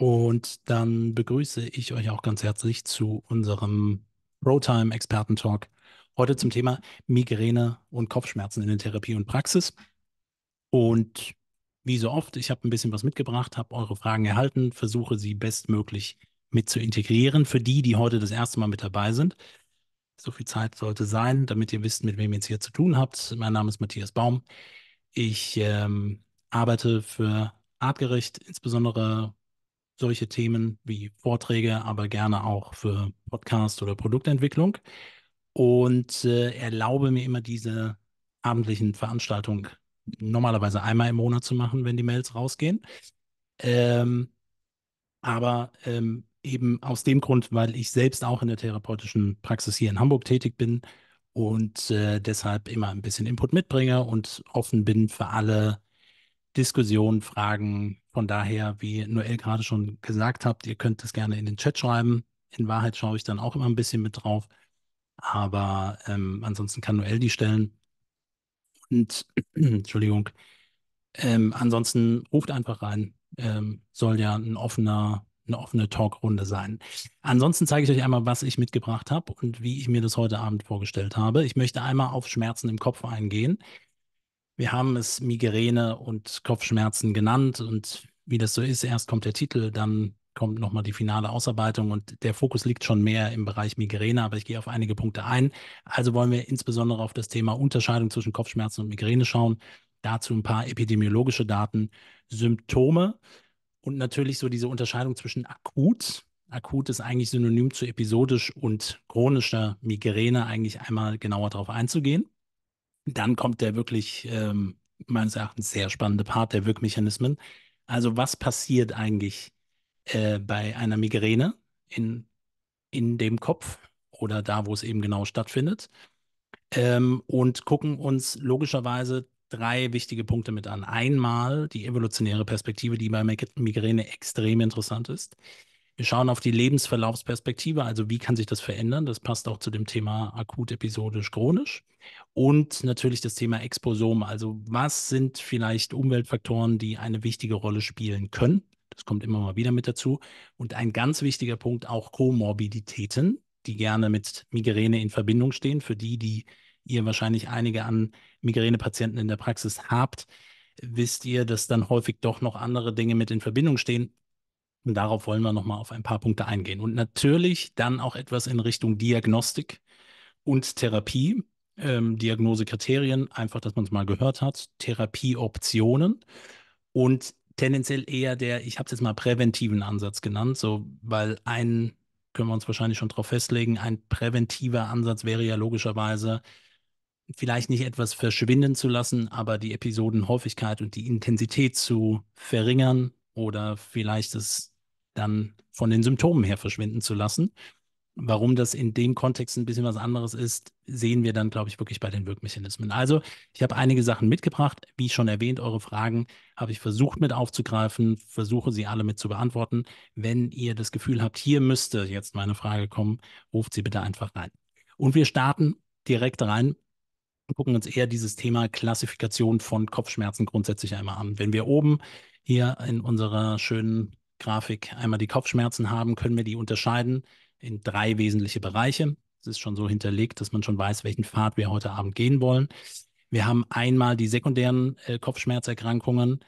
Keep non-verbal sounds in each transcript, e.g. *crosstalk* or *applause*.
Und dann begrüße ich euch auch ganz herzlich zu unserem ProTime Experten-Talk. Heute zum Thema Migräne und Kopfschmerzen in der Therapie und Praxis. Und wie so oft, ich habe ein bisschen was mitgebracht, habe eure Fragen erhalten, versuche sie bestmöglich mit zu integrieren für die, die heute das erste Mal mit dabei sind. So viel Zeit sollte sein, damit ihr wisst, mit wem ihr jetzt hier zu tun habt. Mein Name ist Matthias Baum. Ich ähm, arbeite für Artgerecht, insbesondere solche Themen wie Vorträge, aber gerne auch für Podcast oder Produktentwicklung. Und äh, erlaube mir immer diese abendlichen Veranstaltungen normalerweise einmal im Monat zu machen, wenn die Mails rausgehen. Ähm, aber ähm, eben aus dem Grund, weil ich selbst auch in der therapeutischen Praxis hier in Hamburg tätig bin und äh, deshalb immer ein bisschen Input mitbringe und offen bin für alle Diskussionen, Fragen. Von daher, wie Noel gerade schon gesagt habt, ihr könnt das gerne in den Chat schreiben. In Wahrheit schaue ich dann auch immer ein bisschen mit drauf. Aber ähm, ansonsten kann Noel die stellen. Und, *clears throat* Entschuldigung, ähm, ansonsten ruft einfach rein. Ähm, soll ja ein offener, eine offene Talkrunde sein. Ansonsten zeige ich euch einmal, was ich mitgebracht habe und wie ich mir das heute Abend vorgestellt habe. Ich möchte einmal auf Schmerzen im Kopf eingehen. Wir haben es Migräne und Kopfschmerzen genannt und wie das so ist, erst kommt der Titel, dann kommt nochmal die finale Ausarbeitung und der Fokus liegt schon mehr im Bereich Migräne, aber ich gehe auf einige Punkte ein. Also wollen wir insbesondere auf das Thema Unterscheidung zwischen Kopfschmerzen und Migräne schauen. Dazu ein paar epidemiologische Daten, Symptome und natürlich so diese Unterscheidung zwischen akut, akut ist eigentlich synonym zu episodisch und chronischer Migräne, eigentlich einmal genauer darauf einzugehen dann kommt der wirklich ähm, meines Erachtens sehr spannende Part der Wirkmechanismen. Also was passiert eigentlich äh, bei einer Migräne in, in dem Kopf oder da, wo es eben genau stattfindet? Ähm, und gucken uns logischerweise drei wichtige Punkte mit an. Einmal die evolutionäre Perspektive, die bei Migräne extrem interessant ist. Wir schauen auf die Lebensverlaufsperspektive, also wie kann sich das verändern. Das passt auch zu dem Thema akut, episodisch, chronisch. Und natürlich das Thema Exposom, also was sind vielleicht Umweltfaktoren, die eine wichtige Rolle spielen können. Das kommt immer mal wieder mit dazu. Und ein ganz wichtiger Punkt auch Komorbiditäten, die gerne mit Migräne in Verbindung stehen. Für die, die ihr wahrscheinlich einige an Migränepatienten in der Praxis habt, wisst ihr, dass dann häufig doch noch andere Dinge mit in Verbindung stehen und darauf wollen wir nochmal auf ein paar Punkte eingehen. Und natürlich dann auch etwas in Richtung Diagnostik und Therapie. Ähm, Diagnosekriterien, einfach, dass man es mal gehört hat, Therapieoptionen und tendenziell eher der, ich habe es jetzt mal präventiven Ansatz genannt, so, weil ein, können wir uns wahrscheinlich schon darauf festlegen, ein präventiver Ansatz wäre ja logischerweise, vielleicht nicht etwas verschwinden zu lassen, aber die Episodenhäufigkeit und die Intensität zu verringern oder vielleicht das dann von den Symptomen her verschwinden zu lassen. Warum das in dem Kontext ein bisschen was anderes ist, sehen wir dann, glaube ich, wirklich bei den Wirkmechanismen. Also, ich habe einige Sachen mitgebracht. Wie schon erwähnt, eure Fragen habe ich versucht mit aufzugreifen, versuche sie alle mit zu beantworten. Wenn ihr das Gefühl habt, hier müsste jetzt meine Frage kommen, ruft sie bitte einfach rein. Und wir starten direkt rein und gucken uns eher dieses Thema Klassifikation von Kopfschmerzen grundsätzlich einmal an. Wenn wir oben hier in unserer schönen Grafik einmal die Kopfschmerzen haben, können wir die unterscheiden in drei wesentliche Bereiche. Es ist schon so hinterlegt, dass man schon weiß, welchen Pfad wir heute Abend gehen wollen. Wir haben einmal die sekundären äh, Kopfschmerzerkrankungen,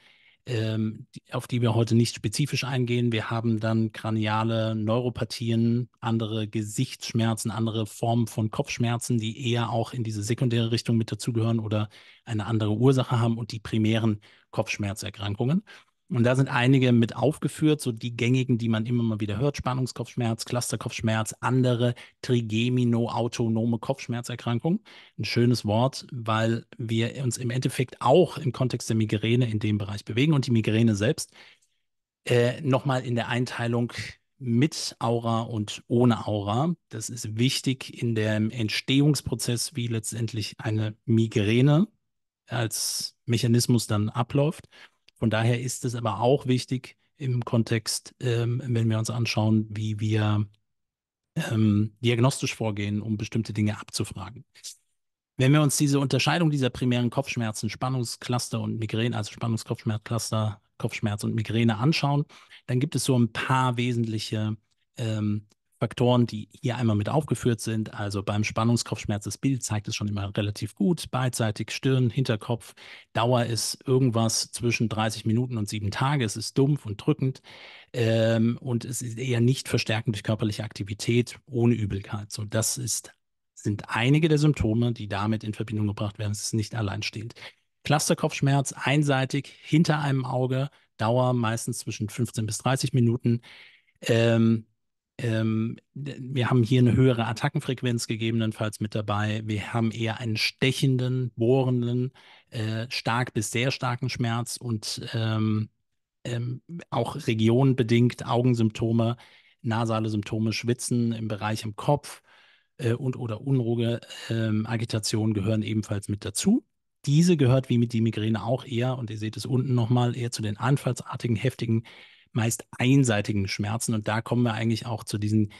ähm, die, auf die wir heute nicht spezifisch eingehen. Wir haben dann kraniale Neuropathien, andere Gesichtsschmerzen, andere Formen von Kopfschmerzen, die eher auch in diese sekundäre Richtung mit dazugehören oder eine andere Ursache haben und die primären Kopfschmerzerkrankungen. Und da sind einige mit aufgeführt, so die gängigen, die man immer mal wieder hört: Spannungskopfschmerz, Clusterkopfschmerz, andere Trigemino-autonome Kopfschmerzerkrankungen. Ein schönes Wort, weil wir uns im Endeffekt auch im Kontext der Migräne in dem Bereich bewegen und die Migräne selbst äh, nochmal in der Einteilung mit Aura und ohne Aura. Das ist wichtig in dem Entstehungsprozess, wie letztendlich eine Migräne als Mechanismus dann abläuft. Von daher ist es aber auch wichtig im Kontext, ähm, wenn wir uns anschauen, wie wir ähm, diagnostisch vorgehen, um bestimmte Dinge abzufragen. Wenn wir uns diese Unterscheidung dieser primären Kopfschmerzen, Spannungskluster und Migräne, also Spannungskopfschmerzcluster, Kopfschmerz und Migräne anschauen, dann gibt es so ein paar wesentliche ähm, Faktoren, die hier einmal mit aufgeführt sind. Also beim Spannungskopfschmerz, das Bild zeigt es schon immer relativ gut. Beidseitig Stirn, Hinterkopf. Dauer ist irgendwas zwischen 30 Minuten und sieben Tage. Es ist dumpf und drückend. Ähm, und es ist eher nicht verstärkend durch körperliche Aktivität ohne Übelkeit. So, das ist, sind einige der Symptome, die damit in Verbindung gebracht werden. Es ist nicht alleinstehend. Clusterkopfschmerz einseitig hinter einem Auge, Dauer meistens zwischen 15 bis 30 Minuten. Ähm, ähm, wir haben hier eine höhere Attackenfrequenz gegebenenfalls mit dabei. Wir haben eher einen stechenden, bohrenden, äh, stark bis sehr starken Schmerz und ähm, ähm, auch regionbedingt Augensymptome, nasale Symptome, Schwitzen im Bereich im Kopf äh, und oder Unruhe, ähm, Agitation gehören ebenfalls mit dazu. Diese gehört wie mit die Migräne auch eher, und ihr seht es unten nochmal, eher zu den anfallsartigen, heftigen meist einseitigen Schmerzen. Und da kommen wir eigentlich auch zu diesen,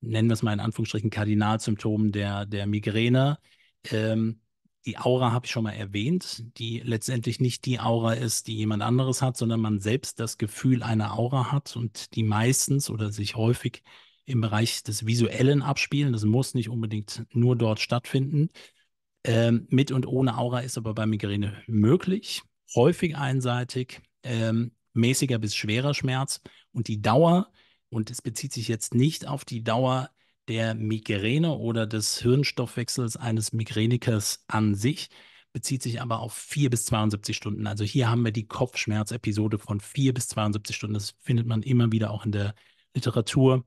nennen wir es mal in Anführungsstrichen, Kardinalsymptomen der, der Migräne. Ähm, die Aura habe ich schon mal erwähnt, die letztendlich nicht die Aura ist, die jemand anderes hat, sondern man selbst das Gefühl einer Aura hat und die meistens oder sich häufig im Bereich des Visuellen abspielen. Das muss nicht unbedingt nur dort stattfinden. Ähm, mit und ohne Aura ist aber bei Migräne möglich, häufig einseitig. Ähm, mäßiger bis schwerer Schmerz und die Dauer, und es bezieht sich jetzt nicht auf die Dauer der Migräne oder des Hirnstoffwechsels eines Migränikers an sich, bezieht sich aber auf 4 bis 72 Stunden. Also hier haben wir die Kopfschmerzepisode von 4 bis 72 Stunden. Das findet man immer wieder auch in der Literatur.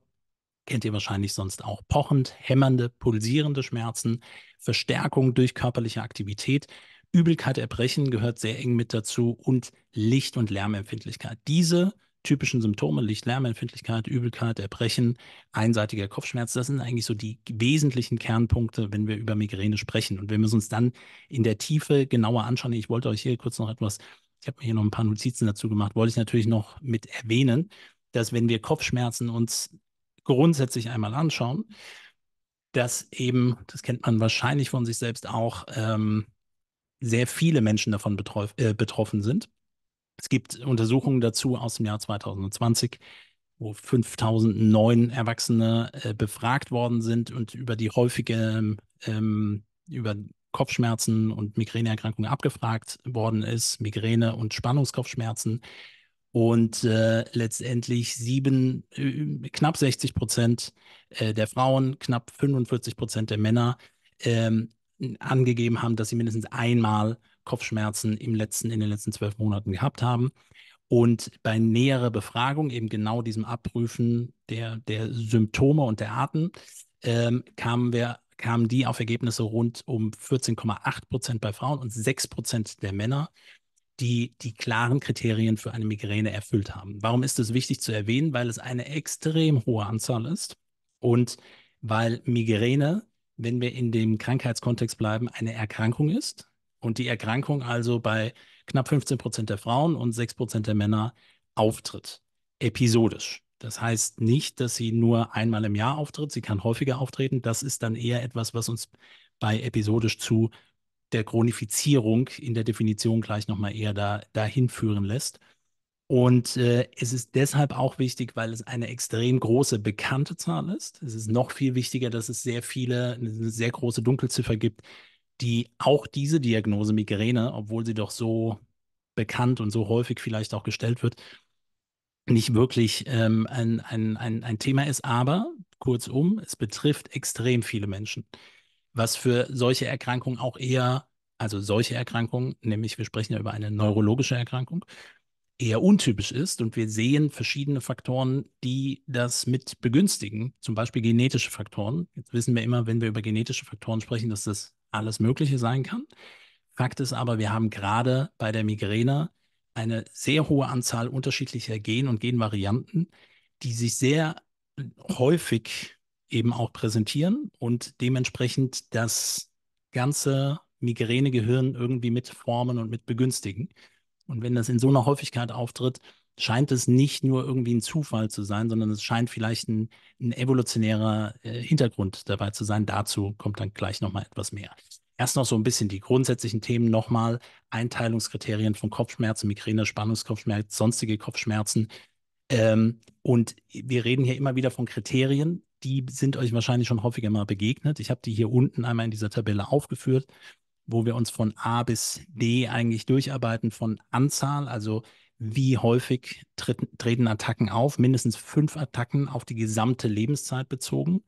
Kennt ihr wahrscheinlich sonst auch. Pochend, hämmernde, pulsierende Schmerzen, Verstärkung durch körperliche Aktivität. Übelkeit, Erbrechen gehört sehr eng mit dazu und Licht- und Lärmempfindlichkeit. Diese typischen Symptome, Licht-Lärmempfindlichkeit, Übelkeit, Erbrechen, einseitiger Kopfschmerz, das sind eigentlich so die wesentlichen Kernpunkte, wenn wir über Migräne sprechen. Und wenn wir es uns dann in der Tiefe genauer anschauen, ich wollte euch hier kurz noch etwas, ich habe mir hier noch ein paar Notizen dazu gemacht, wollte ich natürlich noch mit erwähnen, dass wenn wir Kopfschmerzen uns grundsätzlich einmal anschauen, dass eben, das kennt man wahrscheinlich von sich selbst auch, ähm, sehr viele Menschen davon betrof, äh, betroffen sind. Es gibt Untersuchungen dazu aus dem Jahr 2020, wo 5009 Erwachsene äh, befragt worden sind und über die häufige, ähm, ähm, über Kopfschmerzen und Migräneerkrankungen abgefragt worden ist, Migräne und Spannungskopfschmerzen. Und äh, letztendlich sieben, äh, knapp 60 Prozent äh, der Frauen, knapp 45 Prozent der Männer ähm, angegeben haben, dass sie mindestens einmal Kopfschmerzen im letzten, in den letzten zwölf Monaten gehabt haben. Und bei näherer Befragung, eben genau diesem Abprüfen der, der Symptome und der Arten, ähm, kamen, wir, kamen die auf Ergebnisse rund um 14,8 Prozent bei Frauen und 6 Prozent der Männer, die die klaren Kriterien für eine Migräne erfüllt haben. Warum ist das wichtig zu erwähnen? Weil es eine extrem hohe Anzahl ist und weil Migräne wenn wir in dem Krankheitskontext bleiben, eine Erkrankung ist und die Erkrankung also bei knapp 15 Prozent der Frauen und 6 Prozent der Männer auftritt, episodisch. Das heißt nicht, dass sie nur einmal im Jahr auftritt, sie kann häufiger auftreten. Das ist dann eher etwas, was uns bei episodisch zu der Chronifizierung in der Definition gleich nochmal eher da, dahin führen lässt. Und äh, es ist deshalb auch wichtig, weil es eine extrem große bekannte Zahl ist. Es ist noch viel wichtiger, dass es sehr viele, eine sehr große Dunkelziffer gibt, die auch diese Diagnose Migräne, obwohl sie doch so bekannt und so häufig vielleicht auch gestellt wird, nicht wirklich ähm, ein, ein, ein, ein Thema ist. Aber kurzum, es betrifft extrem viele Menschen, was für solche Erkrankungen auch eher, also solche Erkrankungen, nämlich wir sprechen ja über eine neurologische Erkrankung, eher untypisch ist. Und wir sehen verschiedene Faktoren, die das mit begünstigen, zum Beispiel genetische Faktoren. Jetzt wissen wir immer, wenn wir über genetische Faktoren sprechen, dass das alles Mögliche sein kann. Fakt ist aber, wir haben gerade bei der Migräne eine sehr hohe Anzahl unterschiedlicher Gen- und Genvarianten, die sich sehr häufig eben auch präsentieren und dementsprechend das ganze Migränegehirn irgendwie mit formen und mit begünstigen. Und wenn das in so einer Häufigkeit auftritt, scheint es nicht nur irgendwie ein Zufall zu sein, sondern es scheint vielleicht ein, ein evolutionärer äh, Hintergrund dabei zu sein. Dazu kommt dann gleich nochmal etwas mehr. Erst noch so ein bisschen die grundsätzlichen Themen nochmal. Einteilungskriterien von Kopfschmerzen, Migräne, Spannungskopfschmerzen, sonstige Kopfschmerzen. Ähm, und wir reden hier immer wieder von Kriterien. Die sind euch wahrscheinlich schon häufiger mal begegnet. Ich habe die hier unten einmal in dieser Tabelle aufgeführt wo wir uns von A bis D eigentlich durcharbeiten, von Anzahl, also wie häufig treten Attacken auf, mindestens fünf Attacken auf die gesamte Lebenszeit bezogen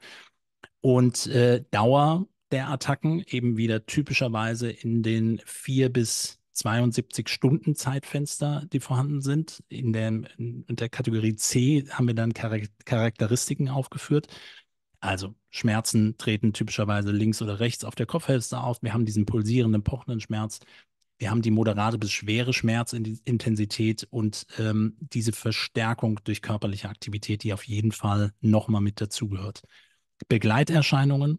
und äh, Dauer der Attacken eben wieder typischerweise in den vier bis 72 Stunden Zeitfenster, die vorhanden sind. In der, in der Kategorie C haben wir dann Charakteristiken aufgeführt also Schmerzen treten typischerweise links oder rechts auf der Kopfhälfte auf. Wir haben diesen pulsierenden, pochenden Schmerz. Wir haben die moderate bis schwere Schmerzintensität und ähm, diese Verstärkung durch körperliche Aktivität, die auf jeden Fall nochmal mit dazugehört. Begleiterscheinungen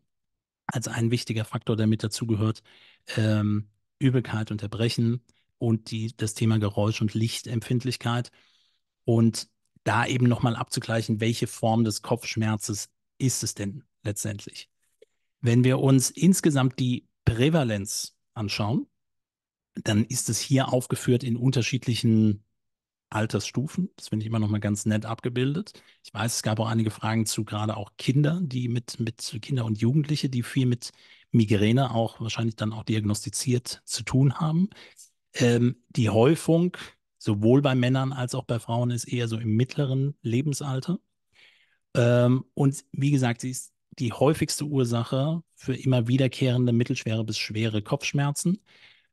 als ein wichtiger Faktor, der mit dazugehört, ähm, Übelkeit und Erbrechen und die, das Thema Geräusch- und Lichtempfindlichkeit. Und da eben nochmal abzugleichen, welche Form des Kopfschmerzes ist es denn letztendlich? Wenn wir uns insgesamt die Prävalenz anschauen, dann ist es hier aufgeführt in unterschiedlichen Altersstufen. Das finde ich immer noch mal ganz nett abgebildet. Ich weiß, es gab auch einige Fragen zu gerade auch Kindern, die mit, mit Kinder und Jugendliche, die viel mit Migräne auch wahrscheinlich dann auch diagnostiziert zu tun haben. Ähm, die Häufung sowohl bei Männern als auch bei Frauen ist eher so im mittleren Lebensalter. Ähm, und wie gesagt, sie ist die häufigste Ursache für immer wiederkehrende mittelschwere bis schwere Kopfschmerzen.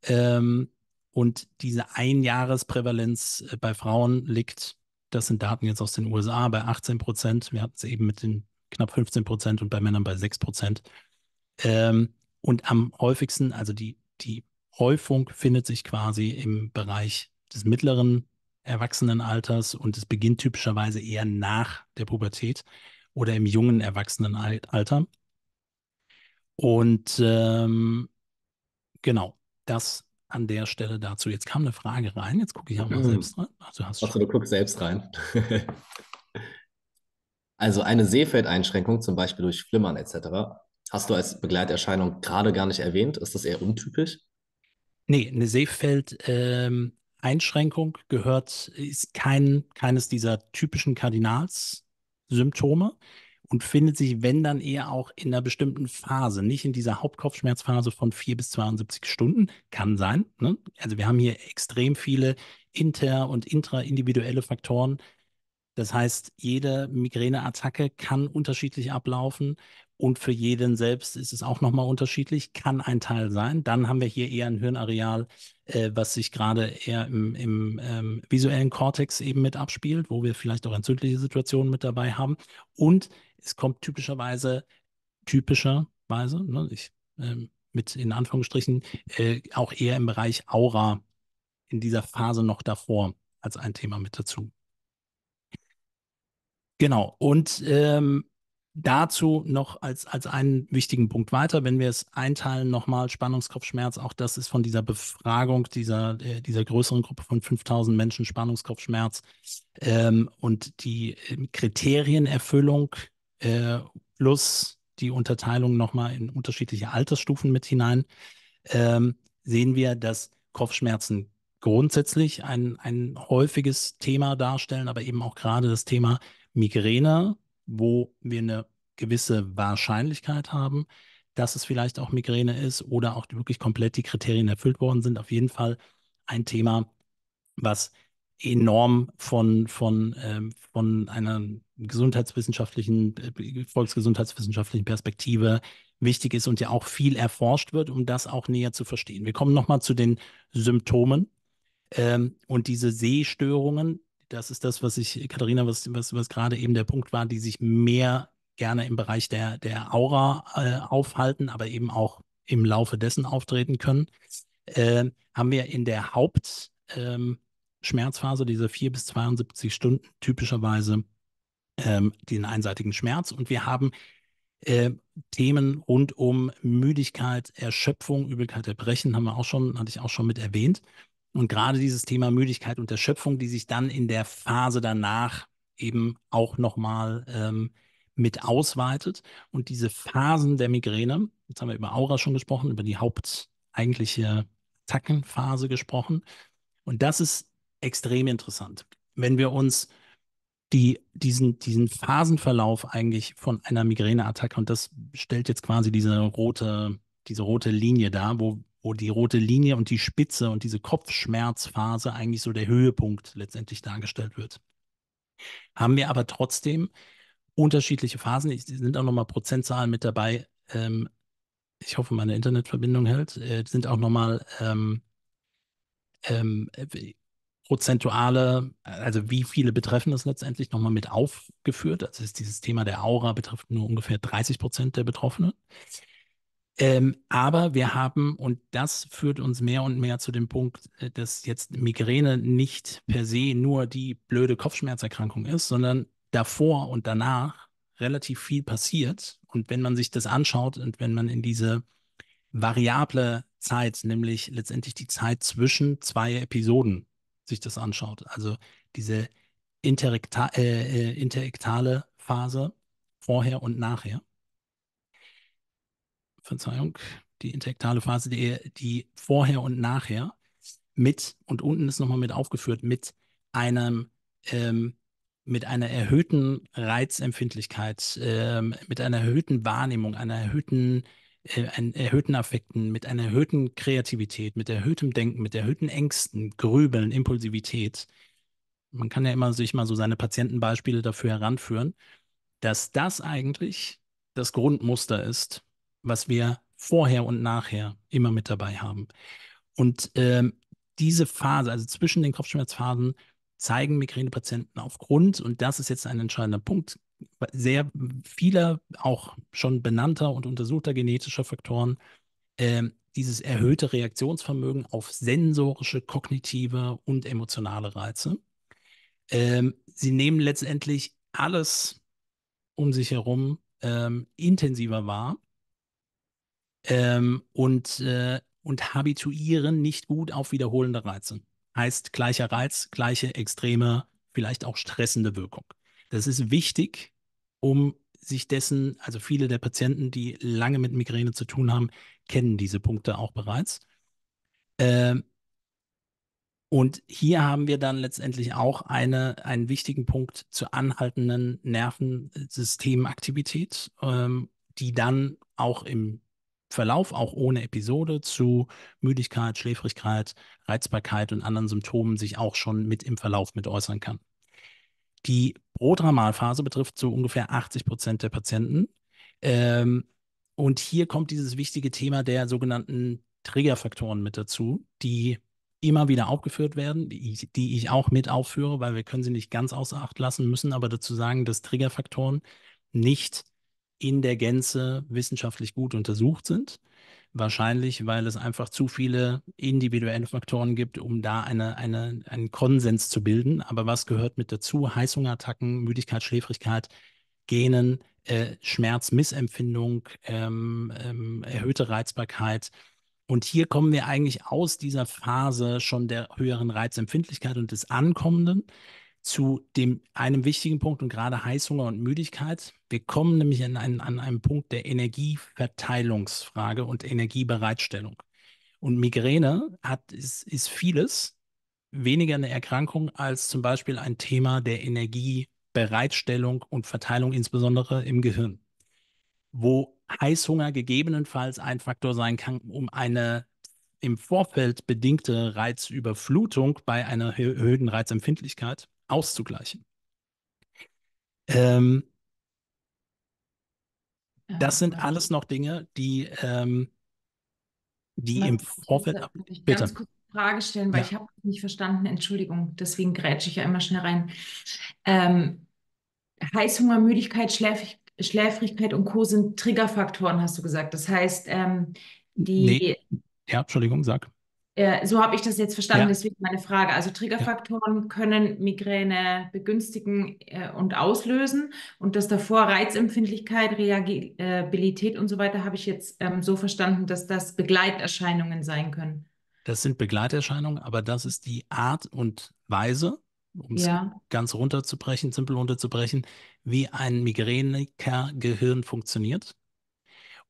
Ähm, und diese Einjahresprävalenz äh, bei Frauen liegt, das sind Daten jetzt aus den USA, bei 18 Prozent. Wir hatten es eben mit den knapp 15 Prozent und bei Männern bei 6 Prozent. Ähm, und am häufigsten, also die, die Häufung findet sich quasi im Bereich des mittleren Erwachsenenalters und es beginnt typischerweise eher nach der Pubertät oder im jungen Erwachsenenalter. Und ähm, genau, das an der Stelle dazu. Jetzt kam eine Frage rein, jetzt gucke ich auch mal mhm. selbst rein. Ach, also, du, hast Ach, du guckst selbst rein. *laughs* also eine Sehfeldeinschränkung, zum Beispiel durch Flimmern etc., hast du als Begleiterscheinung gerade gar nicht erwähnt. Ist das eher untypisch? Nee, eine Sehfeld, ähm, Einschränkung gehört, ist kein, keines dieser typischen Kardinalssymptome und findet sich, wenn dann eher auch in einer bestimmten Phase, nicht in dieser Hauptkopfschmerzphase von 4 bis 72 Stunden, kann sein. Ne? Also wir haben hier extrem viele inter- und intraindividuelle Faktoren. Das heißt, jede Migräneattacke kann unterschiedlich ablaufen und für jeden selbst ist es auch nochmal unterschiedlich, kann ein Teil sein. Dann haben wir hier eher ein Hirnareal, äh, was sich gerade eher im, im ähm, visuellen Kortex eben mit abspielt, wo wir vielleicht auch entzündliche Situationen mit dabei haben. Und es kommt typischerweise, typischerweise, ne, ich, äh, mit in Anführungsstrichen, äh, auch eher im Bereich Aura in dieser Phase noch davor als ein Thema mit dazu. Genau, und ähm, dazu noch als, als einen wichtigen Punkt weiter, wenn wir es einteilen, nochmal Spannungskopfschmerz, auch das ist von dieser Befragung dieser, äh, dieser größeren Gruppe von 5000 Menschen Spannungskopfschmerz ähm, und die ähm, Kriterienerfüllung äh, plus die Unterteilung nochmal in unterschiedliche Altersstufen mit hinein, ähm, sehen wir, dass Kopfschmerzen grundsätzlich ein, ein häufiges Thema darstellen, aber eben auch gerade das Thema Migräne, wo wir eine gewisse Wahrscheinlichkeit haben, dass es vielleicht auch Migräne ist oder auch wirklich komplett die Kriterien erfüllt worden sind. Auf jeden Fall ein Thema, was enorm von, von, äh, von einer gesundheitswissenschaftlichen, äh, volksgesundheitswissenschaftlichen Perspektive wichtig ist und ja auch viel erforscht wird, um das auch näher zu verstehen. Wir kommen nochmal zu den Symptomen ähm, und diese Sehstörungen das ist das, was ich, Katharina, was, was, was gerade eben der Punkt war, die sich mehr gerne im Bereich der, der Aura äh, aufhalten, aber eben auch im Laufe dessen auftreten können, äh, haben wir in der Hauptschmerzphase, ähm, diese 4 bis 72 Stunden, typischerweise ähm, den einseitigen Schmerz. Und wir haben äh, Themen rund um Müdigkeit, Erschöpfung, Übelkeit, Erbrechen, haben wir auch schon, hatte ich auch schon mit erwähnt. Und gerade dieses Thema Müdigkeit und Erschöpfung, die sich dann in der Phase danach eben auch nochmal ähm, mit ausweitet. Und diese Phasen der Migräne, jetzt haben wir über Aura schon gesprochen, über die haupteigentliche Attackenphase gesprochen. Und das ist extrem interessant. Wenn wir uns die, diesen, diesen Phasenverlauf eigentlich von einer Migräneattacke, und das stellt jetzt quasi diese rote, diese rote Linie dar, wo wo die rote Linie und die Spitze und diese Kopfschmerzphase eigentlich so der Höhepunkt letztendlich dargestellt wird. Haben wir aber trotzdem unterschiedliche Phasen. Es sind auch nochmal Prozentzahlen mit dabei. Ähm, ich hoffe, meine Internetverbindung hält. Äh, sind auch nochmal ähm, ähm, prozentuale, also wie viele betreffen das letztendlich nochmal mit aufgeführt. Also ist dieses Thema der Aura betrifft nur ungefähr 30 Prozent der Betroffenen. Ähm, aber wir haben, und das führt uns mehr und mehr zu dem Punkt, äh, dass jetzt Migräne nicht per se nur die blöde Kopfschmerzerkrankung ist, sondern davor und danach relativ viel passiert. Und wenn man sich das anschaut und wenn man in diese variable Zeit, nämlich letztendlich die Zeit zwischen zwei Episoden, sich das anschaut, also diese interekta äh, äh Phase vorher und nachher, Verzeihung, die intektale Phase, die, die vorher und nachher mit, und unten ist nochmal mit aufgeführt, mit einem, ähm, mit einer erhöhten Reizempfindlichkeit, ähm, mit einer erhöhten Wahrnehmung, einer erhöhten, äh, einen erhöhten Affekten, mit einer erhöhten Kreativität, mit erhöhtem Denken, mit erhöhten Ängsten, Grübeln, Impulsivität. Man kann ja immer sich mal so seine Patientenbeispiele dafür heranführen, dass das eigentlich das Grundmuster ist, was wir vorher und nachher immer mit dabei haben. Und ähm, diese Phase, also zwischen den Kopfschmerzphasen, zeigen Migränepatienten aufgrund, und das ist jetzt ein entscheidender Punkt, sehr vieler auch schon benannter und untersuchter genetischer Faktoren, äh, dieses erhöhte Reaktionsvermögen auf sensorische, kognitive und emotionale Reize. Ähm, sie nehmen letztendlich alles um sich herum ähm, intensiver wahr ähm, und, äh, und habituieren nicht gut auf wiederholende Reize. Heißt gleicher Reiz, gleiche extreme, vielleicht auch stressende Wirkung. Das ist wichtig, um sich dessen, also viele der Patienten, die lange mit Migräne zu tun haben, kennen diese Punkte auch bereits. Ähm, und hier haben wir dann letztendlich auch eine, einen wichtigen Punkt zur anhaltenden Nervensystemaktivität, ähm, die dann auch im Verlauf auch ohne Episode zu Müdigkeit, Schläfrigkeit, Reizbarkeit und anderen Symptomen sich auch schon mit im Verlauf mit äußern kann. Die Prodromalphase betrifft so ungefähr 80 Prozent der Patienten. Ähm, und hier kommt dieses wichtige Thema der sogenannten Triggerfaktoren mit dazu, die immer wieder aufgeführt werden, die ich, die ich auch mit aufführe, weil wir können sie nicht ganz außer Acht lassen, müssen aber dazu sagen, dass Triggerfaktoren nicht in der Gänze wissenschaftlich gut untersucht sind. Wahrscheinlich, weil es einfach zu viele individuelle Faktoren gibt, um da eine, eine, einen Konsens zu bilden. Aber was gehört mit dazu? Heißhungerattacken, Müdigkeit, Schläfrigkeit, Genen, äh, Schmerz, Missempfindung, ähm, ähm, erhöhte Reizbarkeit. Und hier kommen wir eigentlich aus dieser Phase schon der höheren Reizempfindlichkeit und des Ankommenden zu dem einem wichtigen Punkt und gerade Heißhunger und Müdigkeit. Wir kommen nämlich an einen, an einen Punkt der Energieverteilungsfrage und Energiebereitstellung. Und Migräne hat, ist, ist vieles, weniger eine Erkrankung als zum Beispiel ein Thema der Energiebereitstellung und Verteilung, insbesondere im Gehirn, wo Heißhunger gegebenenfalls ein Faktor sein kann, um eine im Vorfeld bedingte Reizüberflutung bei einer erhöhten Reizempfindlichkeit auszugleichen. Ähm, das sind alles noch Dinge, die, ähm, die im Vorfeld. Ab ich bitte. Ganz kurz eine Frage stellen, weil ja. ich habe nicht verstanden. Entschuldigung, deswegen grätsche ich ja immer schnell rein. Ähm, Heißhunger, Müdigkeit, Schläf Schläfrigkeit und Co. sind Triggerfaktoren, hast du gesagt. Das heißt, ähm, die. Nee. Ja, Entschuldigung, sag. Äh, so habe ich das jetzt verstanden, ja. deswegen meine Frage. Also Triggerfaktoren ja. können Migräne begünstigen äh, und auslösen und das davor Reizempfindlichkeit, Reagibilität äh, und so weiter habe ich jetzt ähm, so verstanden, dass das Begleiterscheinungen sein können. Das sind Begleiterscheinungen, aber das ist die Art und Weise, um es ja. ganz runterzubrechen, simpel runterzubrechen, wie ein Migräniker-Gehirn funktioniert.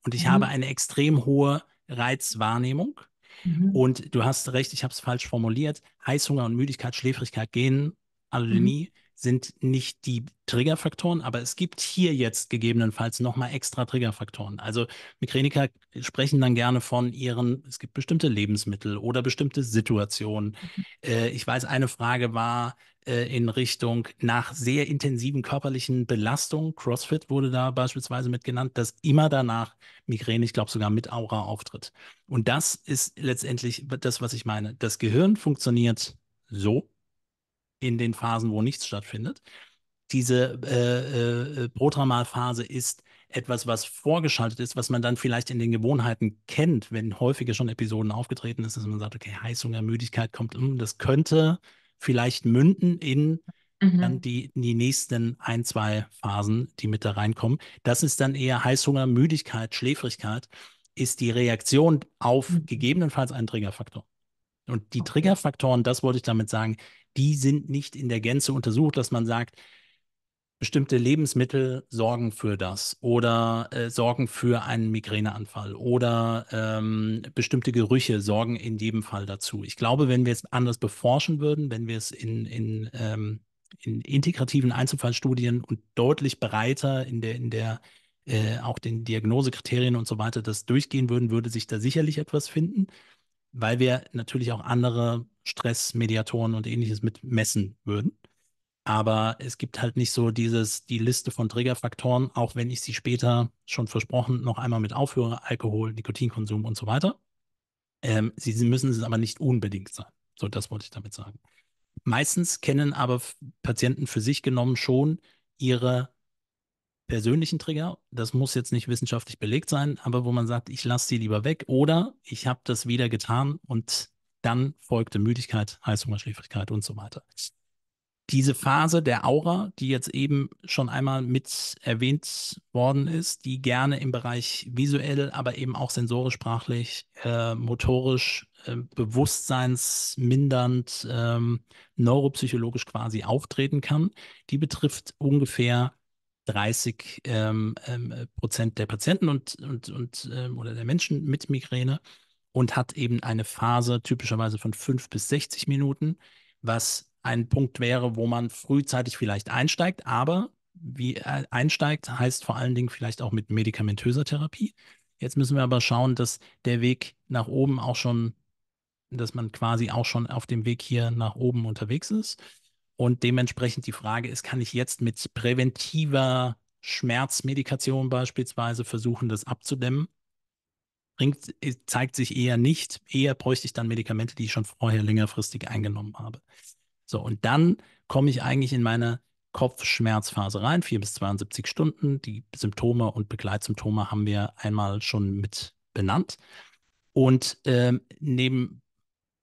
Und ich mhm. habe eine extrem hohe Reizwahrnehmung. Mhm. Und du hast recht, ich habe es falsch formuliert. Heißhunger und Müdigkeit, Schläfrigkeit gehen alle mhm sind nicht die Triggerfaktoren, aber es gibt hier jetzt gegebenenfalls nochmal extra Triggerfaktoren. Also Migräniker sprechen dann gerne von ihren, es gibt bestimmte Lebensmittel oder bestimmte Situationen. Mhm. Äh, ich weiß, eine Frage war äh, in Richtung nach sehr intensiven körperlichen Belastungen, CrossFit wurde da beispielsweise mit genannt, dass immer danach Migräne, ich glaube sogar mit Aura auftritt. Und das ist letztendlich das, was ich meine. Das Gehirn funktioniert so, in den Phasen, wo nichts stattfindet. Diese äh, äh, protramal ist etwas, was vorgeschaltet ist, was man dann vielleicht in den Gewohnheiten kennt, wenn häufiger schon Episoden aufgetreten ist, dass man sagt, okay, Heißhunger, Müdigkeit kommt um, hm, das könnte vielleicht münden in mhm. dann die, die nächsten ein, zwei Phasen, die mit da reinkommen. Das ist dann eher Heißhunger, Müdigkeit, Schläfrigkeit, ist die Reaktion auf mhm. gegebenenfalls einen Triggerfaktor. Und die okay. Triggerfaktoren, das wollte ich damit sagen, die sind nicht in der Gänze untersucht, dass man sagt, bestimmte Lebensmittel sorgen für das oder äh, sorgen für einen Migräneanfall oder ähm, bestimmte Gerüche sorgen in jedem Fall dazu. Ich glaube, wenn wir es anders beforschen würden, wenn wir es in, in, ähm, in integrativen Einzelfallstudien und deutlich breiter in der, in der äh, auch den Diagnosekriterien und so weiter das durchgehen würden, würde sich da sicherlich etwas finden weil wir natürlich auch andere Stressmediatoren und ähnliches mit messen würden. Aber es gibt halt nicht so dieses, die Liste von Triggerfaktoren, auch wenn ich sie später schon versprochen noch einmal mit aufhöre, Alkohol, Nikotinkonsum und so weiter. Ähm, sie, sie müssen es aber nicht unbedingt sein. So, das wollte ich damit sagen. Meistens kennen aber Patienten für sich genommen schon ihre persönlichen Trigger, das muss jetzt nicht wissenschaftlich belegt sein, aber wo man sagt, ich lasse sie lieber weg oder ich habe das wieder getan und dann folgte Müdigkeit, Heißhunger, Schläfrigkeit und so weiter. Diese Phase der Aura, die jetzt eben schon einmal mit erwähnt worden ist, die gerne im Bereich visuell, aber eben auch sensorisch, sprachlich, äh, motorisch, äh, bewusstseinsmindernd, äh, neuropsychologisch quasi auftreten kann, die betrifft ungefähr 30 ähm, ähm, äh, Prozent der Patienten und, und, und ähm, oder der Menschen mit Migräne und hat eben eine Phase typischerweise von 5 bis 60 Minuten, was ein Punkt wäre, wo man frühzeitig vielleicht einsteigt, aber wie äh, einsteigt, heißt vor allen Dingen vielleicht auch mit medikamentöser Therapie. Jetzt müssen wir aber schauen, dass der Weg nach oben auch schon, dass man quasi auch schon auf dem Weg hier nach oben unterwegs ist. Und dementsprechend die Frage ist, kann ich jetzt mit präventiver Schmerzmedikation beispielsweise versuchen, das abzudämmen? Bringt, äh, zeigt sich eher nicht. Eher bräuchte ich dann Medikamente, die ich schon vorher längerfristig eingenommen habe. So, und dann komme ich eigentlich in meine Kopfschmerzphase rein, 4 bis 72 Stunden. Die Symptome und Begleitsymptome haben wir einmal schon mit benannt. Und ähm, neben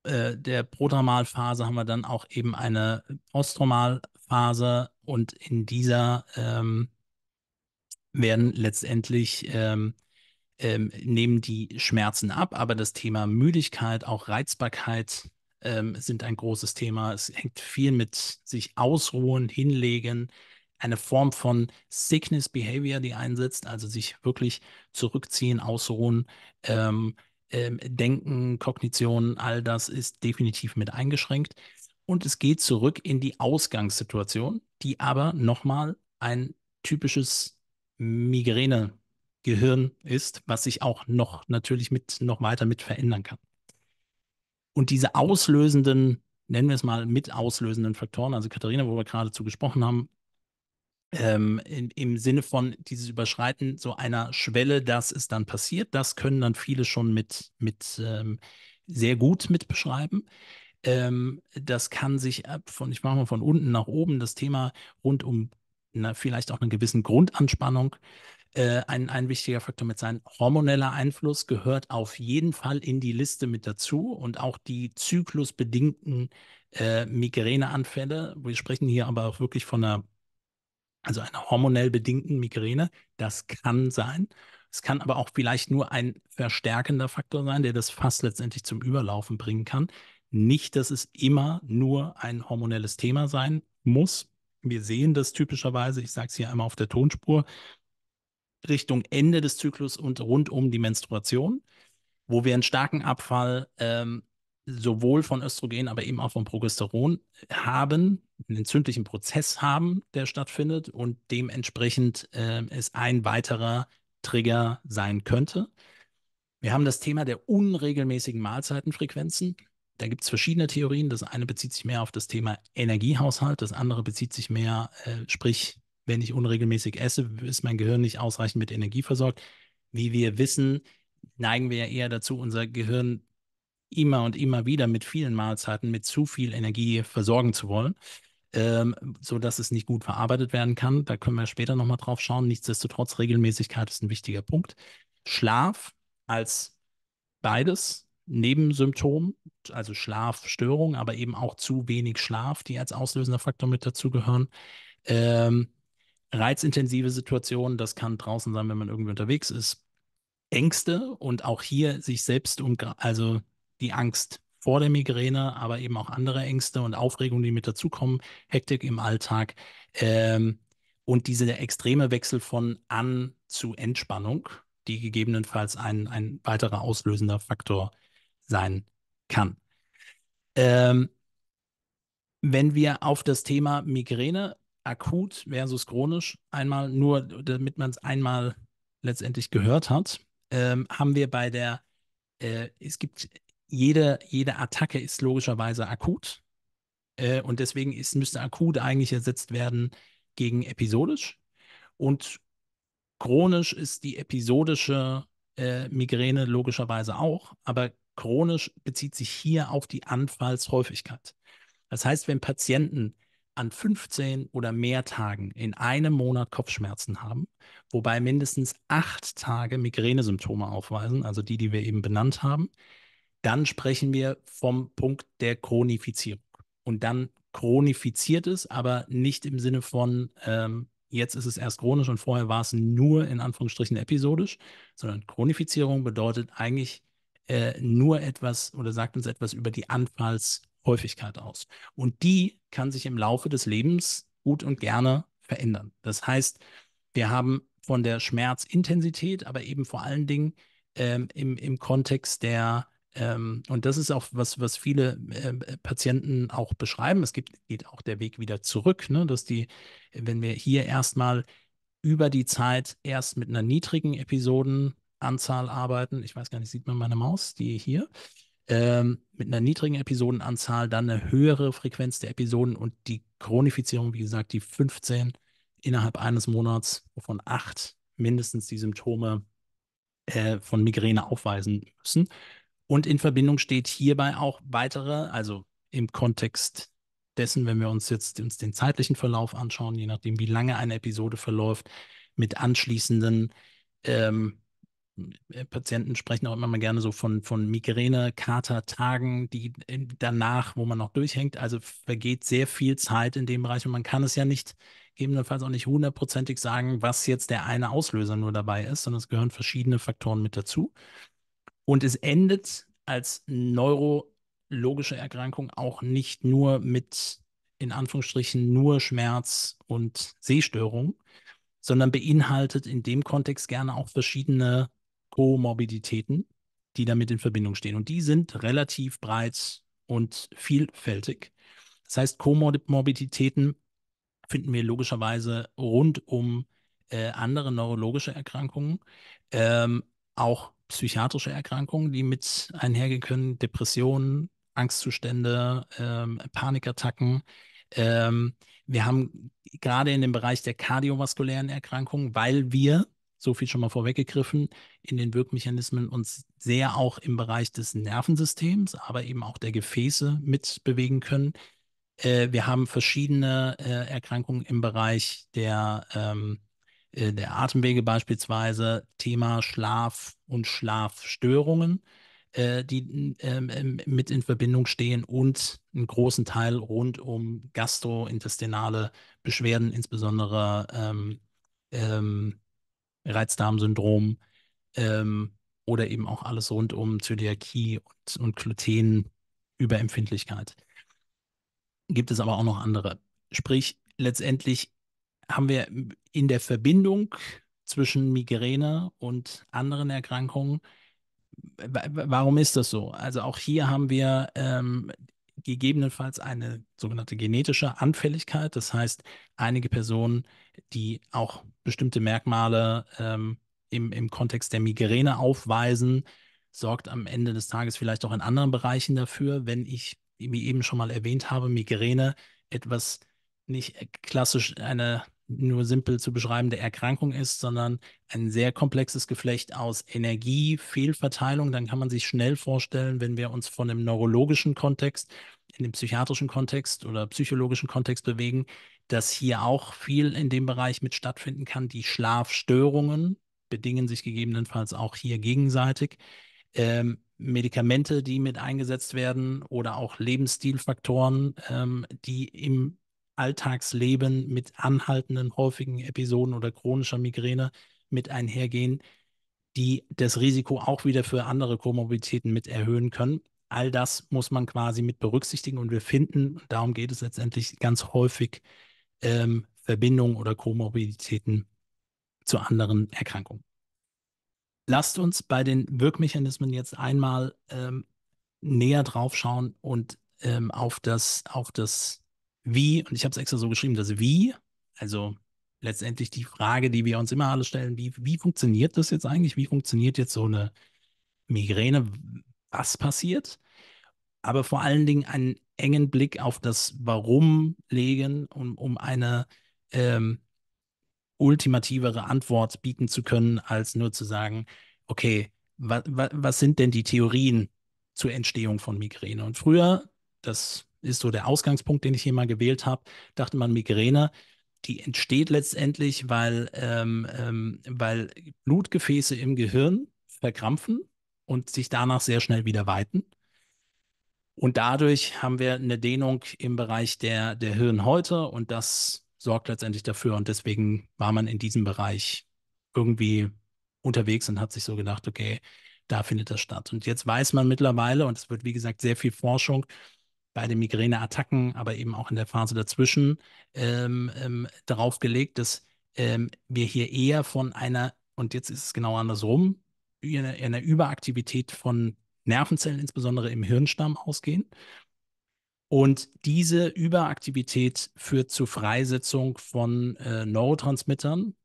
äh, der Prodromalphase haben wir dann auch eben eine Postromalphase und in dieser ähm, werden letztendlich ähm, ähm, nehmen die Schmerzen ab, aber das Thema Müdigkeit, auch Reizbarkeit ähm, sind ein großes Thema. Es hängt viel mit sich ausruhen, hinlegen, eine Form von Sickness Behavior, die einsetzt, also sich wirklich zurückziehen, ausruhen, ähm, ähm, Denken, Kognition, all das ist definitiv mit eingeschränkt. Und es geht zurück in die Ausgangssituation, die aber nochmal ein typisches Migräne-Gehirn ist, was sich auch noch natürlich mit, noch weiter mit verändern kann. Und diese auslösenden, nennen wir es mal mit auslösenden Faktoren, also Katharina, wo wir gerade zu gesprochen haben, ähm, in, im Sinne von dieses Überschreiten so einer Schwelle, das ist dann passiert. Das können dann viele schon mit, mit ähm, sehr gut mit beschreiben. Ähm, das kann sich ab von, ich mache mal von unten nach oben, das Thema rund um na, vielleicht auch eine gewissen Grundanspannung. Äh, ein, ein wichtiger Faktor mit sein. Hormoneller Einfluss gehört auf jeden Fall in die Liste mit dazu und auch die zyklusbedingten äh, Migräneanfälle. Wir sprechen hier aber auch wirklich von einer also einer hormonell bedingten Migräne. Das kann sein. Es kann aber auch vielleicht nur ein verstärkender Faktor sein, der das Fass letztendlich zum Überlaufen bringen kann. Nicht, dass es immer nur ein hormonelles Thema sein muss. Wir sehen das typischerweise, ich sage es hier einmal auf der Tonspur, Richtung Ende des Zyklus und rund um die Menstruation, wo wir einen starken Abfall ähm, sowohl von Östrogen, aber eben auch von Progesteron haben, einen entzündlichen Prozess haben, der stattfindet und dementsprechend äh, es ein weiterer Trigger sein könnte. Wir haben das Thema der unregelmäßigen Mahlzeitenfrequenzen. Da gibt es verschiedene Theorien. Das eine bezieht sich mehr auf das Thema Energiehaushalt, das andere bezieht sich mehr, äh, sprich, wenn ich unregelmäßig esse, ist mein Gehirn nicht ausreichend mit Energie versorgt. Wie wir wissen, neigen wir ja eher dazu, unser Gehirn immer und immer wieder mit vielen Mahlzeiten mit zu viel Energie versorgen zu wollen, ähm, sodass es nicht gut verarbeitet werden kann. Da können wir später nochmal drauf schauen. Nichtsdestotrotz, Regelmäßigkeit ist ein wichtiger Punkt. Schlaf als beides, Nebensymptom, also Schlafstörung, aber eben auch zu wenig Schlaf, die als auslösender Faktor mit dazugehören. Ähm, reizintensive Situationen, das kann draußen sein, wenn man irgendwie unterwegs ist. Ängste und auch hier sich selbst um, also die Angst vor der Migräne, aber eben auch andere Ängste und Aufregungen, die mit dazukommen, Hektik im Alltag ähm, und diese extreme Wechsel von An zu Entspannung, die gegebenenfalls ein, ein weiterer auslösender Faktor sein kann. Ähm, wenn wir auf das Thema Migräne akut versus chronisch einmal, nur damit man es einmal letztendlich gehört hat, ähm, haben wir bei der, äh, es gibt jede, jede Attacke ist logischerweise akut. Äh, und deswegen ist, müsste akut eigentlich ersetzt werden gegen episodisch. Und chronisch ist die episodische äh, Migräne logischerweise auch, aber chronisch bezieht sich hier auf die Anfallshäufigkeit. Das heißt, wenn Patienten an 15 oder mehr Tagen in einem Monat Kopfschmerzen haben, wobei mindestens acht Tage Migränesymptome aufweisen, also die, die wir eben benannt haben, dann sprechen wir vom Punkt der Chronifizierung. Und dann chronifiziert es, aber nicht im Sinne von, ähm, jetzt ist es erst chronisch und vorher war es nur in Anführungsstrichen episodisch, sondern Chronifizierung bedeutet eigentlich äh, nur etwas oder sagt uns etwas über die Anfallshäufigkeit aus. Und die kann sich im Laufe des Lebens gut und gerne verändern. Das heißt, wir haben von der Schmerzintensität, aber eben vor allen Dingen ähm, im, im Kontext der ähm, und das ist auch was, was viele äh, äh, Patienten auch beschreiben. Es gibt, geht auch der Weg wieder zurück, ne? dass die, wenn wir hier erstmal über die Zeit erst mit einer niedrigen Episodenanzahl arbeiten, ich weiß gar nicht, sieht man meine Maus, die hier, ähm, mit einer niedrigen Episodenanzahl, dann eine höhere Frequenz der Episoden und die Chronifizierung, wie gesagt, die 15 innerhalb eines Monats, wovon acht mindestens die Symptome äh, von Migräne aufweisen müssen. Und in Verbindung steht hierbei auch weitere, also im Kontext dessen, wenn wir uns jetzt uns den zeitlichen Verlauf anschauen, je nachdem, wie lange eine Episode verläuft, mit anschließenden ähm, Patienten sprechen auch immer mal gerne so von, von Migräne, Kater, Tagen, die danach, wo man noch durchhängt. Also vergeht sehr viel Zeit in dem Bereich und man kann es ja nicht gegebenenfalls auch nicht hundertprozentig sagen, was jetzt der eine Auslöser nur dabei ist, sondern es gehören verschiedene Faktoren mit dazu. Und es endet als neurologische Erkrankung auch nicht nur mit, in Anführungsstrichen, nur Schmerz und Sehstörung, sondern beinhaltet in dem Kontext gerne auch verschiedene Komorbiditäten, die damit in Verbindung stehen. Und die sind relativ breit und vielfältig. Das heißt, Komorbiditäten finden wir logischerweise rund um äh, andere neurologische Erkrankungen, ähm, auch psychiatrische Erkrankungen, die mit einhergehen können, Depressionen, Angstzustände, ähm, Panikattacken. Ähm, wir haben gerade in dem Bereich der kardiovaskulären Erkrankungen, weil wir, so viel schon mal vorweggegriffen, in den Wirkmechanismen uns sehr auch im Bereich des Nervensystems, aber eben auch der Gefäße mitbewegen können. Äh, wir haben verschiedene äh, Erkrankungen im Bereich der ähm, äh, der Atemwege beispielsweise, Thema Schlaf und Schlafstörungen, äh, die ähm, ähm, mit in Verbindung stehen und einen großen Teil rund um gastrointestinale Beschwerden, insbesondere ähm, ähm, Reizdarmsyndrom ähm, oder eben auch alles rund um Zöliakie und, und Glutenüberempfindlichkeit. Gibt es aber auch noch andere. Sprich, letztendlich haben wir in der Verbindung zwischen Migräne und anderen Erkrankungen. Warum ist das so? Also auch hier haben wir ähm, gegebenenfalls eine sogenannte genetische Anfälligkeit. Das heißt, einige Personen, die auch bestimmte Merkmale ähm, im, im Kontext der Migräne aufweisen, sorgt am Ende des Tages vielleicht auch in anderen Bereichen dafür, wenn ich, wie eben schon mal erwähnt habe, Migräne etwas nicht äh, klassisch eine nur simpel zu beschreibende Erkrankung ist, sondern ein sehr komplexes Geflecht aus Energie, Fehlverteilung. Dann kann man sich schnell vorstellen, wenn wir uns von dem neurologischen Kontext in den psychiatrischen Kontext oder psychologischen Kontext bewegen, dass hier auch viel in dem Bereich mit stattfinden kann. Die Schlafstörungen bedingen sich gegebenenfalls auch hier gegenseitig. Ähm, Medikamente, die mit eingesetzt werden oder auch Lebensstilfaktoren, ähm, die im Alltagsleben mit anhaltenden häufigen Episoden oder chronischer Migräne mit einhergehen, die das Risiko auch wieder für andere Komorbiditäten mit erhöhen können. All das muss man quasi mit berücksichtigen und wir finden, darum geht es letztendlich ganz häufig, ähm, Verbindungen oder Komorbiditäten zu anderen Erkrankungen. Lasst uns bei den Wirkmechanismen jetzt einmal ähm, näher drauf schauen und ähm, auf, das, auf das wie, und ich habe es extra so geschrieben, das Wie, also letztendlich die Frage, die wir uns immer alle stellen, wie, wie funktioniert das jetzt eigentlich? Wie funktioniert jetzt so eine Migräne? Was passiert? Aber vor allen Dingen einen engen Blick auf das Warum legen, um, um eine ähm, ultimativere Antwort bieten zu können, als nur zu sagen, okay, wa, wa, was sind denn die Theorien zur Entstehung von Migräne? Und früher, das ist so der Ausgangspunkt, den ich hier mal gewählt habe, dachte man Migräne, die entsteht letztendlich, weil, ähm, ähm, weil Blutgefäße im Gehirn verkrampfen und sich danach sehr schnell wieder weiten. Und dadurch haben wir eine Dehnung im Bereich der, der Hirnhäute und das sorgt letztendlich dafür. Und deswegen war man in diesem Bereich irgendwie unterwegs und hat sich so gedacht, okay, da findet das statt. Und jetzt weiß man mittlerweile, und es wird wie gesagt sehr viel Forschung bei den Migräneattacken, aber eben auch in der Phase dazwischen ähm, ähm, darauf gelegt, dass ähm, wir hier eher von einer, und jetzt ist es genau andersrum, einer, einer Überaktivität von Nervenzellen, insbesondere im Hirnstamm, ausgehen. Und diese Überaktivität führt zu Freisetzung von äh, Neurotransmittern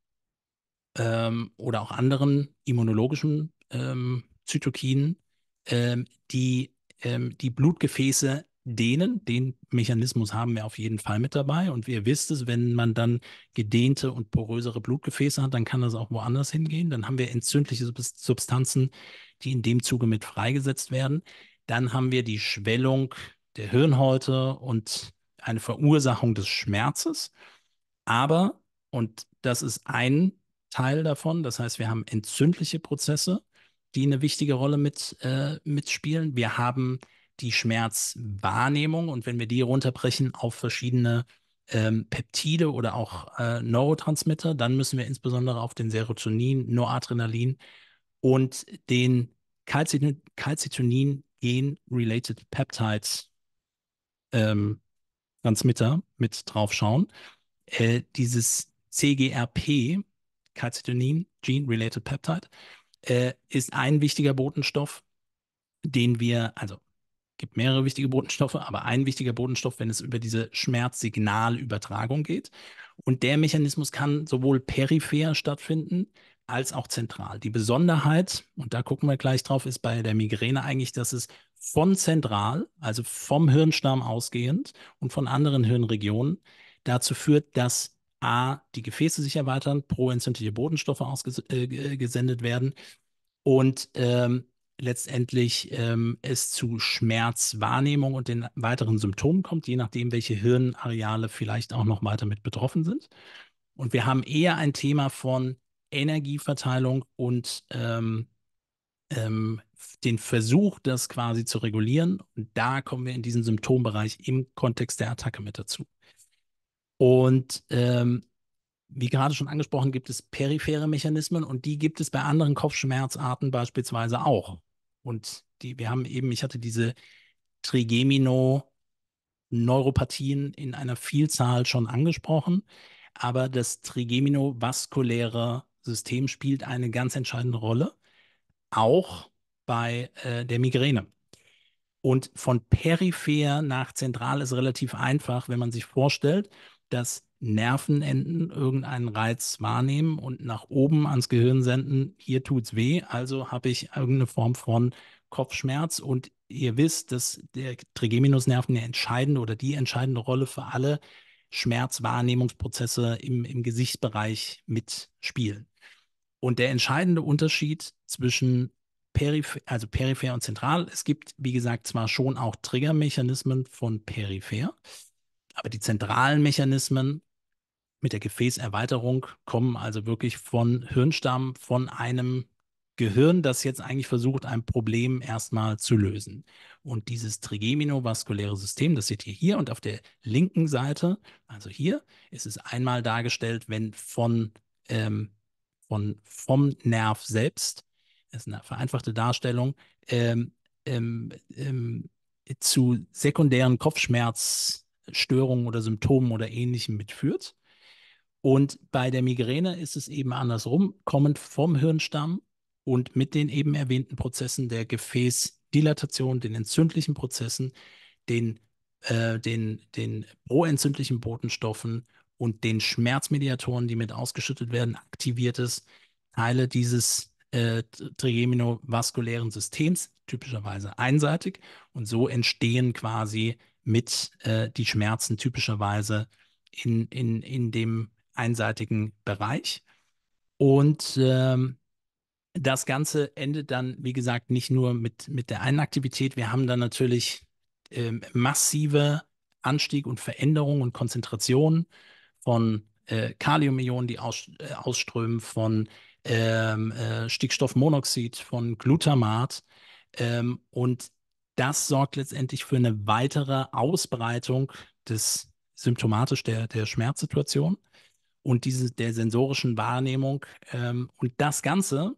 ähm, oder auch anderen immunologischen ähm, Zytokinen, ähm, die die Blutgefäße dehnen. Den Mechanismus haben wir auf jeden Fall mit dabei. Und ihr wisst es, wenn man dann gedehnte und porösere Blutgefäße hat, dann kann das auch woanders hingehen. Dann haben wir entzündliche Substanzen, die in dem Zuge mit freigesetzt werden. Dann haben wir die Schwellung der Hirnhäute und eine Verursachung des Schmerzes. Aber, und das ist ein Teil davon, das heißt, wir haben entzündliche Prozesse, die eine wichtige Rolle mit, äh, mitspielen. Wir haben die Schmerzwahrnehmung. Und wenn wir die runterbrechen auf verschiedene ähm, Peptide oder auch äh, Neurotransmitter, dann müssen wir insbesondere auf den Serotonin, Noradrenalin und den Calcitonin, Gen-Related Peptides ähm, Transmitter mit draufschauen. Äh, dieses CGRP, Calcitonin Gene-Related Peptide, äh, ist ein wichtiger Botenstoff, den wir, also gibt mehrere wichtige Botenstoffe, aber ein wichtiger Botenstoff, wenn es über diese Schmerzsignalübertragung geht. Und der Mechanismus kann sowohl peripher stattfinden als auch zentral. Die Besonderheit, und da gucken wir gleich drauf, ist bei der Migräne eigentlich, dass es von zentral, also vom Hirnstamm ausgehend und von anderen Hirnregionen dazu führt, dass A, die Gefäße sich erweitern, proentzündliche Bodenstoffe ausgesendet äh, äh, werden und ähm, letztendlich ähm, es zu Schmerzwahrnehmung und den weiteren Symptomen kommt, je nachdem, welche Hirnareale vielleicht auch noch weiter mit betroffen sind. Und wir haben eher ein Thema von Energieverteilung und ähm, ähm, den Versuch, das quasi zu regulieren. Und da kommen wir in diesen Symptombereich im Kontext der Attacke mit dazu. Und ähm, wie gerade schon angesprochen, gibt es periphere Mechanismen und die gibt es bei anderen Kopfschmerzarten beispielsweise auch. Und die, wir haben eben, ich hatte diese Trigemino-Neuropathien in einer Vielzahl schon angesprochen, aber das Trigemino-vaskuläre System spielt eine ganz entscheidende Rolle, auch bei äh, der Migräne. Und von peripher nach zentral ist relativ einfach, wenn man sich vorstellt, dass Nervenenden irgendeinen Reiz wahrnehmen und nach oben ans Gehirn senden, hier tut's weh, also habe ich irgendeine Form von Kopfschmerz und ihr wisst, dass der Trigeminusnerven der entscheidende oder die entscheidende Rolle für alle Schmerzwahrnehmungsprozesse im, im Gesichtsbereich mitspielen. Und der entscheidende Unterschied zwischen peripher, also peripher und zentral, es gibt, wie gesagt, zwar schon auch Triggermechanismen von peripher, aber die zentralen Mechanismen mit der Gefäßerweiterung kommen also wirklich von Hirnstamm, von einem Gehirn, das jetzt eigentlich versucht, ein Problem erstmal zu lösen. Und dieses trigeminovaskuläre System, das seht ihr hier und auf der linken Seite, also hier, ist es einmal dargestellt, wenn von, ähm, von vom Nerv selbst, das ist eine vereinfachte Darstellung, ähm, ähm, ähm zu sekundären Kopfschmerzstörungen oder Symptomen oder ähnlichem mitführt. Und bei der Migräne ist es eben andersrum, kommend vom Hirnstamm und mit den eben erwähnten Prozessen der Gefäßdilatation, den entzündlichen Prozessen, den, äh, den, den proentzündlichen Botenstoffen und den Schmerzmediatoren, die mit ausgeschüttet werden, aktiviert es Teile dieses äh, trigeminovaskulären Systems, typischerweise einseitig. Und so entstehen quasi mit äh, die Schmerzen typischerweise in, in, in dem einseitigen Bereich. Und ähm, das Ganze endet dann, wie gesagt, nicht nur mit, mit der einen Aktivität. Wir haben dann natürlich ähm, massive Anstieg und Veränderung und Konzentration von äh, Kaliumionen, die aus, äh, ausströmen, von ähm, äh, Stickstoffmonoxid, von Glutamat. Ähm, und das sorgt letztendlich für eine weitere Ausbreitung des symptomatisch der, der Schmerzsituation und diese, der sensorischen Wahrnehmung. Ähm, und das Ganze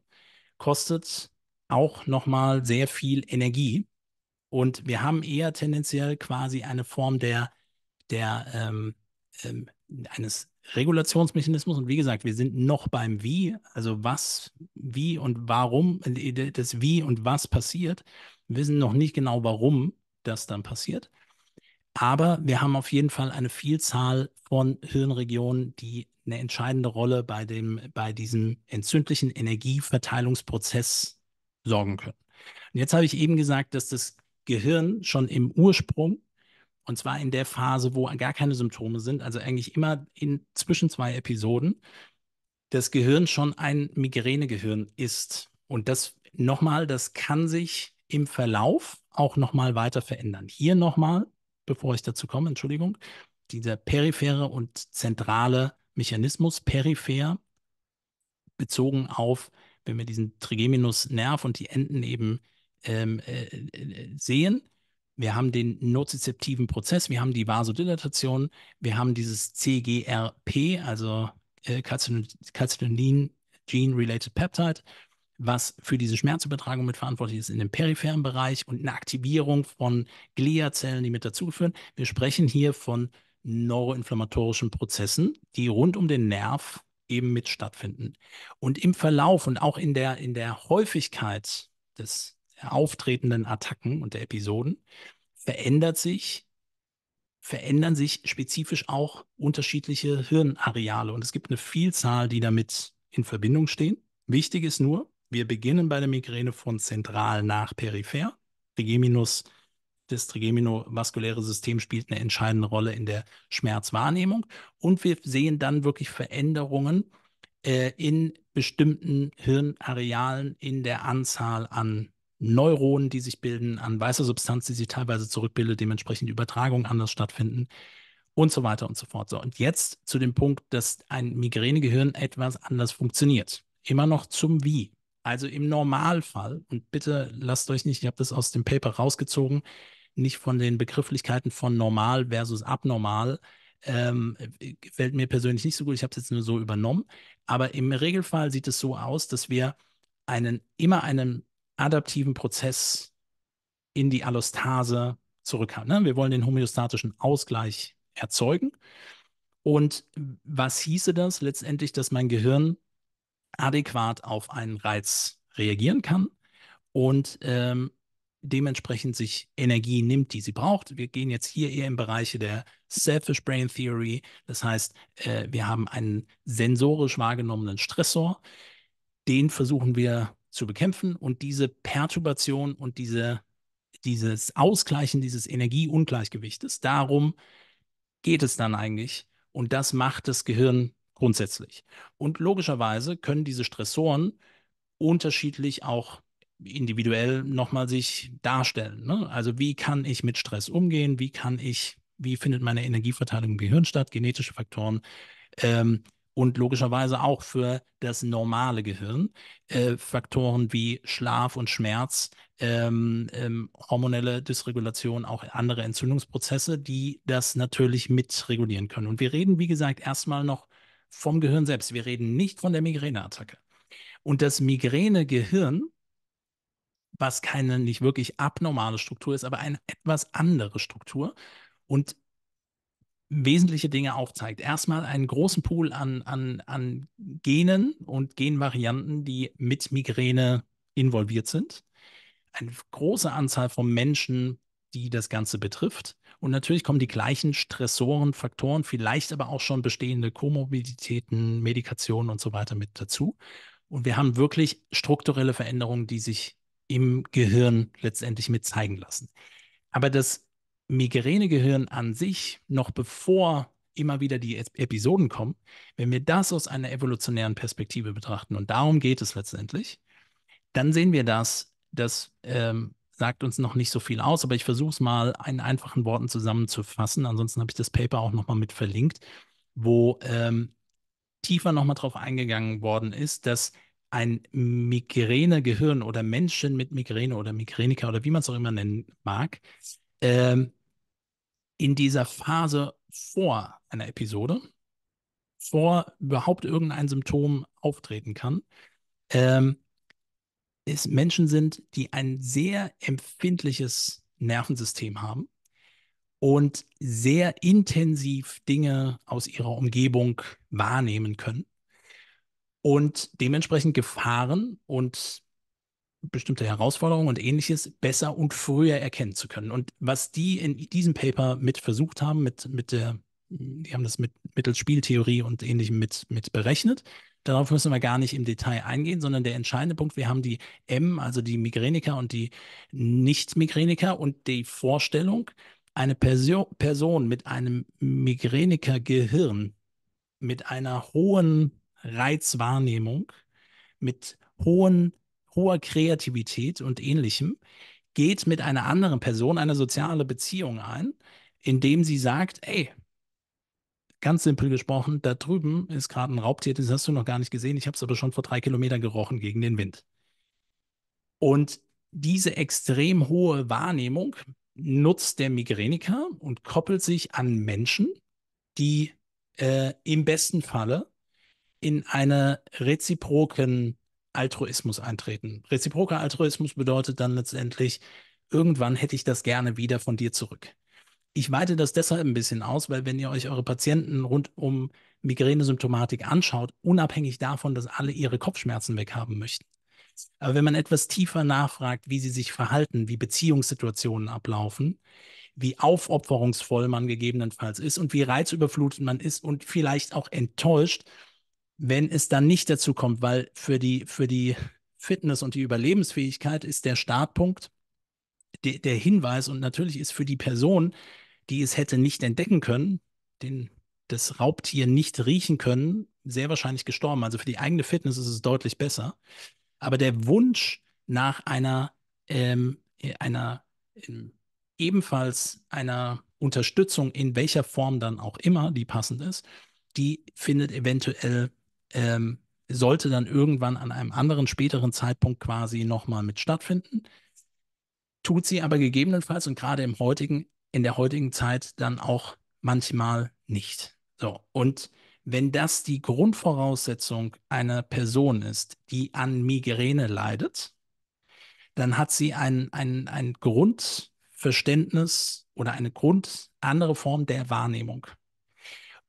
kostet auch nochmal sehr viel Energie. Und wir haben eher tendenziell quasi eine Form der, der ähm, ähm, eines Regulationsmechanismus. Und wie gesagt, wir sind noch beim Wie, also was, wie und warum, äh, das Wie und was passiert. Wir wissen noch nicht genau, warum das dann passiert. Aber wir haben auf jeden Fall eine Vielzahl von Hirnregionen, die eine entscheidende Rolle bei, dem, bei diesem entzündlichen Energieverteilungsprozess sorgen können. Und jetzt habe ich eben gesagt, dass das Gehirn schon im Ursprung, und zwar in der Phase, wo gar keine Symptome sind, also eigentlich immer in, zwischen zwei Episoden, das Gehirn schon ein Migränegehirn ist. Und das nochmal, das kann sich im Verlauf auch nochmal weiter verändern. Hier nochmal, bevor ich dazu komme, Entschuldigung, dieser periphere und zentrale Mechanismus peripher bezogen auf, wenn wir diesen Trigeminusnerv und die Enden eben ähm, äh, äh, sehen. Wir haben den nozizeptiven Prozess, wir haben die Vasodilatation, wir haben dieses CGRP, also äh, Calcitonin Gene-Related Peptide, was für diese Schmerzübertragung mitverantwortlich ist in dem peripheren Bereich und eine Aktivierung von Gliazellen, die mit dazu führen. Wir sprechen hier von neuroinflammatorischen Prozessen, die rund um den Nerv eben mit stattfinden. Und im Verlauf und auch in der, in der Häufigkeit des auftretenden Attacken und der Episoden verändert sich, verändern sich spezifisch auch unterschiedliche Hirnareale. Und es gibt eine Vielzahl, die damit in Verbindung stehen. Wichtig ist nur, wir beginnen bei der Migräne von zentral nach peripher. Trigeminus das trigeminovaskuläre System spielt eine entscheidende Rolle in der Schmerzwahrnehmung. Und wir sehen dann wirklich Veränderungen äh, in bestimmten Hirnarealen, in der Anzahl an Neuronen, die sich bilden, an weißer Substanz, die sich teilweise zurückbildet, dementsprechend Übertragungen anders stattfinden und so weiter und so fort. So, und jetzt zu dem Punkt, dass ein Migränegehirn etwas anders funktioniert. Immer noch zum Wie. Also im Normalfall, und bitte lasst euch nicht, ich habe das aus dem Paper rausgezogen, nicht von den Begrifflichkeiten von normal versus abnormal ähm, gefällt mir persönlich nicht so gut. Ich habe es jetzt nur so übernommen. Aber im Regelfall sieht es so aus, dass wir einen, immer einen adaptiven Prozess in die Allostase zurückhaben. Ne? Wir wollen den homöostatischen Ausgleich erzeugen. Und was hieße das letztendlich, dass mein Gehirn adäquat auf einen Reiz reagieren kann und ähm, dementsprechend sich Energie nimmt, die sie braucht. Wir gehen jetzt hier eher im Bereiche der Selfish Brain Theory. Das heißt, äh, wir haben einen sensorisch wahrgenommenen Stressor. Den versuchen wir zu bekämpfen und diese Perturbation und diese, dieses Ausgleichen dieses Energieungleichgewichtes, darum geht es dann eigentlich. Und das macht das Gehirn grundsätzlich. Und logischerweise können diese Stressoren unterschiedlich auch individuell nochmal sich darstellen. Ne? Also wie kann ich mit Stress umgehen? Wie kann ich, wie findet meine Energieverteilung im Gehirn statt? Genetische Faktoren ähm, und logischerweise auch für das normale Gehirn äh, Faktoren wie Schlaf und Schmerz, ähm, ähm, hormonelle Dysregulation, auch andere Entzündungsprozesse, die das natürlich mitregulieren können. Und wir reden, wie gesagt, erstmal noch vom Gehirn selbst. Wir reden nicht von der Migräneattacke. Und das Migräne-Gehirn, was keine nicht wirklich abnormale Struktur ist, aber eine etwas andere Struktur und wesentliche Dinge aufzeigt. Erstmal einen großen Pool an, an, an Genen und Genvarianten, die mit Migräne involviert sind. Eine große Anzahl von Menschen, die das Ganze betrifft. Und natürlich kommen die gleichen Stressoren, Faktoren, vielleicht aber auch schon bestehende Komorbiditäten, Medikationen und so weiter mit dazu. Und wir haben wirklich strukturelle Veränderungen, die sich im Gehirn letztendlich mit zeigen lassen. Aber das Migränegehirn an sich, noch bevor immer wieder die Episoden kommen, wenn wir das aus einer evolutionären Perspektive betrachten, und darum geht es letztendlich, dann sehen wir das, das ähm, sagt uns noch nicht so viel aus, aber ich versuche es mal in einfachen Worten zusammenzufassen. Ansonsten habe ich das Paper auch nochmal mit verlinkt, wo ähm, tiefer nochmal drauf eingegangen worden ist, dass ein Migränegehirn oder Menschen mit Migräne oder Migräniker oder wie man es auch immer nennen mag, ähm, in dieser Phase vor einer Episode, vor überhaupt irgendein Symptom auftreten kann, ähm, ist Menschen sind, die ein sehr empfindliches Nervensystem haben und sehr intensiv Dinge aus ihrer Umgebung wahrnehmen können und dementsprechend Gefahren und bestimmte Herausforderungen und ähnliches besser und früher erkennen zu können. Und was die in diesem Paper mit versucht haben, mit, mit der, die haben das mit, mittels Spieltheorie und ähnlichem mit, mit berechnet. Darauf müssen wir gar nicht im Detail eingehen, sondern der entscheidende Punkt, wir haben die M, also die Migräniker und die Nicht-Migräniker und die Vorstellung, eine Person, Person mit einem Migräniker-Gehirn mit einer hohen Reizwahrnehmung, mit hohen, hoher Kreativität und ähnlichem, geht mit einer anderen Person eine soziale Beziehung ein, indem sie sagt, ey, ganz simpel gesprochen, da drüben ist gerade ein Raubtier, das hast du noch gar nicht gesehen, ich habe es aber schon vor drei Kilometern gerochen gegen den Wind. Und diese extrem hohe Wahrnehmung nutzt der Migräniker und koppelt sich an Menschen, die äh, im besten Falle in einen reziproken Altruismus eintreten. Reziproker Altruismus bedeutet dann letztendlich, irgendwann hätte ich das gerne wieder von dir zurück. Ich weite das deshalb ein bisschen aus, weil wenn ihr euch eure Patienten rund um Migränesymptomatik anschaut, unabhängig davon, dass alle ihre Kopfschmerzen weghaben möchten. Aber wenn man etwas tiefer nachfragt, wie sie sich verhalten, wie Beziehungssituationen ablaufen, wie aufopferungsvoll man gegebenenfalls ist und wie reizüberflutet man ist und vielleicht auch enttäuscht wenn es dann nicht dazu kommt, weil für die, für die Fitness und die Überlebensfähigkeit ist der Startpunkt de, der Hinweis und natürlich ist für die Person, die es hätte nicht entdecken können, den, das Raubtier nicht riechen können, sehr wahrscheinlich gestorben. Also für die eigene Fitness ist es deutlich besser. Aber der Wunsch nach einer, ähm, äh, einer ähm, ebenfalls einer Unterstützung in welcher Form dann auch immer, die passend ist, die findet eventuell ähm, sollte dann irgendwann an einem anderen späteren Zeitpunkt quasi nochmal mit stattfinden. Tut sie aber gegebenenfalls und gerade im heutigen, in der heutigen Zeit dann auch manchmal nicht. So, und wenn das die Grundvoraussetzung einer Person ist, die an Migräne leidet, dann hat sie ein, ein, ein Grundverständnis oder eine Grund andere Form der Wahrnehmung.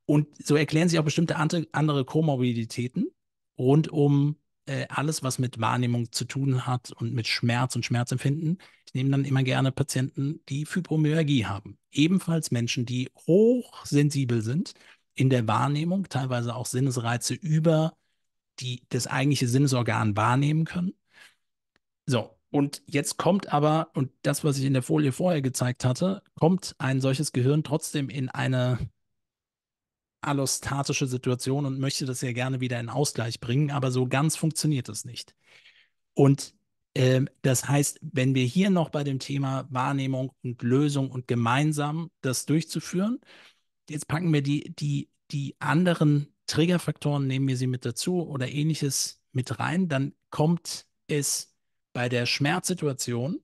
Und so erklären sich auch bestimmte andere Komorbiditäten rund um äh, alles, was mit Wahrnehmung zu tun hat und mit Schmerz und Schmerzempfinden. Ich nehme dann immer gerne Patienten, die Fibromyalgie haben. Ebenfalls Menschen, die hochsensibel sind in der Wahrnehmung, teilweise auch Sinnesreize über die, das eigentliche Sinnesorgan wahrnehmen können. So, und jetzt kommt aber, und das, was ich in der Folie vorher gezeigt hatte, kommt ein solches Gehirn trotzdem in eine allostatische Situation und möchte das ja gerne wieder in Ausgleich bringen, aber so ganz funktioniert das nicht. Und äh, das heißt, wenn wir hier noch bei dem Thema Wahrnehmung und Lösung und gemeinsam das durchzuführen, jetzt packen wir die, die, die anderen Triggerfaktoren, nehmen wir sie mit dazu oder ähnliches mit rein, dann kommt es bei der Schmerzsituation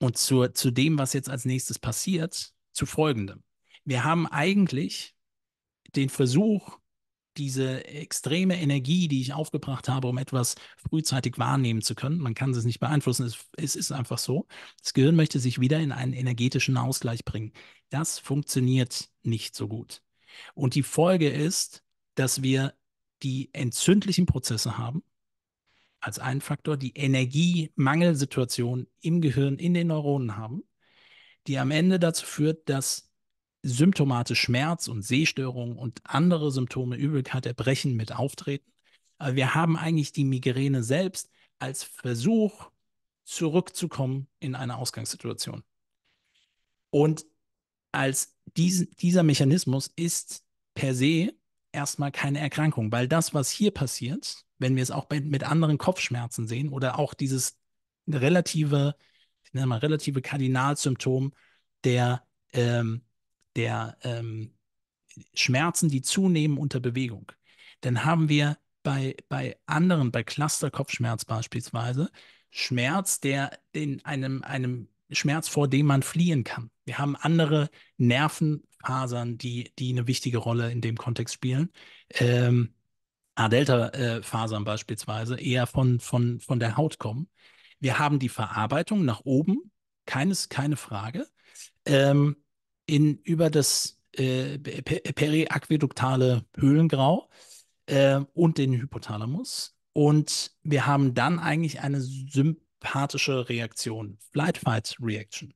und zu, zu dem, was jetzt als nächstes passiert, zu folgendem. Wir haben eigentlich den Versuch, diese extreme Energie, die ich aufgebracht habe, um etwas frühzeitig wahrnehmen zu können. Man kann es nicht beeinflussen, es, es, ist einfach so. Das Gehirn möchte sich wieder in einen energetischen Ausgleich bringen. Das funktioniert nicht so gut. Und die Folge ist, dass wir die entzündlichen Prozesse haben, als einen Faktor, die Energiemangelsituation im Gehirn, in den Neuronen haben, die am Ende dazu führt, dass symptomatisch Schmerz und Sehstörungen und andere Symptome, Übelkeit, Erbrechen mit auftreten. Aber wir haben eigentlich die Migräne selbst als Versuch, zurückzukommen in eine Ausgangssituation. Und als dies, dieser Mechanismus ist per se erstmal keine Erkrankung, weil das, was hier passiert, wenn wir es auch bei, mit anderen Kopfschmerzen sehen oder auch dieses relative, ich nenne mal relative Kardinalsymptom der ähm, der ähm, Schmerzen, die zunehmen unter Bewegung, dann haben wir bei, bei anderen, bei Cluster-Kopfschmerz beispielsweise, Schmerz, der in einem, einem Schmerz, vor dem man fliehen kann. Wir haben andere Nervenfasern, die, die eine wichtige Rolle in dem Kontext spielen. Ähm, A-Delta-Fasern beispielsweise eher von, von, von der Haut kommen. Wir haben die Verarbeitung nach oben, keines, keine Frage. Ähm, in, über das äh, periakveduktale Höhlengrau äh, und den Hypothalamus. Und wir haben dann eigentlich eine sympathische Reaktion, Flight-Fight-Reaction.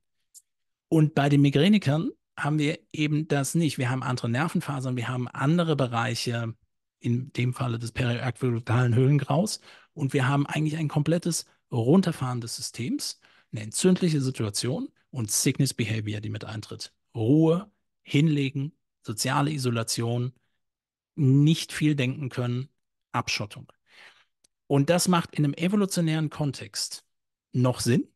Und bei den Migränikern haben wir eben das nicht. Wir haben andere Nervenfasern, wir haben andere Bereiche, in dem Falle des periaqueduktalen Höhlengraus. Und wir haben eigentlich ein komplettes Runterfahren des Systems, eine entzündliche Situation und Sickness Behavior, die mit eintritt. Ruhe, hinlegen, soziale Isolation, nicht viel denken können, Abschottung. Und das macht in einem evolutionären Kontext noch Sinn.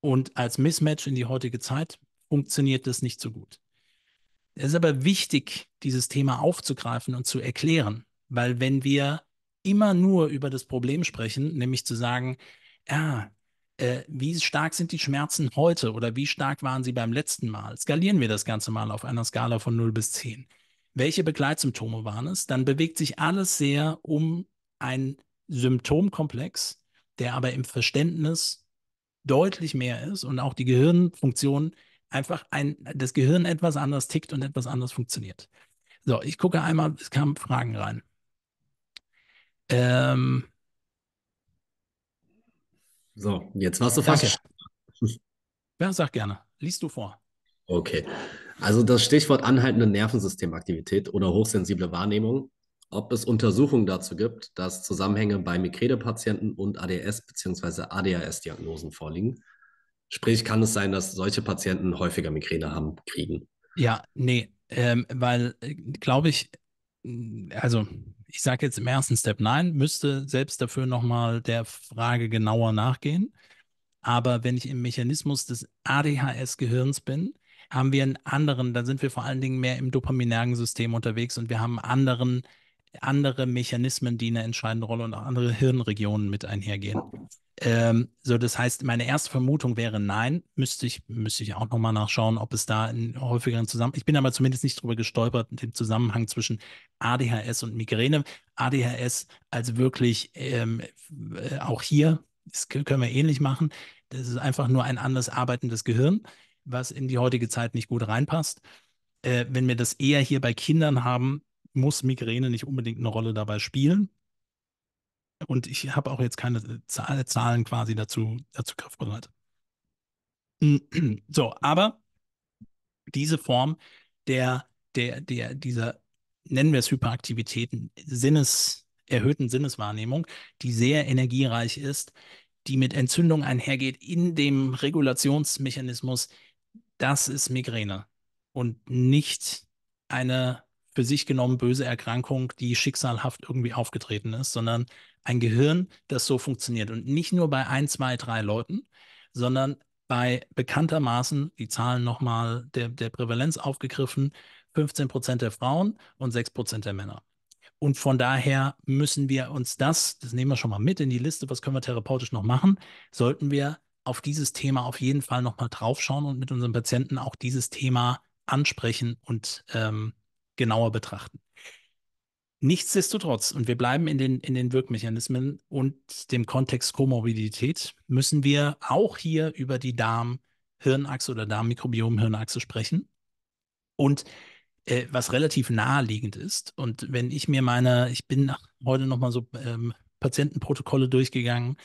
Und als Mismatch in die heutige Zeit funktioniert das nicht so gut. Es ist aber wichtig, dieses Thema aufzugreifen und zu erklären, weil wenn wir immer nur über das Problem sprechen, nämlich zu sagen, ja, ah, äh, wie stark sind die Schmerzen heute oder wie stark waren sie beim letzten Mal? Skalieren wir das Ganze mal auf einer Skala von 0 bis 10. Welche Begleitsymptome waren es? Dann bewegt sich alles sehr um einen Symptomkomplex, der aber im Verständnis deutlich mehr ist und auch die Gehirnfunktion einfach ein, das Gehirn etwas anders tickt und etwas anders funktioniert. So, ich gucke einmal, es kamen Fragen rein. Ähm, so, jetzt warst du fast. Danke. *laughs* Ja, sag gerne. Lies du vor. Okay. Also das Stichwort anhaltende Nervensystemaktivität oder hochsensible Wahrnehmung, ob es Untersuchungen dazu gibt, dass Zusammenhänge bei Migräne-Patienten und ADS bzw. ADHS-Diagnosen vorliegen. Sprich, kann es sein, dass solche Patienten häufiger Migräne haben, kriegen? Ja, nee, ähm, weil, äh, glaube ich, hm, also ich sage jetzt im ersten Step nein, müsste selbst dafür nochmal der Frage genauer nachgehen. Aber wenn ich im Mechanismus des ADHS-Gehirns bin, haben wir einen anderen, dann sind wir vor allen Dingen mehr im dopaminergen System unterwegs und wir haben einen anderen andere Mechanismen, die eine entscheidende Rolle und auch andere Hirnregionen mit einhergehen. Ähm, so, das heißt, meine erste Vermutung wäre nein. Müsste ich, müsste ich auch nochmal nachschauen, ob es da einen häufigeren Zusammenhang. Ich bin aber zumindest nicht drüber gestolpert, den Zusammenhang zwischen ADHS und Migräne. ADHS als wirklich ähm, äh, auch hier, das können wir ähnlich machen. Das ist einfach nur ein anders arbeitendes Gehirn, was in die heutige Zeit nicht gut reinpasst. Äh, wenn wir das eher hier bei Kindern haben, muss Migräne nicht unbedingt eine Rolle dabei spielen. Und ich habe auch jetzt keine äh, Zahlen quasi dazu, dazu griffbereit. So, aber diese Form der, der, der, dieser, nennen wir es Hyperaktivitäten, Sinnes, erhöhten Sinneswahrnehmung, die sehr energiereich ist, die mit Entzündung einhergeht in dem Regulationsmechanismus, das ist Migräne und nicht eine für sich genommen böse Erkrankung, die schicksalhaft irgendwie aufgetreten ist, sondern ein Gehirn, das so funktioniert. Und nicht nur bei ein, zwei, drei Leuten, sondern bei bekanntermaßen, die Zahlen nochmal der, der Prävalenz aufgegriffen, 15 Prozent der Frauen und 6 Prozent der Männer. Und von daher müssen wir uns das, das nehmen wir schon mal mit in die Liste, was können wir therapeutisch noch machen, sollten wir auf dieses Thema auf jeden Fall nochmal draufschauen und mit unseren Patienten auch dieses Thema ansprechen und ähm, genauer betrachten. Nichtsdestotrotz, und wir bleiben in den, in den Wirkmechanismen und dem Kontext Komorbidität, müssen wir auch hier über die Darm-Hirnachse oder Darm-Mikrobiom-Hirnachse sprechen. Und äh, was relativ naheliegend ist, und wenn ich mir meine, ich bin heute nochmal so ähm, Patientenprotokolle durchgegangen,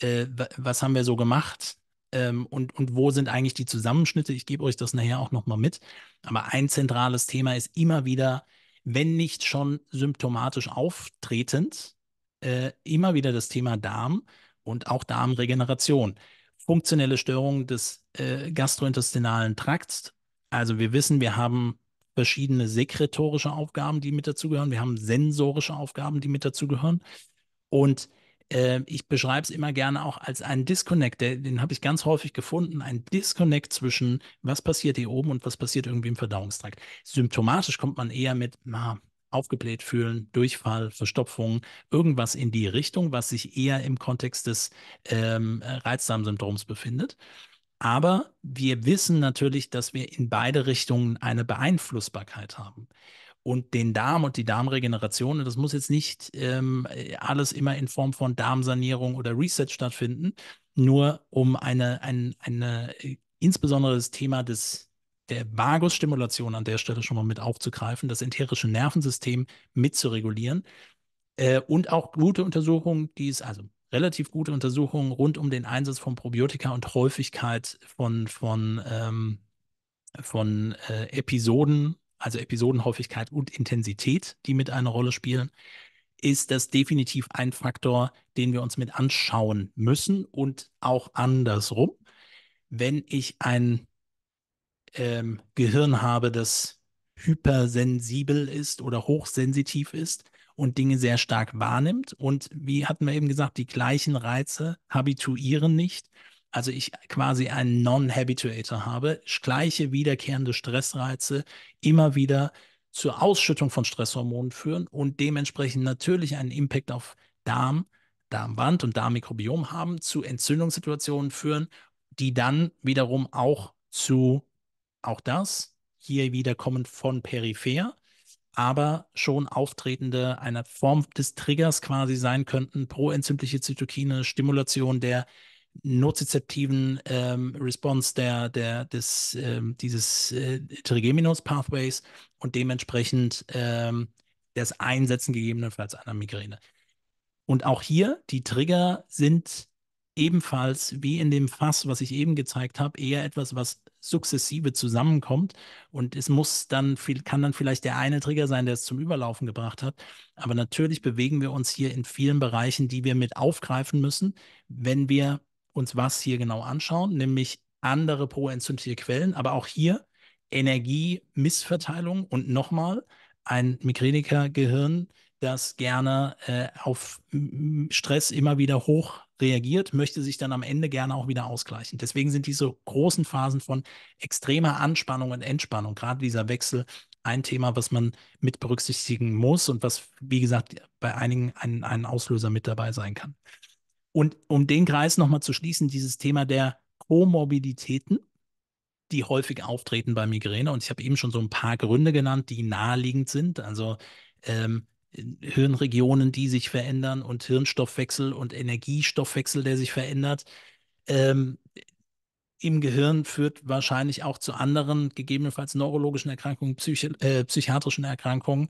äh, was haben wir so gemacht? ähm, und, und wo sind eigentlich die Zusammenschnitte? Ich gebe euch das nachher auch nochmal mit. Aber ein zentrales Thema ist immer wieder, wenn nicht schon symptomatisch auftretend, äh, immer wieder das Thema Darm und auch Darmregeneration. Funktionelle Störungen des äh, gastrointestinalen Trakts. Also wir wissen, wir haben verschiedene sekretorische Aufgaben, die mit dazugehören. Wir haben sensorische Aufgaben, die mit dazugehören. Und äh, ich beschreibe es immer gerne auch als einen Disconnect, der, den habe ich ganz häufig gefunden, ein Disconnect zwischen, was passiert hier oben und was passiert irgendwie im Verdauungstrakt. Symptomatisch kommt man eher mit, na, aufgebläht fühlen, Durchfall, Verstopfung, irgendwas in die Richtung, was sich eher im Kontext des ähm, Reizdarmsyndroms befindet. Aber wir wissen natürlich, dass wir in beide Richtungen eine Beeinflussbarkeit haben und den Darm und die Darmregeneration. Und das muss jetzt nicht ähm, alles immer in Form von Darmsanierung oder Reset stattfinden, nur um eine, eine, eine äh, insbesondere das Thema des der Vagusstimulation an der Stelle schon mal mit aufzugreifen, das enterische Nervensystem mit zu regulieren äh, und auch gute Untersuchungen, die es also relativ gute Untersuchungen rund um den Einsatz von Probiotika und Häufigkeit von, von, ähm, von äh, Episoden also Episodenhäufigkeit und Intensität, die mit einer Rolle spielen, ist das definitiv ein Faktor, den wir uns mit anschauen müssen und auch andersrum. Wenn ich ein ähm, Gehirn habe, das hypersensibel ist oder hochsensitiv ist und Dinge sehr stark wahrnimmt und wie hatten wir eben gesagt, die gleichen Reize habituieren nicht also ich quasi einen Non-Habituator habe, gleiche wiederkehrende Stressreize immer wieder zur Ausschüttung von Stresshormonen führen und dementsprechend natürlich einen Impact auf Darm, Darmwand und Darmmikrobiom haben, zu Entzündungssituationen führen, die dann wiederum auch zu, auch das, hier wieder kommen von peripher, aber schon auftretende einer Form des Triggers quasi sein könnten, proentzündliche Zytokine, Stimulation der nozizeptiven ähm, Response der, der, des, ähm, dieses äh, Trigeminus-Pathways und dementsprechend ähm, das Einsetzen gegebenenfalls einer Migräne. Und auch hier, die Trigger sind ebenfalls wie in dem Fass, was ich eben gezeigt habe, eher etwas, was sukzessive zusammenkommt. Und es muss dann viel, kann dann vielleicht der eine Trigger sein, der es zum Überlaufen gebracht hat. Aber natürlich bewegen wir uns hier in vielen Bereichen, die wir mit aufgreifen müssen, wenn wir uns was hier genau anschauen, nämlich andere proentzündliche Quellen, aber auch hier Energiemissverteilung und nochmal ein Migräniker-Gehirn, das gerne äh, auf Stress immer wieder hoch reagiert, möchte sich dann am Ende gerne auch wieder ausgleichen. Deswegen sind diese großen Phasen von extremer Anspannung und Entspannung, gerade dieser Wechsel, ein Thema, was man mit berücksichtigen muss und was, wie gesagt, bei einigen ein, ein Auslöser mit dabei sein kann. Und um den Kreis nochmal zu schließen, dieses Thema der Komorbiditäten, die häufig auftreten bei Migräne. Und ich habe eben schon so ein paar Gründe genannt, die naheliegend sind. Also ähm, Hirnregionen, die sich verändern und Hirnstoffwechsel und Energiestoffwechsel, der sich verändert. Ähm, Im Gehirn führt wahrscheinlich auch zu anderen, gegebenenfalls neurologischen Erkrankungen, psychi äh, psychiatrischen Erkrankungen.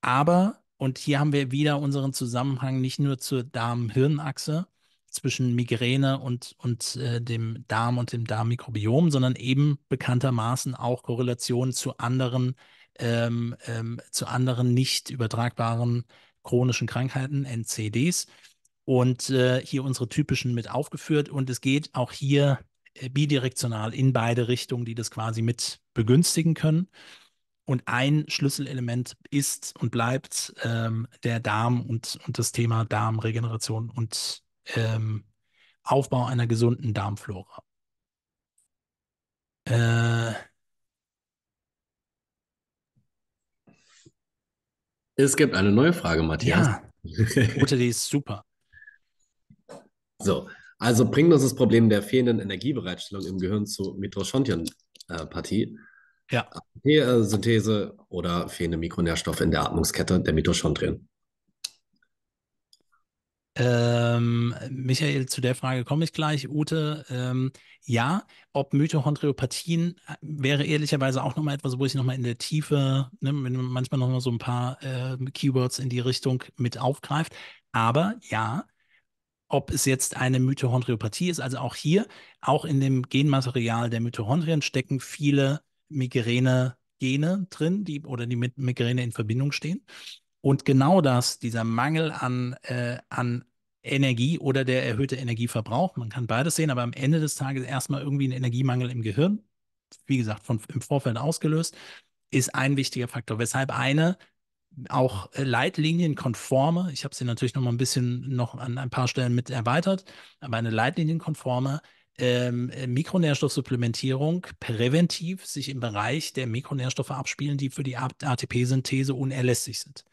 Aber und hier haben wir wieder unseren Zusammenhang nicht nur zur Darm-Hirn-Achse zwischen Migräne und, und äh, dem Darm und dem Darmmikrobiom, sondern eben bekanntermaßen auch Korrelationen zu anderen, ähm, ähm, zu anderen nicht übertragbaren chronischen Krankheiten, NCDs. Und äh, hier unsere typischen mit aufgeführt. Und es geht auch hier äh, bidirektional in beide Richtungen, die das quasi mit begünstigen können. Und ein Schlüsselelement ist und bleibt ähm, der Darm und, und das Thema Darmregeneration und ähm, Aufbau einer gesunden Darmflora. Äh, es gibt eine neue Frage, Matthias. Ja, *laughs* Gute, die ist super. So, also bringt uns das Problem der fehlenden Energiebereitstellung im Gehirn zur Mitochondrien-Partie. Äh, ja. Äh, Synthese oder fehlende Mikronährstoffe in der Atmungskette der Mitochondrien. Ähm, Michael, zu der Frage komme ich gleich. Ute, ähm, ja, ob Mitochondriopathien äh, wäre ehrlicherweise auch nochmal etwas, wo ich nochmal in der Tiefe, ne, manchmal nochmal so ein paar äh, Keywords in die Richtung mit aufgreift. Aber ja, ob es jetzt eine Mitochondriopathie ist, also auch hier, auch in dem Genmaterial der Mitochondrien stecken viele Migräne-Gene drin, die oder die mit Migräne in Verbindung stehen. Und genau das, dieser Mangel an, äh, an Energie oder der erhöhte Energieverbrauch, man kann beides sehen, aber am Ende des Tages erstmal irgendwie ein Energiemangel im Gehirn, wie gesagt, von, im Vorfeld ausgelöst, ist ein wichtiger Faktor, weshalb eine auch leitlinienkonforme, ich habe sie natürlich noch mal ein bisschen noch an ein paar Stellen mit erweitert, aber eine leitlinienkonforme ähm, äh, Mikronährstoffsupplementierung präventiv sich im Bereich der Mikronährstoffe abspielen, die für die ATP-Synthese unerlässlich sind.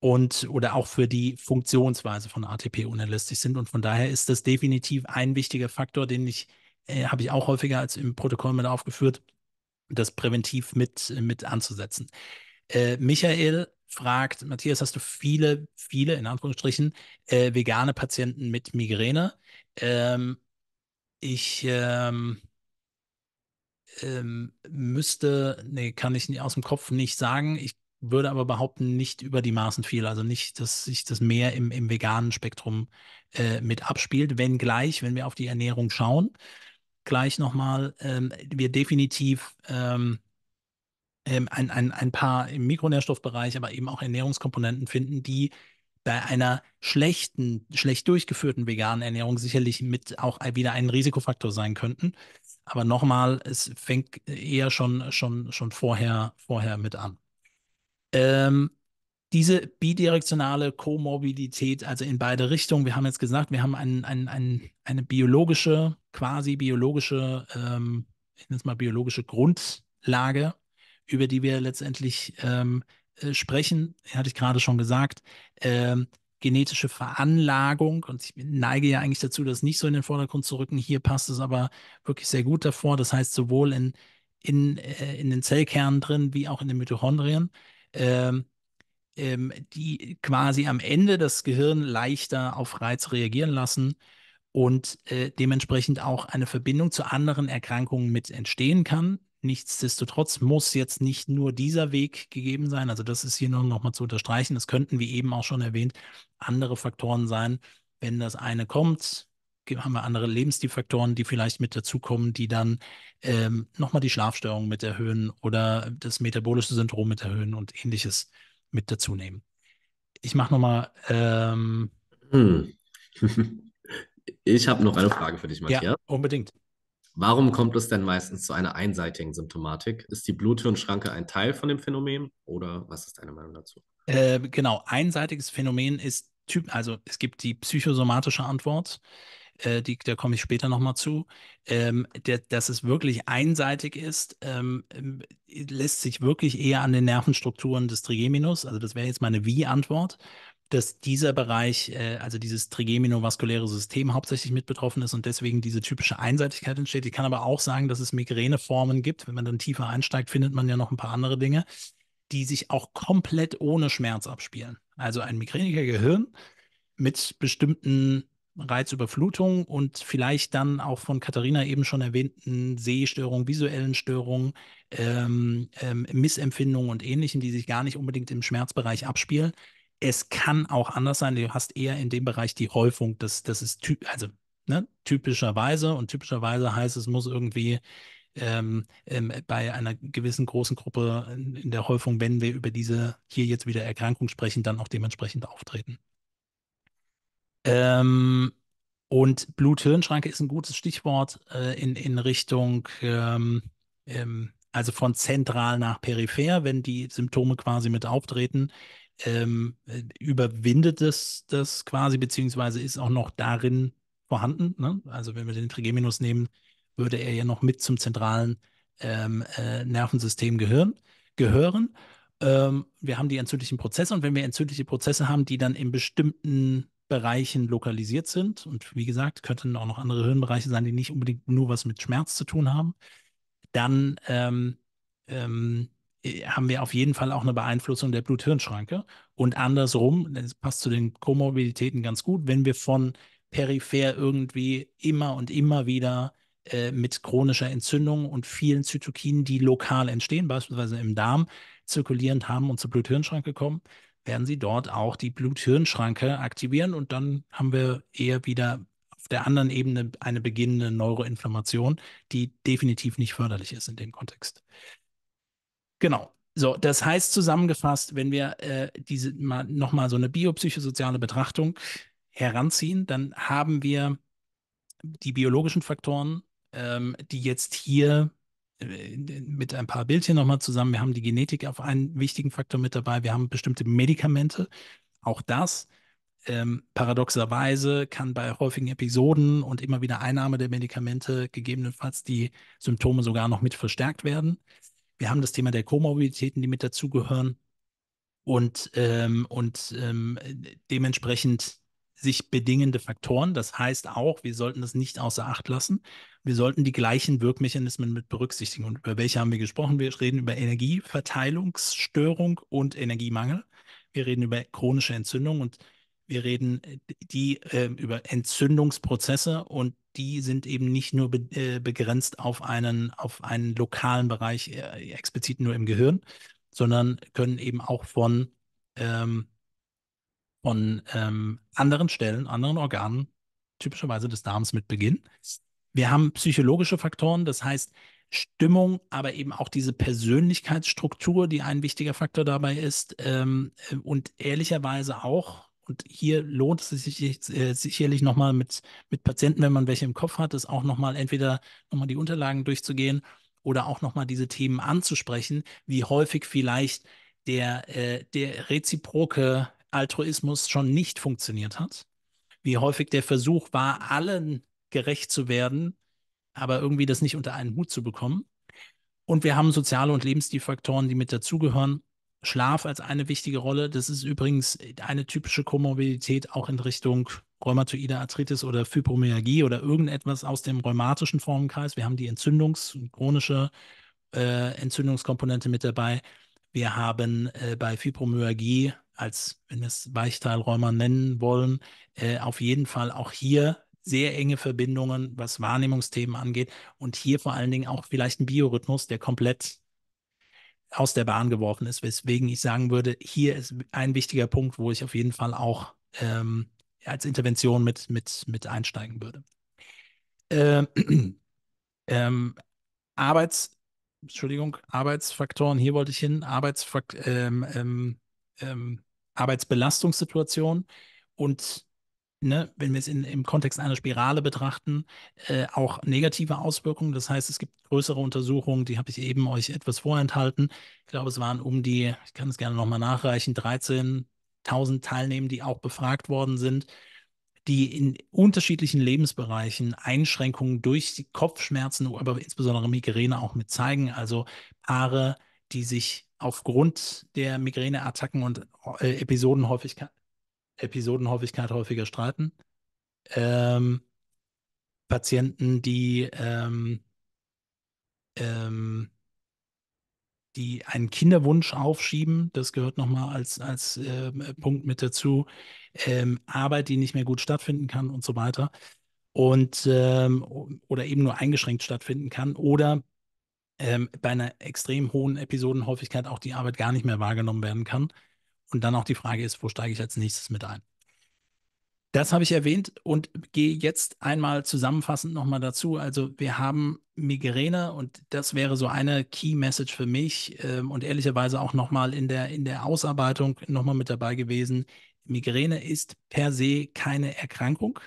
Und oder auch für die Funktionsweise von ATP unerlässlich sind. Und von daher ist das definitiv ein wichtiger Faktor, den ich, äh, habe ich auch häufiger als im Protokoll mit aufgeführt, das präventiv mit, mit anzusetzen. Äh, Michael fragt, Matthias, hast du viele, viele, in Anführungsstrichen, äh, vegane Patienten mit Migräne? Ähm, ich ähm, ähm, müsste, nee, kann ich aus dem Kopf nicht sagen. Ich würde aber behaupten, nicht über die Maßen viel. Also nicht, dass sich das mehr im, im veganen Spektrum äh, mit abspielt. Wenngleich, wenn wir auf die Ernährung schauen, gleich nochmal, ähm, wir definitiv ähm, ähm ein, ein, ein paar im Mikronährstoffbereich, aber eben auch Ernährungskomponenten finden, die bei einer schlechten, schlecht durchgeführten veganen Ernährung sicherlich mit auch wieder ein Risikofaktor sein könnten. Aber nochmal, es fängt eher schon, schon, schon vorher, vorher mit an. Ähm, diese bidirektionale Komorbidität, also in beide Richtungen, wir haben jetzt gesagt, wir haben ein, ein, ein, eine biologische, quasi biologische, ähm, ich nenne es mal biologische Grundlage, über die wir letztendlich ähm, äh, sprechen, hatte ich gerade schon gesagt, ähm, genetische Veranlagung. Und ich neige ja eigentlich dazu, das nicht so in den Vordergrund zu rücken. Hier passt es aber wirklich sehr gut davor. Das heißt, sowohl in, in, äh, in den Zellkernen drin wie auch in den Mitochondrien. Ähm, ähm, die quasi am Ende das Gehirn leichter auf Reiz reagieren lassen und äh, dementsprechend auch eine Verbindung zu anderen Erkrankungen mit entstehen kann. Nichtsdestotrotz muss jetzt nicht nur dieser Weg gegeben sein. Also das ist hier nur noch mal zu unterstreichen. Es könnten, wie eben auch schon erwähnt, andere Faktoren sein. Wenn das eine kommt, haben wir andere Lebensstilfaktoren, die vielleicht mit dazukommen, die dann ähm, mal die Schlafstörung mit erhöhen oder das metabolische Syndrom mit erhöhen und ähnliches mit dazu nehmen. Ich mache nochmal. Ähm, hm. *laughs* Ich habe noch eine Frage für dich, Matthias. Ja, unbedingt. Warum kommt es denn meistens zu einer einseitigen Symptomatik? Ist die Bluthirnschranke ein Teil von dem Phänomen oder was ist deine Meinung dazu? Äh, genau, einseitiges Phänomen ist Typ, also es gibt die psychosomatische Antwort, äh, die, da komme ich später nochmal zu. Ähm, der, dass es wirklich einseitig ist, ähm, äh, lässt sich wirklich eher an den Nervenstrukturen des Trigeminus, also das wäre jetzt meine Wie-Antwort, dass dieser Bereich, äh, also dieses trigeminovaskuläre System hauptsächlich mit betroffen ist und deswegen diese typische Einseitigkeit entsteht. Ich kann aber auch sagen, dass es Migräneformen gibt. Wenn man dann tiefer einsteigt, findet man ja noch ein paar andere Dinge, die sich auch komplett ohne Schmerz abspielen. Also ein migräniger Gehirn mit bestimmten Reizüberflutung und vielleicht dann auch von Katharina eben schon erwähnten Sehstörungen, visuellen Störungen, ähm, ähm, Missempfindungen und ähnlichem, die sich gar nicht unbedingt im Schmerzbereich abspielen, es kann auch anders sein. Du hast eher in dem Bereich die Häufung, das, das ist typ, also ne, typischerweise und typischerweise heißt es muss irgendwie ähm, ähm, bei einer gewissen großen Gruppe in, der Häufung, wenn wir über diese hier jetzt wieder Erkrankung sprechen, dann auch dementsprechend auftreten. Ähm, und blut hirn ist ein gutes Stichwort äh, in, in Richtung, ähm, ähm, also von zentral nach peripher, wenn die Symptome quasi mit auftreten, ähm, äh, überwindet es das quasi, beziehungsweise ist auch noch darin vorhanden. Ne? Also wenn wir den Trigeminus nehmen, würde er ja noch mit zum zentralen ähm, äh, Nervensystem gehören. gehören. Ähm, wir haben die entzündlichen Prozesse und wenn wir entzündliche Prozesse haben, die dann in bestimmten Bereichen lokalisiert sind und wie gesagt, könnten auch noch andere Hirnbereiche sein, die nicht unbedingt nur was mit Schmerz zu tun haben, dann ähm, ähm haben wir auf jeden Fall auch eine Beeinflussung der Blut-Hirn-Schranke. Und andersrum, das passt zu den Komorbiditäten ganz gut, wenn wir von peripher irgendwie immer und immer wieder äh, mit chronischer Entzündung und vielen Zytokinen, die lokal entstehen, beispielsweise im Darm, zirkulierend haben und zur Blut-Hirn-Schranke kommen, werden sie dort auch die Blut-Hirn-Schranke aktivieren und dann haben wir eher wieder auf der anderen Ebene eine beginnende Neuroinflammation, die definitiv nicht förderlich ist in dem Kontext. Genau. So, das heißt zusammengefasst, wenn wir äh, diese mal, nochmal so eine biopsychosoziale Betrachtung heranziehen, dann haben wir die biologischen Faktoren, ähm, die jetzt hier äh, mit ein paar Bildchen nochmal zusammen, wir haben die Genetik auf einen wichtigen Faktor mit dabei, wir haben bestimmte Medikamente, auch das. Ähm, paradoxerweise kann bei häufigen Episoden und immer wieder Einnahme der Medikamente gegebenenfalls die Symptome sogar noch mit verstärkt werden. Wir haben das Thema der Komorbiditäten, die mit dazugehören und, ähm, und ähm, dementsprechend sich bedingende Faktoren. Das heißt auch, wir sollten das nicht außer Acht lassen. Wir sollten die gleichen Wirkmechanismen mit berücksichtigen. Und über welche haben wir gesprochen? Wir reden über Energieverteilungsstörung und Energiemangel. Wir reden über chronische Entzündung und wir reden äh, die äh, über Entzündungsprozesse und die sind eben nicht nur be äh, begrenzt auf einen, auf einen lokalen Bereich, äh, explizit nur im Gehirn, sondern können eben auch von, ähm, von ähm, anderen Stellen, anderen Organen, typischerweise des Darms mit beginnen. Wir haben psychologische Faktoren, das heißt Stimmung, aber eben auch diese Persönlichkeitsstruktur, die ein wichtiger Faktor dabei ist ähm, und ehrlicherweise auch und hier lohnt es sich äh, sicherlich nochmal mit, mit Patienten, wenn man welche im Kopf hat, das auch nochmal entweder nochmal die Unterlagen durchzugehen oder auch nochmal diese Themen anzusprechen, wie häufig vielleicht der, äh, der reziproke Altruismus schon nicht funktioniert hat, wie häufig der Versuch war, allen gerecht zu werden, aber irgendwie das nicht unter einen Hut zu bekommen. Und wir haben soziale und Lebensstilfaktoren, die mit dazugehören. Schlaf als eine wichtige Rolle. Das ist übrigens eine typische Komorbidität auch in Richtung rheumatoide Arthritis oder Fibromyalgie oder irgendetwas aus dem rheumatischen Formenkreis. Wir haben die Entzündungs-, chronische äh, Entzündungskomponente mit dabei. Wir haben äh, bei Fibromyalgie, als wenn wir es Weichteilräumer nennen wollen, äh, auf jeden Fall auch hier sehr enge Verbindungen, was Wahrnehmungsthemen angeht und hier vor allen Dingen auch vielleicht ein Biorhythmus, der komplett aus der Bahn geworfen ist, weswegen ich sagen würde, hier ist ein wichtiger Punkt, wo ich auf jeden Fall auch ähm, als Intervention mit, mit, mit einsteigen würde. Ähm, *clears throat* ähm, Arbeits, Entschuldigung, Arbeitsfaktoren, hier wollte ich hin, Arbeitsfakt, ähm, ähm, ähm, Arbeitsbelastungssituation und ne, wenn wir es in, im Kontext einer Spirale betrachten, äh, auch negative Auswirkungen. Das heißt, es gibt größere Untersuchungen, die habe ich eben euch etwas vorenthalten. Ich glaube, es waren um die, ich kann es gerne nochmal nachreichen, 13.000 Teilnehmer, die auch befragt worden sind, die in unterschiedlichen Lebensbereichen Einschränkungen durch die Kopfschmerzen, aber insbesondere Migräne auch mit zeigen. Also Paare, die sich aufgrund der Migräneattacken und äh, Episodenhäufigkeit Episodenhäufigkeit häufiger streiten. Ähm, Patienten, die, ähm, ähm, die einen Kinderwunsch aufschieben, das gehört nochmal als, als äh, Punkt mit dazu, ähm, Arbeit, die nicht mehr gut stattfinden kann und so weiter. Und ähm, oder eben nur eingeschränkt stattfinden kann oder ähm, bei einer extrem hohen Episodenhäufigkeit auch die Arbeit gar nicht mehr wahrgenommen werden kann. Und dann auch die Frage ist, wo steige ich als nächstes mit ein? Das habe ich erwähnt und gehe jetzt einmal zusammenfassend nochmal dazu. Also wir haben Migräne und das wäre so eine Key Message für mich ähm, und ehrlicherweise auch nochmal in der, in der Ausarbeitung nochmal mit dabei gewesen. Migräne ist per se keine Erkrankung.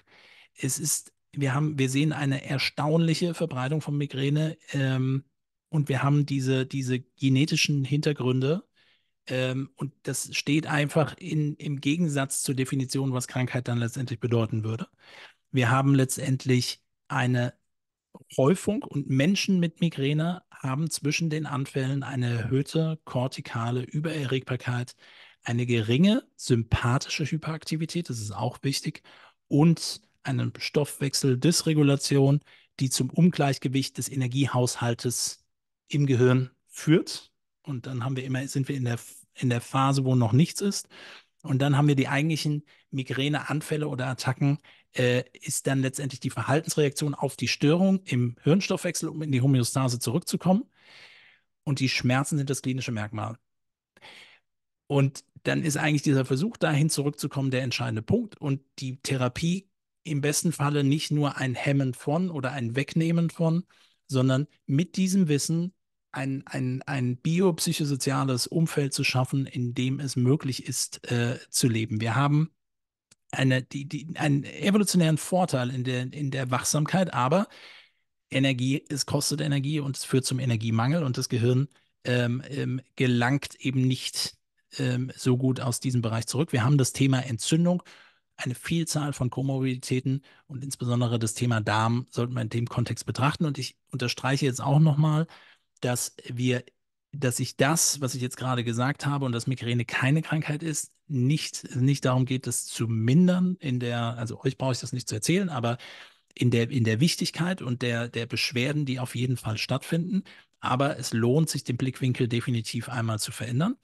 Es ist, wir haben, wir sehen eine erstaunliche Verbreitung von Migräne ähm, und wir haben diese, diese genetischen Hintergründe ähm, und das steht einfach in, im Gegensatz zur Definition, was Krankheit dann letztendlich bedeuten würde. Wir haben letztendlich eine Häufung und Menschen mit Migräne haben zwischen den Anfällen eine erhöhte kortikale Übererregbarkeit, eine geringe sympathische Hyperaktivität, das ist auch wichtig, und eine Stoffwechseldysregulation, die zum Ungleichgewicht des Energiehaushaltes im Gehirn führt und dann haben wir immer, sind wir in der, in der Phase, wo noch nichts ist. Und dann haben wir die eigentlichen Migräneanfälle oder Attacken, äh, ist dann letztendlich die Verhaltensreaktion auf die Störung im Hirnstoffwechsel, um in die Homöostase zurückzukommen. Und die Schmerzen sind das klinische Merkmal. Und dann ist eigentlich dieser Versuch, dahin zurückzukommen, der entscheidende Punkt. Und die Therapie im besten Falle nicht nur ein Hemmen von oder ein Wegnehmen von, sondern mit diesem Wissen ein, ein, ein biopsychosoziales Umfeld zu schaffen, in dem es möglich ist, äh, zu leben. Wir haben eine, die, die, einen evolutionären Vorteil in der, in der Wachsamkeit, aber Energie, es kostet Energie und es führt zum Energiemangel und das Gehirn ähm, ähm, gelangt eben nicht ähm, so gut aus diesem Bereich zurück. Wir haben das Thema Entzündung, eine Vielzahl von Komorbiditäten und insbesondere das Thema Darm sollten wir in dem Kontext betrachten. Und ich unterstreiche jetzt auch nochmal, dass wir, dass ich das, was ich jetzt gerade gesagt habe und dass Migräne keine Krankheit ist, nicht, nicht darum geht, das zu mindern in der, also euch brauche ich das nicht zu erzählen, aber in der, in der Wichtigkeit und der, der Beschwerden, die auf jeden Fall stattfinden. Aber es lohnt sich, den Blickwinkel definitiv einmal zu verändern.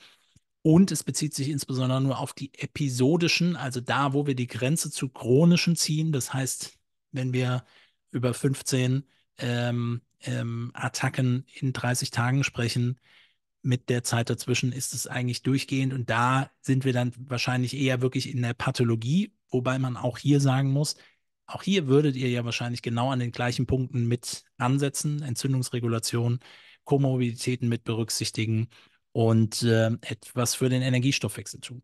Und es bezieht sich insbesondere nur auf die episodischen, also da, wo wir die Grenze zu chronischen ziehen. Das heißt, wenn wir über 15 ähm, ähm, Attacken in 30 Tagen sprechen, mit der Zeit dazwischen ist es eigentlich durchgehend und da sind wir dann wahrscheinlich eher wirklich in der Pathologie, wobei man auch hier sagen muss, auch hier würdet ihr ja wahrscheinlich genau an den gleichen Punkten mit ansetzen, Entzündungsregulation, Komorbiditäten mit berücksichtigen und äh, etwas für den Energiestoffwechsel tun.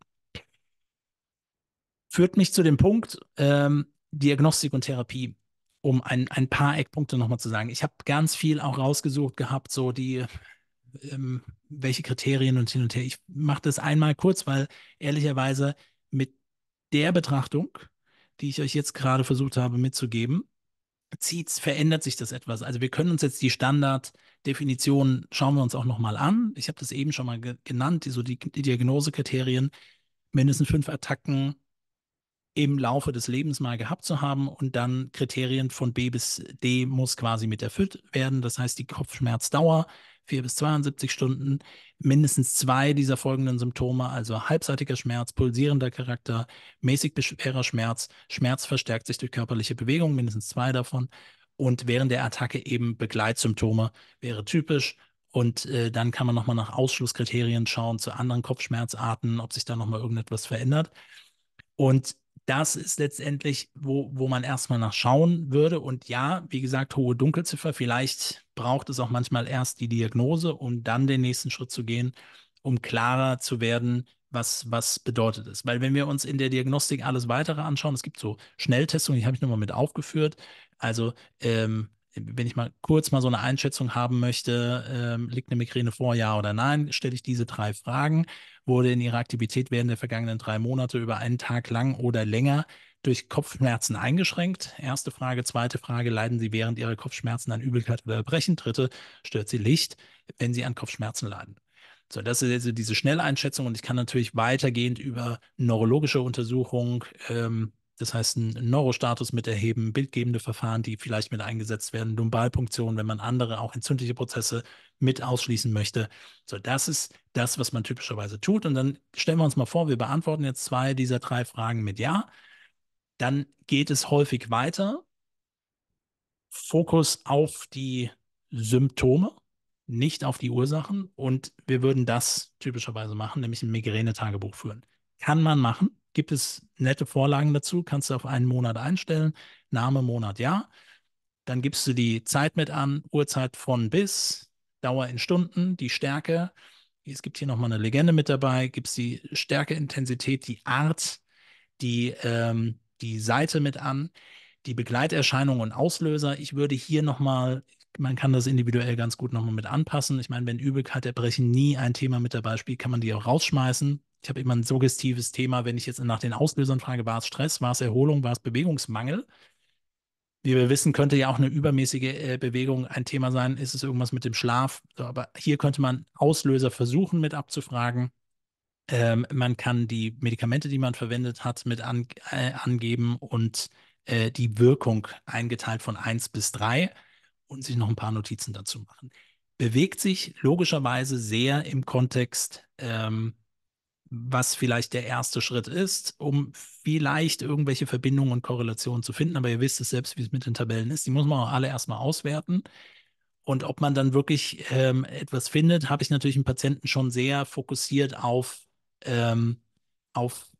Führt mich zu dem Punkt ähm, Diagnostik und Therapie um ein, ein paar Eckpunkte nochmal zu sagen. Ich habe ganz viel auch rausgesucht gehabt, so die, ähm, welche Kriterien und hin und her. Ich mache das einmal kurz, weil ehrlicherweise mit der Betrachtung, die ich euch jetzt gerade versucht habe mitzugeben, zieht's, verändert sich das etwas. Also wir können uns jetzt die Standarddefinition schauen wir uns auch nochmal an. Ich habe das eben schon mal ge genannt, die, so die, die Diagnosekriterien, mindestens fünf Attacken, im Laufe des Lebens mal gehabt zu haben und dann Kriterien von B bis D muss quasi mit erfüllt werden. Das heißt, die Kopfschmerzdauer 4 bis 72 Stunden, mindestens zwei dieser folgenden Symptome, also halbseitiger Schmerz, pulsierender Charakter, mäßig schwerer Schmerz, Schmerz verstärkt sich durch körperliche Bewegung, mindestens zwei davon und während der Attacke eben Begleitsymptome wäre typisch. Und äh, dann kann man nochmal nach Ausschlusskriterien schauen zu anderen Kopfschmerzarten, ob sich da nochmal irgendetwas verändert. Und das ist letztendlich, wo, wo man erstmal nachschauen würde. Und ja, wie gesagt, hohe Dunkelziffer, vielleicht braucht es auch manchmal erst die Diagnose, um dann den nächsten Schritt zu gehen, um klarer zu werden, was, was bedeutet es. Weil wenn wir uns in der Diagnostik alles weitere anschauen, es gibt so Schnelltestungen, die habe ich nochmal mit aufgeführt. Also ähm, wenn ich mal kurz mal so eine Einschätzung haben möchte, äh, liegt eine Migräne vor, ja oder nein, stelle ich diese drei Fragen. Wurde in Ihrer Aktivität während der vergangenen drei Monate über einen Tag lang oder länger durch Kopfschmerzen eingeschränkt? Erste Frage. Zweite Frage. Leiden Sie während Ihrer Kopfschmerzen an Übelkeit oder Erbrechen? Dritte. Stört Sie Licht, wenn Sie an Kopfschmerzen leiden? So, das ist also diese Schnelleinschätzung und ich kann natürlich weitergehend über neurologische Untersuchungen ähm, das heißt, einen Neurostatus mit erheben, bildgebende Verfahren, die vielleicht mit eingesetzt werden, Lumbalpunktion, wenn man andere, auch entzündliche Prozesse mit ausschließen möchte. So, das ist das, was man typischerweise tut. Und dann stellen wir uns mal vor, wir beantworten jetzt zwei dieser drei Fragen mit Ja. Dann geht es häufig weiter. Fokus auf die Symptome, nicht auf die Ursachen. Und wir würden das typischerweise machen, nämlich ein Migräne-Tagebuch führen. Kann man machen, gibt es nette Vorlagen dazu, kannst du auf einen Monat einstellen, Name, Monat, Jahr. Dann gibst du die Zeit mit an, Uhrzeit von bis, Dauer in Stunden, die Stärke. Es gibt hier nochmal eine Legende mit dabei, gibt es die Stärke, Intensität, die Art, die, ähm, die Seite mit an, die Begleiterscheinungen und Auslöser. Ich würde hier nochmal man kann das individuell ganz gut nochmal mit anpassen. Ich meine, wenn Übelkeit, Erbrechen nie ein Thema mit dabei spielt, kann man die auch rausschmeißen. Ich habe immer ein suggestives Thema, wenn ich jetzt nach den Auslösern frage, war es Stress, war es Erholung, war es Bewegungsmangel? Wie wir wissen, könnte ja auch eine übermäßige äh, Bewegung ein Thema sein. Ist es irgendwas mit dem Schlaf? aber hier könnte man Auslöser versuchen mit abzufragen. Ähm, man kann die Medikamente, die man verwendet hat, mit an, äh, angeben und äh, die Wirkung eingeteilt von 1 bis 3 und sich noch ein paar Notizen dazu machen. Bewegt sich logischerweise sehr im Kontext, ähm, was vielleicht der erste Schritt ist, um vielleicht irgendwelche Verbindungen und Korrelationen zu finden. Aber ihr wisst es selbst, wie es mit den Tabellen ist. Die muss man auch alle erstmal auswerten. Und ob man dann wirklich ähm, etwas findet, habe ich natürlich einen Patienten schon sehr fokussiert auf, ähm, auf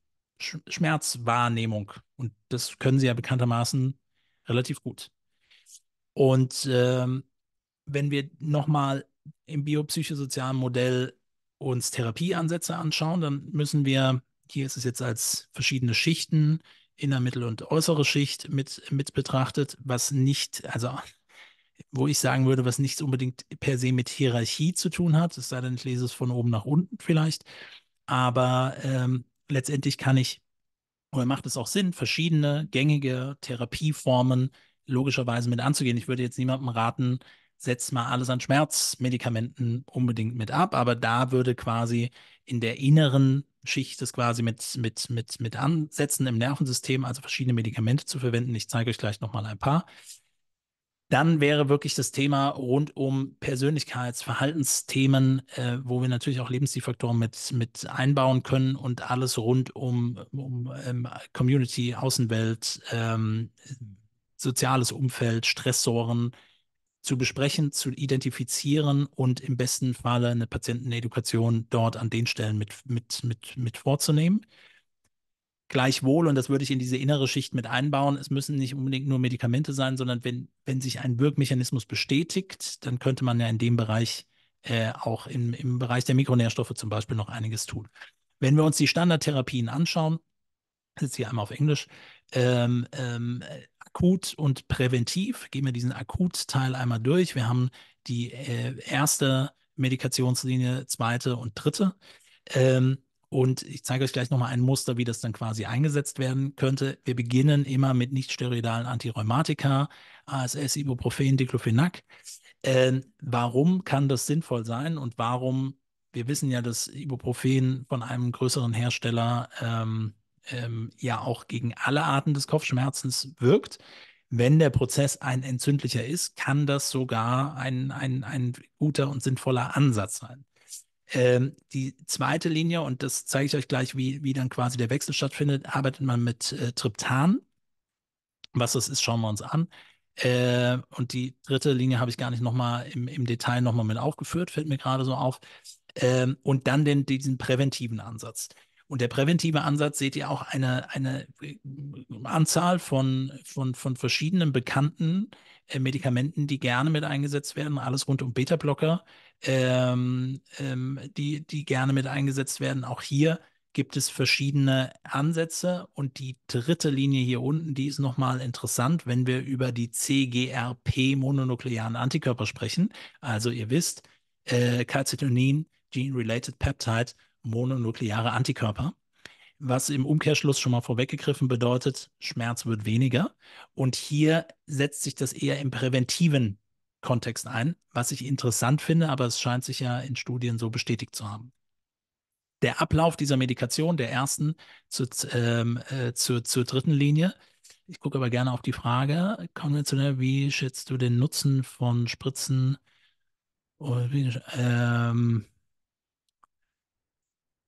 Schmerzwahrnehmung. Und das können sie ja bekanntermaßen relativ gut. Und ähm, wenn wir nochmal im biopsychosozialen Modell uns Therapieansätze anschauen, dann müssen wir, hier ist es jetzt als verschiedene Schichten, inner-, mittel- und äußere Schicht mit, mit betrachtet, was nicht, also wo ich sagen würde, was nichts unbedingt per se mit Hierarchie zu tun hat, es sei denn, ich lese es von oben nach unten vielleicht, aber ähm, letztendlich kann ich, oder macht es auch Sinn, verschiedene gängige Therapieformen logischerweise mit anzugehen. Ich würde jetzt niemandem raten, setz mal alles an Schmerzmedikamenten unbedingt mit ab, aber da würde quasi in der inneren Schicht es quasi mit, mit, mit, mit Ansätzen im Nervensystem, also verschiedene Medikamente zu verwenden. Ich zeige euch gleich nochmal ein paar. Dann wäre wirklich das Thema rund um Persönlichkeits-, Verhaltensthemen, äh, wo wir natürlich auch Lebensdefaktoren mit, mit einbauen können und alles rund um, um ähm, Community, Außenwelt, ähm, soziales Umfeld, Stressoren zu besprechen, zu identifizieren und im besten Falle eine Patientenedukation dort an den Stellen mit, mit, mit, mit vorzunehmen. Gleichwohl, und das würde ich in diese innere Schicht mit einbauen, es müssen nicht unbedingt nur Medikamente sein, sondern wenn, wenn sich ein Wirkmechanismus bestätigt, dann könnte man ja in dem Bereich, äh, auch im, im Bereich der Mikronährstoffe zum Beispiel, noch einiges tun. Wenn wir uns die Standardtherapien anschauen, jetzt hier einmal auf Englisch, ähm, ähm, akut und präventiv. Gehen wir diesen Akutteil einmal durch. Wir haben die äh, erste Medikationslinie, zweite und dritte. Ähm, und ich zeige euch gleich nochmal ein Muster, wie das dann quasi eingesetzt werden könnte. Wir beginnen immer mit nicht steroidalen Antirheumatika, ASS, Ibuprofen, Diclofenac. Äh, warum kann das sinnvoll sein und warum, wir wissen ja, dass Ibuprofen von einem größeren Hersteller ähm, ähm, ja auch gegen alle Arten des Kopfschmerzens wirkt. Wenn der Prozess ein entzündlicher ist, kann das sogar ein, ein, ein guter und sinnvoller Ansatz sein. Ähm, die zweite Linie, und das zeige ich euch gleich, wie, wie dann quasi der Wechsel stattfindet, arbeitet man mit äh, Triptan. Was das ist, schauen wir uns an. Äh, und die dritte Linie habe ich gar nicht nochmal im, im Detail nochmal mit aufgeführt, fällt mir gerade so auf. Ähm, und dann den, diesen präventiven Ansatz. Und der präventive Ansatz seht ihr auch eine, eine äh, Anzahl von, von, von verschiedenen bekannten äh, Medikamenten, die gerne mit eingesetzt werden, alles rund um Beta-Blocker, ähm, ähm, die, die gerne mit eingesetzt werden. Auch hier gibt es verschiedene Ansätze. Und die dritte Linie hier unten, die ist nochmal interessant, wenn wir über die CGRP-mononuklearen Antikörper sprechen. Also ihr wisst, äh, Calcitonin, Gene-Related Peptide mononukleare Antikörper, was im Umkehrschluss schon mal vorweggegriffen bedeutet, Schmerz wird weniger. Und hier setzt sich das eher im präventiven Kontext ein, was ich interessant finde, aber es scheint sich ja in Studien so bestätigt zu haben. Der Ablauf dieser Medikation, der ersten zur, ähm, äh, zur, zur dritten Linie, ich gucke aber gerne auf die Frage, konventionell, wie schätzt du den Nutzen von Spritzen? Ähm,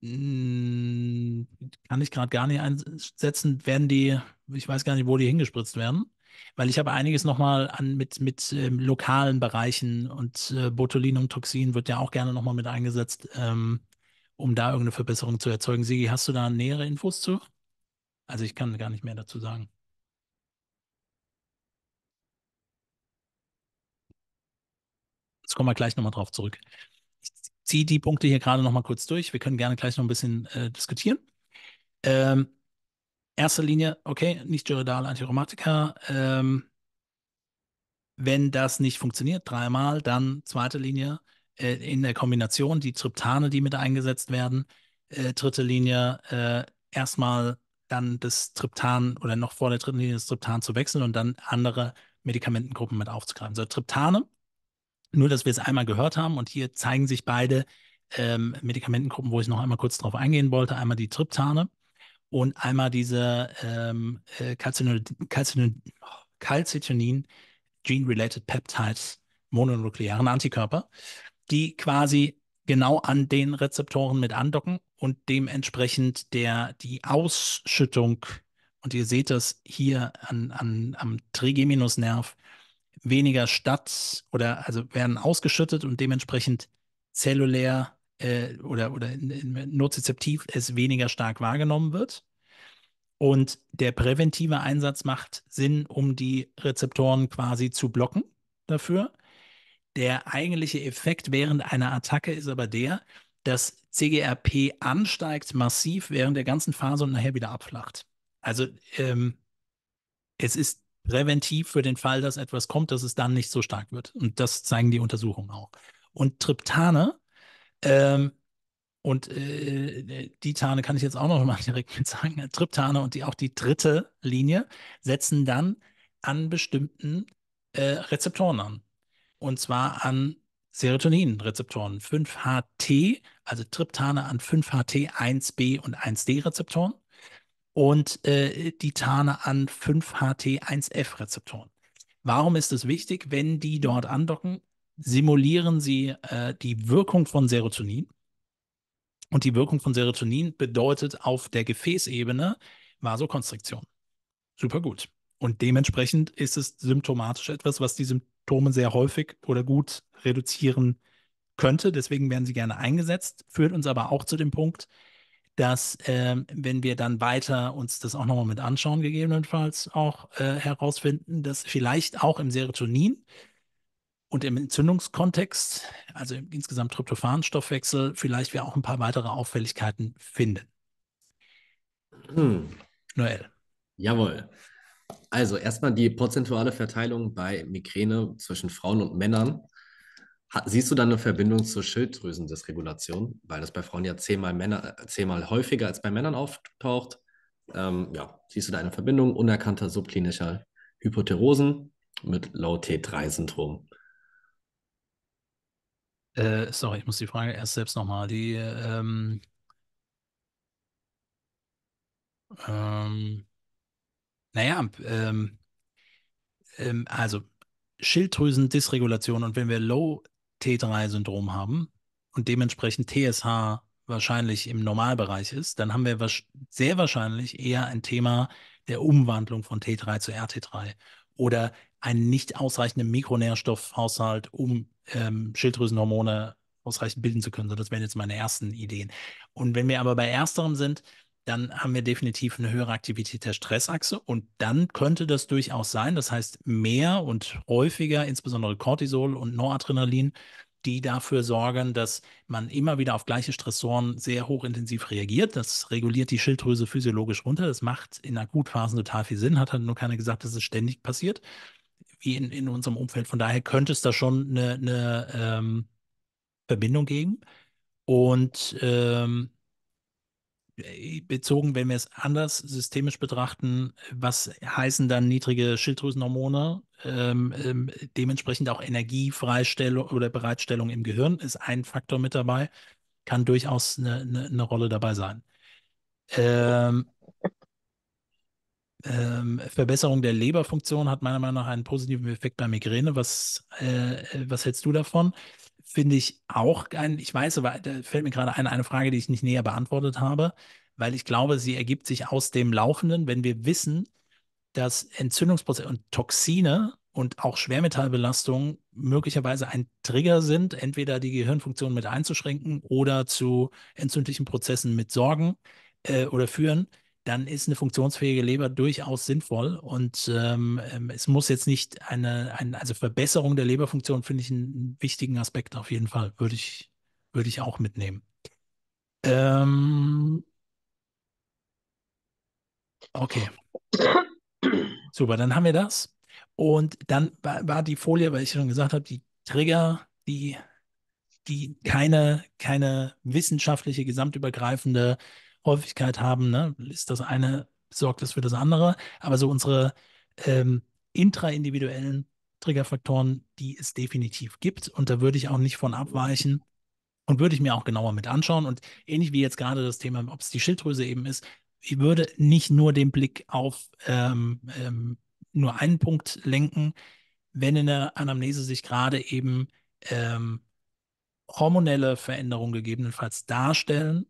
hm, kann ich gerade gar nicht einsetzen, werden die, ich weiß gar nicht, wo die hingespritzt werden. Weil ich habe einiges nochmal an mit, mit ähm, lokalen Bereichen und äh, Botulinumtoxin wird ja auch gerne nochmal mit eingesetzt, ähm, um da irgendeine Verbesserung zu erzeugen. Sigi, hast du da nähere Infos zu? Also ich kann gar nicht mehr dazu sagen. Jetzt kommen wir gleich nochmal drauf zurück ziehe die Punkte hier gerade noch mal kurz durch. Wir können gerne gleich noch ein bisschen äh, diskutieren. Ähm, erster Linie, okay, nicht Gerardale Antiromatica. Ähm, wenn das nicht funktioniert, dreimal, dann zweite Linie äh, in der Kombination die Triptane, die mit eingesetzt werden. Äh, dritte Linie äh, erstmal dann das Triptan oder noch vor der dritten Linie das Triptan zu wechseln und dann andere Medikamentengruppen mit aufzugreifen. So Triptane nur, dass wir es einmal gehört haben und hier zeigen sich beide ähm, Medikamentengruppen, wo ich noch einmal kurz drauf eingehen wollte. Einmal die Triptane und einmal diese ähm, äh, Calcitonin Gene-Related Peptides, mononuklearen Antikörper, die quasi genau an den Rezeptoren mit andocken und dementsprechend der, die Ausschüttung, und ihr seht das hier an, an, am Trigeminusnerv, weniger statt oder also werden ausgeschüttet und dementsprechend zellulär äh, oder, oder nozizeptiv es weniger stark wahrgenommen wird. Und der präventive Einsatz macht Sinn, um die Rezeptoren quasi zu blocken dafür. Der eigentliche Effekt während einer Attacke ist aber der, dass CGRP ansteigt massiv während der ganzen Phase und nachher wieder abflacht. Also ähm, es ist präventiv für den Fall, dass etwas kommt, dass es dann nicht so stark wird. Und das zeigen die Untersuchungen auch. Und Triptane, ähm, und äh, die Tane kann ich jetzt auch noch mal *laughs* direkt mit sagen, ne, Triptane und die, auch die dritte Linie setzen dann an bestimmten äh, Rezeptoren an. Und zwar an Serotonin-Rezeptoren, 5HT, also Triptane an 5HT1B und 1D-Rezeptoren und äh, die Tane an 5-HT1F-Rezeptoren. Warum ist es wichtig? Wenn die dort andocken, simulieren sie äh, die Wirkung von Serotonin. Und die Wirkung von Serotonin bedeutet auf der Gefäßebene Vasokonstriktion. Super gut. Und dementsprechend ist es symptomatisch etwas, was die Symptome sehr häufig oder gut reduzieren könnte. Deswegen werden sie gerne eingesetzt, führt uns aber auch zu dem Punkt, dass äh, wenn wir dann weiter uns das auch nochmal mit anschauen, gegebenenfalls auch äh, herausfinden, dass vielleicht auch im Serotonin und im Entzündungskontext, also im insgesamt Tryptophanstoffwechsel, vielleicht wir auch ein paar weitere Auffälligkeiten finden. Hm. Noel. Jawohl. Also erstmal die prozentuale Verteilung bei Migräne zwischen Frauen und Männern. Siehst du dann eine Verbindung zur Schilddrüsendysregulation, weil das bei Frauen ja zehnmal, Männer, äh, zehnmal häufiger als bei Männern auftaucht? Ähm, ja, siehst du da eine Verbindung unerkannter subklinischer Hypothyrosen mit Low-T3-Syndrom? Äh, sorry, ich muss die Frage erst selbst nochmal. Die ähm, ähm, naja, ähm, ähm, also Schilddrüsendysregulation und wenn wir Low T3-Syndrom haben und dementsprechend TSH wahrscheinlich im Normalbereich ist, dann haben wir sehr wahrscheinlich eher ein Thema der Umwandlung von T3 zu RT3 oder einen nicht ausreichenden Mikronährstoffhaushalt, um ähm, Schilddrüsenhormone ausreichend bilden zu können. So, das wären jetzt meine ersten Ideen. Und wenn wir aber bei ersterem sind, dann haben wir definitiv eine höhere Aktivität der Stressachse und dann könnte das durchaus sein, das heißt mehr und häufiger, insbesondere Cortisol und Noradrenalin, die dafür sorgen, dass man immer wieder auf gleiche Stressoren sehr hochintensiv reagiert. Das reguliert die Schilddrüse physiologisch runter. Das macht in Akutphasen total viel Sinn, hat halt nur keiner gesagt, dass es ständig passiert, wie in, in unserem Umfeld. Von daher könnte es da schon eine, eine ähm, Verbindung geben. Und ähm, äh, bezogen, wenn wir es anders systemisch betrachten, was heißen dann niedrige Schilddrüsenhormone? Ähm, ähm, dementsprechend auch Energiefreistellung oder Bereitstellung im Gehirn ist ein Faktor mit dabei, kann durchaus eine, ne, ne Rolle dabei sein. Ähm, ähm, Verbesserung der Leberfunktion hat meiner Meinung nach einen positiven Effekt bei Migräne. Was, äh, äh was hältst du davon? finde ich auch ein, ich weiß, aber da fällt mir gerade ein, eine Frage, die ich nicht näher beantwortet habe, weil ich glaube, sie ergibt sich aus dem Laufenden, wenn wir wissen, dass Entzündungsprozesse und Toxine und auch Schwermetallbelastungen möglicherweise ein Trigger sind, entweder die Gehirnfunktion mit einzuschränken oder zu entzündlichen Prozessen mit Sorgen äh, oder führen, dann ist eine funktionsfähige Leber durchaus sinnvoll. Und ähm, ähm, es muss jetzt nicht eine, ein, also Verbesserung der Leberfunktion finde ich einen wichtigen Aspekt auf jeden Fall. Würde ich, würde ich auch mitnehmen. Ähm, okay. Super, dann haben wir das. Und dann war, war die Folie, weil ich schon gesagt habe, die Trigger, die, die keine, keine wissenschaftliche, gesamtübergreifende Häufigkeit haben, ne, ist das eine, sorgt das für das andere. Aber so unsere ähm, intraindividuellen Triggerfaktoren, die es definitiv gibt. Und da würde ich auch nicht von abweichen und würde ich mir auch genauer mit anschauen. Und ähnlich wie jetzt gerade das Thema, ob es die Schilddrüse eben ist, ich würde nicht nur den Blick auf ähm, ähm, nur einen Punkt lenken, wenn in der Anamnese sich gerade eben ähm, hormonelle Veränderungen gegebenenfalls darstellen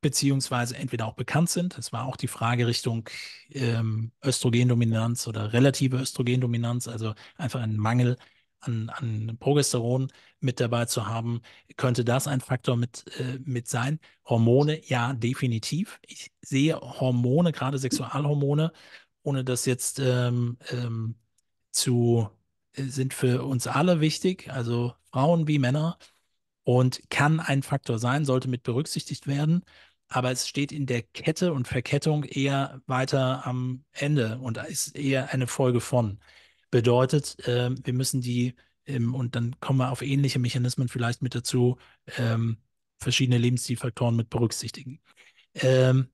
beziehungsweise entweder auch bekannt sind. Es war auch die Frage Richtung ähm, Östrogendominanz oder relative Östrogendominanz, also einfach einen Mangel an, an Progesteron mit dabei zu haben. Könnte das ein Faktor mit, äh, mit sein? Hormone, ja, definitiv. Ich sehe Hormone, gerade Sexualhormone, ohne das jetzt ähm, ähm, zu, äh, sind für uns alle wichtig, also Frauen wie Männer und kann ein Faktor sein, sollte mit berücksichtigt werden aber es steht in der Kette und Verkettung eher weiter am Ende und ist eher eine Folge von. Bedeutet, äh, wir müssen die, ähm, und dann kommen wir auf ähnliche Mechanismen vielleicht mit dazu, ähm, verschiedene Lebensstilfaktoren mit berücksichtigen. Ähm,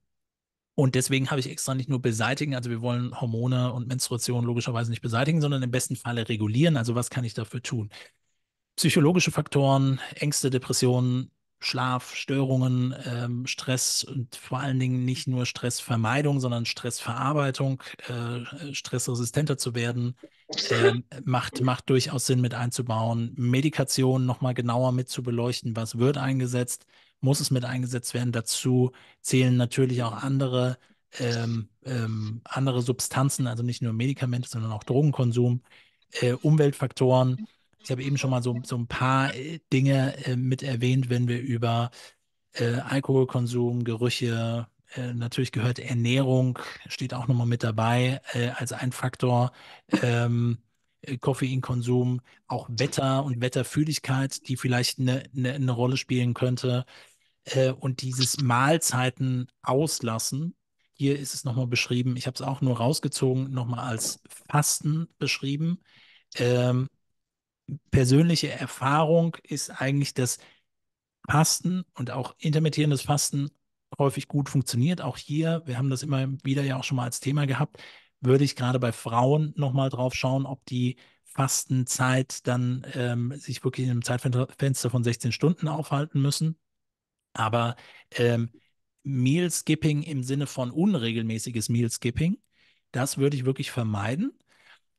und deswegen habe ich extra nicht nur beseitigen, also wir wollen Hormone und Menstruation logischerweise nicht beseitigen, sondern im besten Falle regulieren. Also was kann ich dafür tun? Psychologische Faktoren, Ängste, Depressionen, Schlafstörungen, ähm, Stress und vor allen Dingen nicht nur Stressvermeidung, sondern Stressverarbeitung, äh, stressresistenter zu werden, äh, macht, macht durchaus Sinn mit einzubauen. Medikation nochmal genauer mit zu beleuchten, was wird eingesetzt, muss es mit eingesetzt werden. Dazu zählen natürlich auch andere, ähm, ähm, andere Substanzen, also nicht nur Medikamente, sondern auch Drogenkonsum, äh, Umweltfaktoren. Ich habe eben schon mal so, so ein paar äh, Dinge äh, mit erwähnt, wenn wir über äh, Alkoholkonsum, Gerüche, äh, natürlich gehört Ernährung, steht auch nochmal mit dabei äh, als ein Faktor. Ähm, äh, Koffeinkonsum, auch Wetter und Wetterfühligkeit, die vielleicht eine ne, ne Rolle spielen könnte. und dieses Mahlzeiten auslassen, hier ist es nochmal beschrieben, ich habe es auch nur rausgezogen, nochmal als Fasten beschrieben. Ähm, persönliche Erfahrung ist eigentlich, dass Fasten und auch intermittierendes Fasten häufig gut funktioniert. Auch hier, wir haben das immer wieder ja auch schon mal als Thema gehabt, würde ich gerade bei Frauen nochmal drauf schauen, ob die Fastenzeit dann ähm, sich wirklich in einem Zeitfenster von 16 Stunden aufhalten müssen. Aber ähm, Meal Skipping im Sinne von unregelmäßiges Meal Skipping, das würde ich wirklich vermeiden.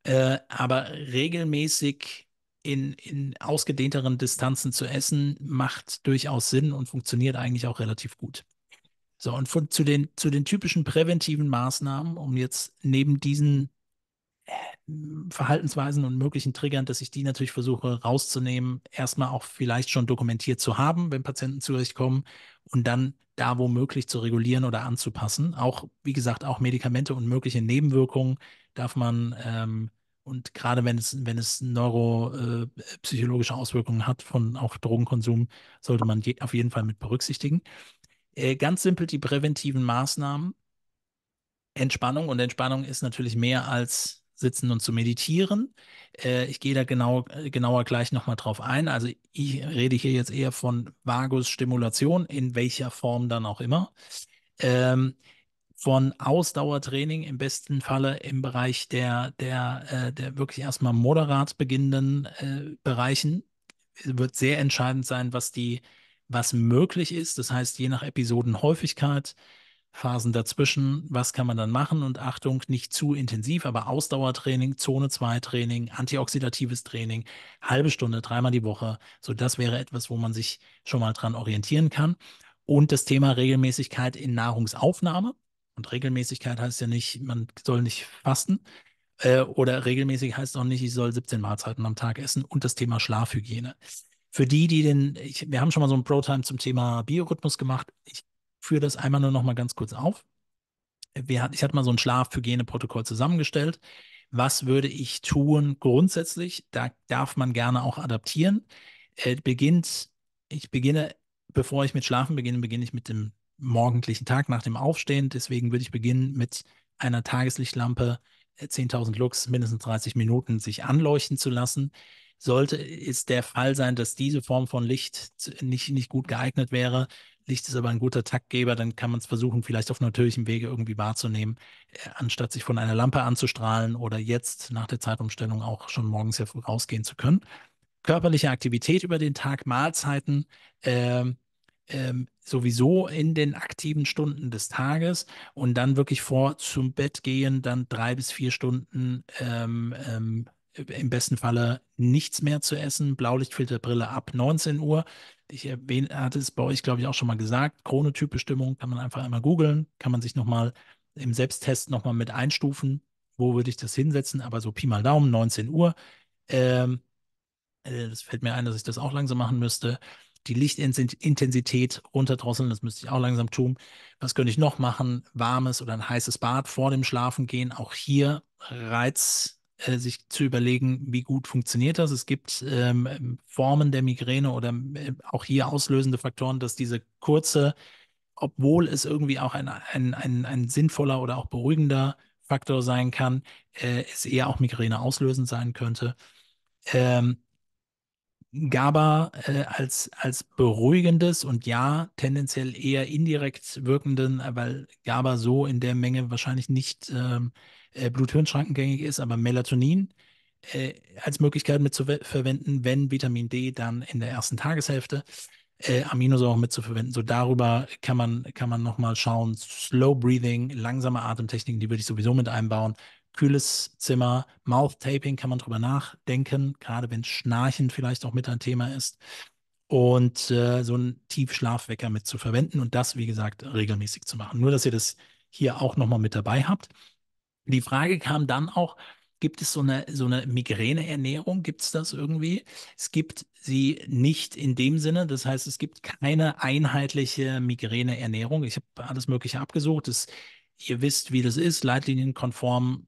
Äh, aber regelmäßig in, in ausgedehnteren Distanzen zu essen, macht durchaus Sinn und funktioniert eigentlich auch relativ gut. So, und von, zu, den, zu den typischen präventiven Maßnahmen, um jetzt neben diesen äh, Verhaltensweisen und möglichen Triggern, dass ich die natürlich versuche rauszunehmen, erstmal auch vielleicht schon dokumentiert zu haben, wenn Patienten zu euch kommen und dann da womöglich zu regulieren oder anzupassen. Auch, wie gesagt, auch Medikamente und mögliche Nebenwirkungen darf man ähm, und gerade wenn es, wenn es neuropsychologische äh, Auswirkungen hat von auch Drogenkonsum, sollte man je, auf jeden Fall mit berücksichtigen. Äh, ganz simpel die präventiven Maßnahmen. Entspannung und Entspannung ist natürlich mehr als sitzen und zu meditieren. Äh, ich gehe da genau, äh, genauer gleich nochmal drauf ein. Also ich rede hier jetzt eher von Vagusstimulation, in welcher Form dann auch immer. Ähm, von Ausdauertraining im besten Falle im Bereich der, der, äh, der wirklich erstmal moderat beginnenden äh, Bereichen wird sehr entscheidend sein, was die, was möglich ist. Das heißt, je nach Episodenhäufigkeit, Phasen dazwischen, was kann man dann machen? Und Achtung, nicht zu intensiv, aber Ausdauertraining, Zone 2 Training, antioxidatives Training, halbe Stunde, dreimal die Woche. So, das wäre etwas, wo man sich schon mal dran orientieren kann. Und das Thema Regelmäßigkeit in Nahrungsaufnahme. Und Regelmäßigkeit heißt ja nicht, man soll nicht fasten. Äh, oder regelmäßig heißt auch nicht, ich soll 17 Mahlzeiten am Tag essen und das Thema Schlafhygiene. Für die, die den, ich, wir haben schon mal so ein Pro-Time zum Thema Biorhythmus gemacht. Ich führe das einmal nur noch mal ganz kurz auf. Wir, ich hatte mal so ein Schlafhygieneprotokoll zusammengestellt. Was würde ich tun grundsätzlich? Da darf man gerne auch adaptieren. Äh, beginnt, ich beginne, bevor ich mit Schlafen beginne, beginne ich mit dem morgendlichen Tag nach dem Aufstehen. Deswegen würde ich beginnen mit einer Tageslichtlampe 10.000 äh, Lux mindestens 30 Minuten sich anleuchten zu lassen. Sollte es der Fall sein, dass diese Form von Licht nicht, nicht gut geeignet wäre, Licht ist aber ein guter Taktgeber, dann kann man es versuchen, vielleicht auf natürlichem Wege irgendwie wahrzunehmen, äh, anstatt sich von einer Lampe anzustrahlen oder jetzt nach der Zeitumstellung auch schon morgens hervor rausgehen zu können. Körperliche Aktivität über den Tag, Mahlzeiten, äh, ähm, sowieso in den aktiven Stunden des Tages und dann wirklich vor zum Bett gehen, dann drei bis vier Stunden ähm, ähm, im besten Falle nichts mehr zu essen, Blaulichtfilterbrille ab 19 Uhr. Ich erwähnt, hatte es bei euch, glaube ich, auch schon mal gesagt, Chronotypbestimmung kann man einfach einmal googeln, kann man sich nochmal im Selbsttest nochmal mit einstufen, wo würde ich das hinsetzen, aber so Pi mal Daumen, 19 Uhr. Ähm, äh, das fällt mir ein, dass ich das auch langsam machen müsste die Lichtintensität runterdrosseln, das müsste ich auch langsam tun. Was könnte ich noch machen? Warmes oder ein heißes Bad vor dem Schlafengehen. Auch hier Reiz, äh, sich zu überlegen, wie gut funktioniert das. Es gibt ähm, Formen der Migräne oder äh, auch hier auslösende Faktoren, dass diese kurze, obwohl es irgendwie auch ein, ein, ein, ein sinnvoller oder auch beruhigender Faktor sein kann, äh, es eher auch Migräne auslösend sein könnte. Ähm, GABA äh, als, als beruhigendes und ja, tendenziell eher indirekt wirkenden, äh, weil GABA so in der Menge wahrscheinlich nicht ähm, äh, Blut-Hirn-Schrankengängig ist, aber Melatonin äh, als Möglichkeit mit zu verwenden, wenn Vitamin D dann in der ersten Tageshälfte. Äh, Aminosäuren mitzuverwenden. So darüber kann man, kann man nochmal schauen. Slow Breathing, langsame Atemtechniken, die würde ich sowieso mit einbauen kühles Zimmer, Mouth-Taping kann man drüber nachdenken, gerade wenn Schnarchen vielleicht auch mit ein Thema ist. Und äh, so einen Tiefschlafwecker mit zu verwenden und das, wie gesagt, regelmäßig zu machen. Nur, dass ihr das hier auch nochmal mit dabei habt. Die Frage kam dann auch, gibt es so eine, so eine Migräneernährung? Gibt es das irgendwie? Es gibt sie nicht in dem Sinne. Das heißt, es gibt keine einheitliche Migräneernährung. Ich habe alles Mögliche abgesucht. Das, ihr wisst, wie das ist, leitlinienkonform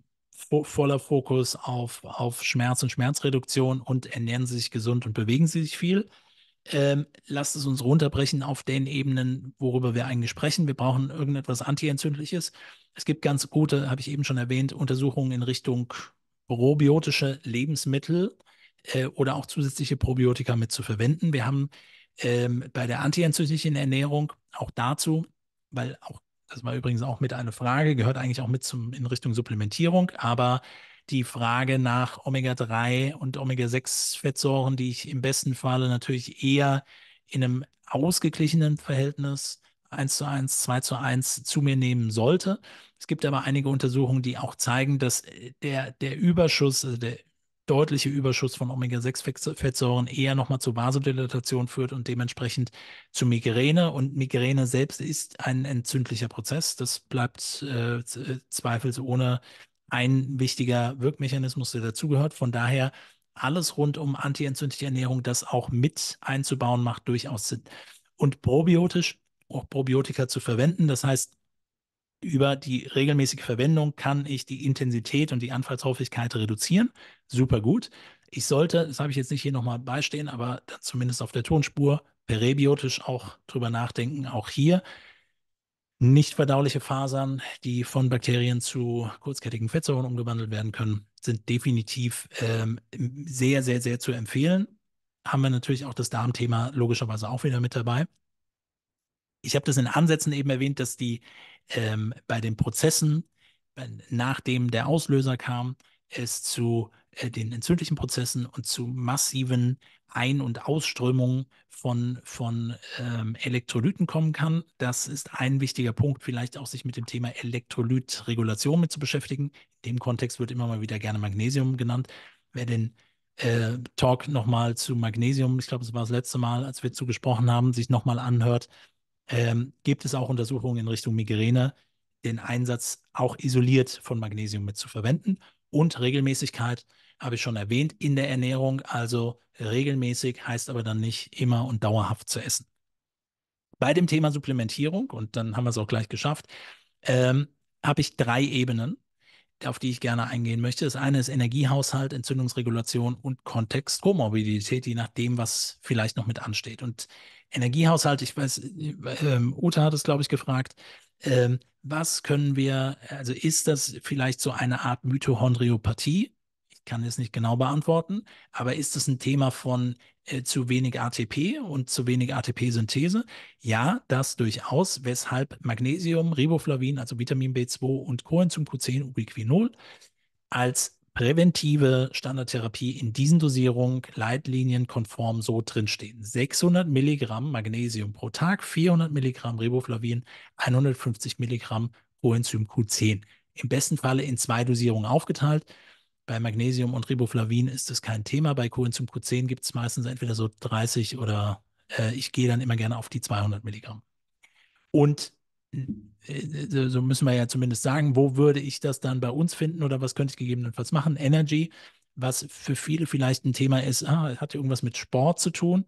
voller Fokus auf, auf Schmerz und Schmerzreduktion und ernähren Sie sich gesund und bewegen Sie sich viel. Ähm, lasst es uns runterbrechen auf den Ebenen, worüber wir eigentlich sprechen. Wir brauchen irgendetwas Antientzündliches. Es gibt ganz gute, habe ich eben schon erwähnt, Untersuchungen in Richtung probiotische Lebensmittel äh, oder auch zusätzliche Probiotika mit zu verwenden. Wir haben ähm, bei der antientzündlichen Ernährung auch dazu, weil auch das war übrigens auch mit eine Frage, gehört eigentlich auch mit zum, in Richtung Supplementierung, aber die Frage nach Omega-3 und Omega-6-Fettsäuren, die ich im besten Falle natürlich eher in einem ausgeglichenen Verhältnis 1 zu 1, 2 zu 1 zu mir nehmen sollte. Es gibt aber einige Untersuchungen, die auch zeigen, dass äh, der, der Überschuss, also der deutliche Überschuss von Omega-6-Fettsäuren eher nochmal zur Vasodilatation führt und dementsprechend zu Migräne. Und Migräne selbst ist ein entzündlicher Prozess. Das bleibt äh, zweifelsohne ein wichtiger Wirkmechanismus, der dazugehört. Von daher alles rund um antientzündliche Ernährung, das auch mit einzubauen, macht durchaus Sinn. Und probiotisch, auch Probiotika zu verwenden, das heißt über die regelmäßige Verwendung kann ich die Intensität und die Anfallshäufigkeit reduzieren. Super gut. Ich sollte, das habe ich jetzt nicht hier nochmal beistehen, aber zumindest auf der Tonspur peräbiotisch auch drüber nachdenken. Auch hier nicht verdauliche Fasern, die von Bakterien zu kurzkettigen Fettsäuren umgewandelt werden können, sind definitiv ähm, sehr, sehr, sehr zu empfehlen. Haben wir natürlich auch das Darmthema logischerweise auch wieder mit dabei. Ich habe das in Ansätzen eben erwähnt, dass die ähm, bei den Prozessen, nachdem der Auslöser kam, es zu äh, den entzündlichen Prozessen und zu massiven Ein- und Ausströmungen von, von ähm, Elektrolyten kommen kann. Das ist ein wichtiger Punkt, vielleicht auch sich mit dem Thema Elektrolytregulation mit zu beschäftigen. In dem Kontext wird immer mal wieder gerne Magnesium genannt. Wer den äh, Talk nochmal zu Magnesium, ich glaube, es war das letzte Mal, als wir zugesprochen haben, sich nochmal anhört, ähm, gibt es auch Untersuchungen in Richtung Migräne, den Einsatz auch isoliert von Magnesium mit zu verwenden. Und Regelmäßigkeit habe ich schon erwähnt in der Ernährung. Also regelmäßig heißt aber dann nicht immer und dauerhaft zu essen. Bei dem Thema Supplementierung, und dann haben wir es auch gleich geschafft, ähm, habe ich drei Ebenen, auf die ich gerne eingehen möchte. Das eine ist Energiehaushalt, Entzündungsregulation und Kontext, Komorbidität, je nachdem, was vielleicht noch mit ansteht. Und Energiehaushalt, ich weiß, ähm, Ute hat es, glaube ich, gefragt. Ähm, was können wir, also ist das vielleicht so eine Art Mitochondriopathie? Ich kann es nicht genau beantworten, aber ist das ein Thema von äh, zu wenig ATP und zu wenig ATP-Synthese? Ja, das durchaus, weshalb Magnesium, Riboflavin, also Vitamin B2 und Coenzym Q10, Ubiquinol als präventive Standardtherapie in diesen Dosierungen leitlinienkonform so drinstehen. 600 Milligramm Magnesium pro Tag, 400 Milligramm Riboflavin, 150 Milligramm Coenzym Q10. Im besten Falle in zwei Dosierungen aufgeteilt. Bei Magnesium und Riboflavin ist das kein Thema. Bei Coenzym Q10 gibt es meistens entweder so 30 oder äh, ich gehe dann immer gerne auf die 200 Milligramm. Und äh, äh, so müssen wir ja zumindest sagen, wo würde ich das dann bei uns finden oder was könnte ich gegebenenfalls machen? Energy, was für viele vielleicht ein Thema ist, ah, hat irgendwas mit Sport zu tun.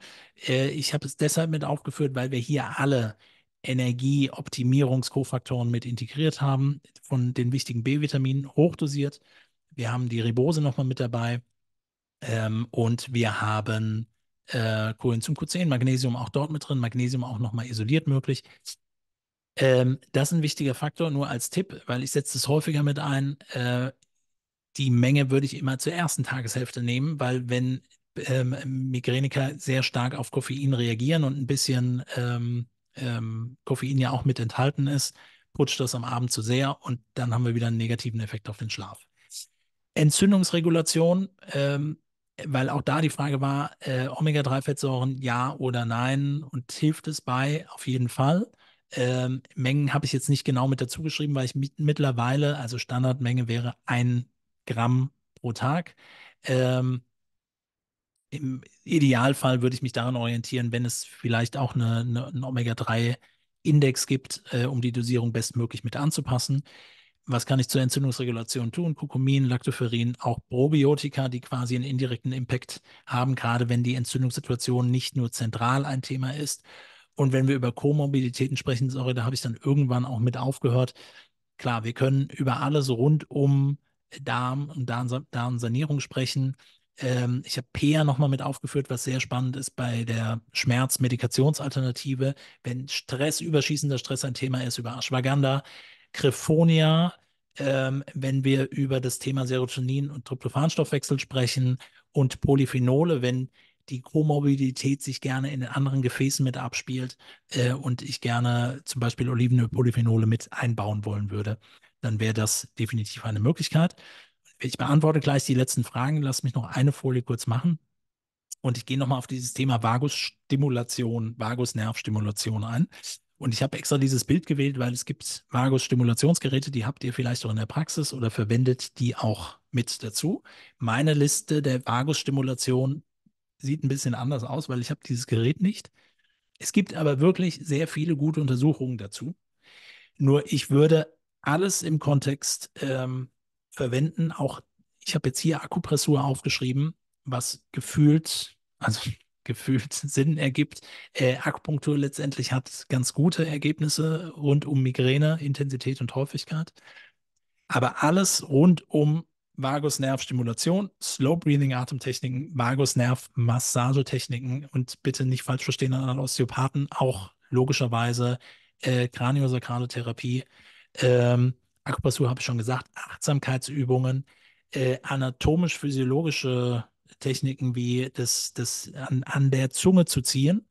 Äh, ich habe es deshalb mit aufgeführt, weil wir hier alle Energieoptimierungskofaktoren mit integriert haben, von den wichtigen B-Vitaminen hochdosiert. Wir haben die Ribose nochmal mit dabei ähm, und wir haben äh, Coenzym Q10, Magnesium auch dort mit drin, Magnesium auch nochmal isoliert möglich. Ähm, das ist ein wichtiger Faktor, nur als Tipp, weil ich setze es häufiger mit ein. Äh, die Menge würde ich immer zur ersten Tageshälfte nehmen, weil wenn ähm, Migräniker sehr stark auf Koffein reagieren und ein bisschen ähm, ähm, Koffein ja auch mit enthalten ist, rutscht das am Abend zu sehr und dann haben wir wieder einen negativen Effekt auf den Schlaf. Entzündungsregulation, ähm, weil auch da die Frage war, äh, Omega-3-Fettsäuren ja oder nein und hilft es bei? Auf jeden Fall. Ähm, Mengen habe ich jetzt nicht genau mit dazu geschrieben, weil ich mittlerweile, also Standardmenge wäre ein Gramm pro Tag. Ähm, Im Idealfall würde ich mich daran orientieren, wenn es vielleicht auch eine, eine, einen Omega-3-Index gibt, äh, um die Dosierung bestmöglich mit anzupassen. Was kann ich zur Entzündungsregulation tun? Kurkumin, Lactoferin, auch Probiotika, die quasi einen indirekten Impact haben, gerade wenn die Entzündungssituation nicht nur zentral ein Thema ist, und wenn wir über Komorbiditäten sprechen, sorry, da habe ich dann irgendwann auch mit aufgehört. Klar, wir können über alles rund um Darm und Darmsanierung sprechen. Ähm, ich habe PEA nochmal mit aufgeführt, was sehr spannend ist bei der Schmerzmedikationsalternative. Wenn Stress, überschießender Stress ein Thema ist, über Ashwagandha, Kryphonia, ähm, wenn wir über das Thema Serotonin und Tryptophanstoffwechsel sprechen und Polyphenole, wenn die Komorbidität sich gerne in den anderen Gefäßen mit abspielt äh, und ich gerne zum Beispiel Olivenöl, Polyphenole mit einbauen wollen würde, dann wäre das definitiv eine Möglichkeit. Ich beantworte gleich die letzten Fragen. Lass mich noch eine Folie kurz machen. Und ich gehe nochmal auf dieses Thema Vagusstimulation, Vagusnervstimulation ein. Und ich habe extra dieses Bild gewählt, weil es gibt Vagus-Stimulationsgeräte, die habt ihr vielleicht auch in der Praxis oder verwendet die auch mit dazu. Meine Liste der Vagusstimulation sieht ein bisschen anders aus, weil ich habe dieses Gerät nicht. Es gibt aber wirklich sehr viele gute Untersuchungen dazu. Nur ich würde alles im Kontext ähm, verwenden. Auch ich habe jetzt hier Akupressur aufgeschrieben, was gefühlt, also *laughs* gefühlt Sinn ergibt. Äh, Akupunktur letztendlich hat ganz gute Ergebnisse rund um Migräne, Intensität und Häufigkeit. Aber alles rund um Vagusnervstimulation, Slow Breathing Atemtechniken, Vagusnerv Massagetechniken und bitte nicht falsch verstehen an Osteopathen, auch logischerweise äh, Kraniosakrale Therapie, ähm, Akupressur habe ich schon gesagt, Achtsamkeitsübungen, äh, anatomisch-physiologische Techniken wie das, das an, an der Zunge zu ziehen,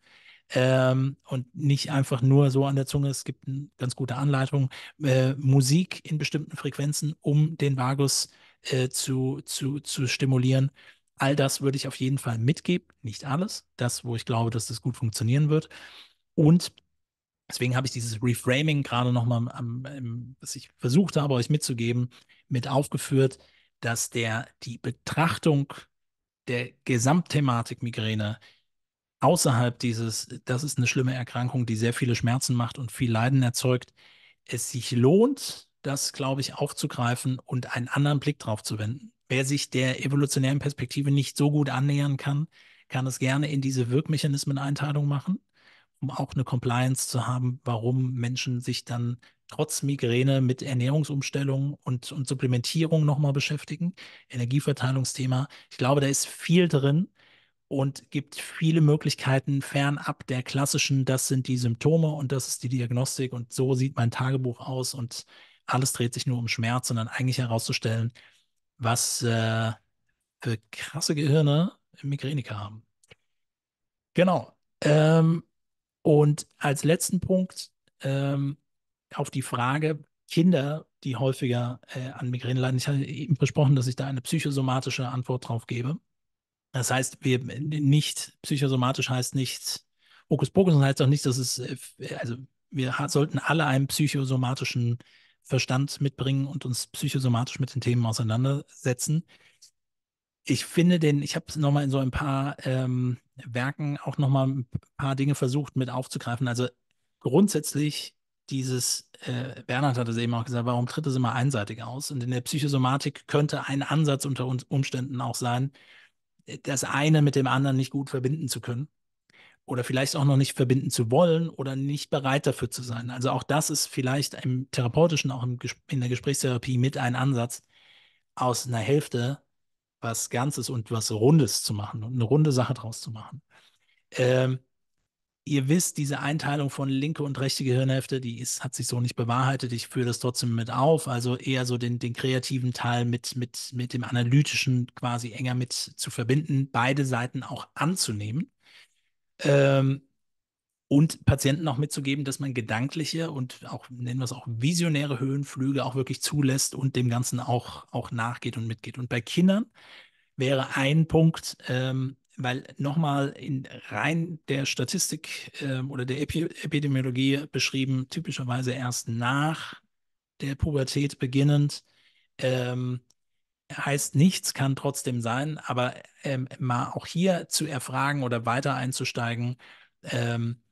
ähm, und nicht einfach nur so an der Zunge. Es gibt eine ganz gute Anleitung, äh, Musik in bestimmten Frequenzen, um den Vagus zu äh, zu, zu, zu stimulieren. All das würde ich auf jeden Fall mitgeben. Nicht alles. Das, wo ich glaube, dass das gut funktionieren wird. Und deswegen habe ich dieses Reframing gerade nochmal, was ich versucht habe, euch mitzugeben, mit aufgeführt, dass der, die Betrachtung der Gesamtthematik Migräne außerhalb dieses, das ist eine schlimme Erkrankung, die sehr viele Schmerzen macht und viel Leiden erzeugt, es sich lohnt, das, glaube ich, aufzugreifen und einen anderen Blick drauf zu wenden. Wer sich der evolutionären Perspektive nicht so gut annähern kann, kann es gerne in diese Wirkmechanismen-Einteilung machen, um auch eine Compliance zu haben, warum Menschen sich dann trotz Migräne mit Ernährungsumstellung und, und Supplementierung nochmal beschäftigen. Energieverteilungsthema. Ich glaube, da ist viel drin und gibt viele Möglichkeiten fernab der klassischen, das sind die Symptome und das ist die Diagnostik und so sieht mein Tagebuch aus und alles dreht sich nur um Schmerz, sondern eigentlich herauszustellen, was äh, für krasse Gehirne Migräniker haben. Genau. Ähm, und als letzten Punkt ähm, auf die Frage, Kinder, die häufiger äh, an Migräne leiden. Ich hatte eben besprochen, dass ich da eine psychosomatische Antwort drauf gebe. Das heißt, wir nicht, psychosomatisch heißt nicht Hokuspokus und heißt auch nicht, dass es, äh, also wir sollten alle einen psychosomatischen Verstand mitbringen und uns psychosomatisch mit den Themen auseinandersetzen. Ich finde den, ich habe nochmal in so ein paar ähm, Werken auch nochmal ein paar Dinge versucht mit aufzugreifen. Also grundsätzlich dieses, äh, Bernhard hat es eben auch gesagt, warum tritt es immer einseitig aus? Und in der Psychosomatik könnte ein Ansatz unter Umständen auch sein, äh, das eine mit dem anderen nicht gut verbinden zu können oder vielleicht auch noch nicht verbinden zu wollen oder nicht bereit dafür zu sein. Also auch das ist vielleicht im therapeutischen, auch im, in der Gesprächstherapie mit ein Ansatz, aus einer Hälfte was Ganzes und was Rundes zu machen und eine runde Sache draus zu machen. Ähm, ihr wisst, diese Einteilung von linke und rechte Gehirnhälfte, die ist, hat sich so nicht bewahrheitet. Ich führe das trotzdem mit auf, also eher so den, den kreativen Teil mit, mit, mit dem analytischen quasi enger mit zu verbinden, beide Seiten auch anzunehmen ähm, und Patienten auch mitzugeben, dass man gedankliche und auch, nennen wir es auch, visionäre Höhenflüge auch wirklich zulässt und dem Ganzen auch, auch nachgeht und mitgeht. Und bei Kindern wäre ein Punkt, ähm, weil nochmal in rein der Statistik ähm, oder der Epi Epidemiologie beschrieben, typischerweise erst nach der Pubertät beginnend, ähm, heißt nichts, kann trotzdem sein, aber ähm, mal auch hier zu erfragen oder weiter einzusteigen, ähm,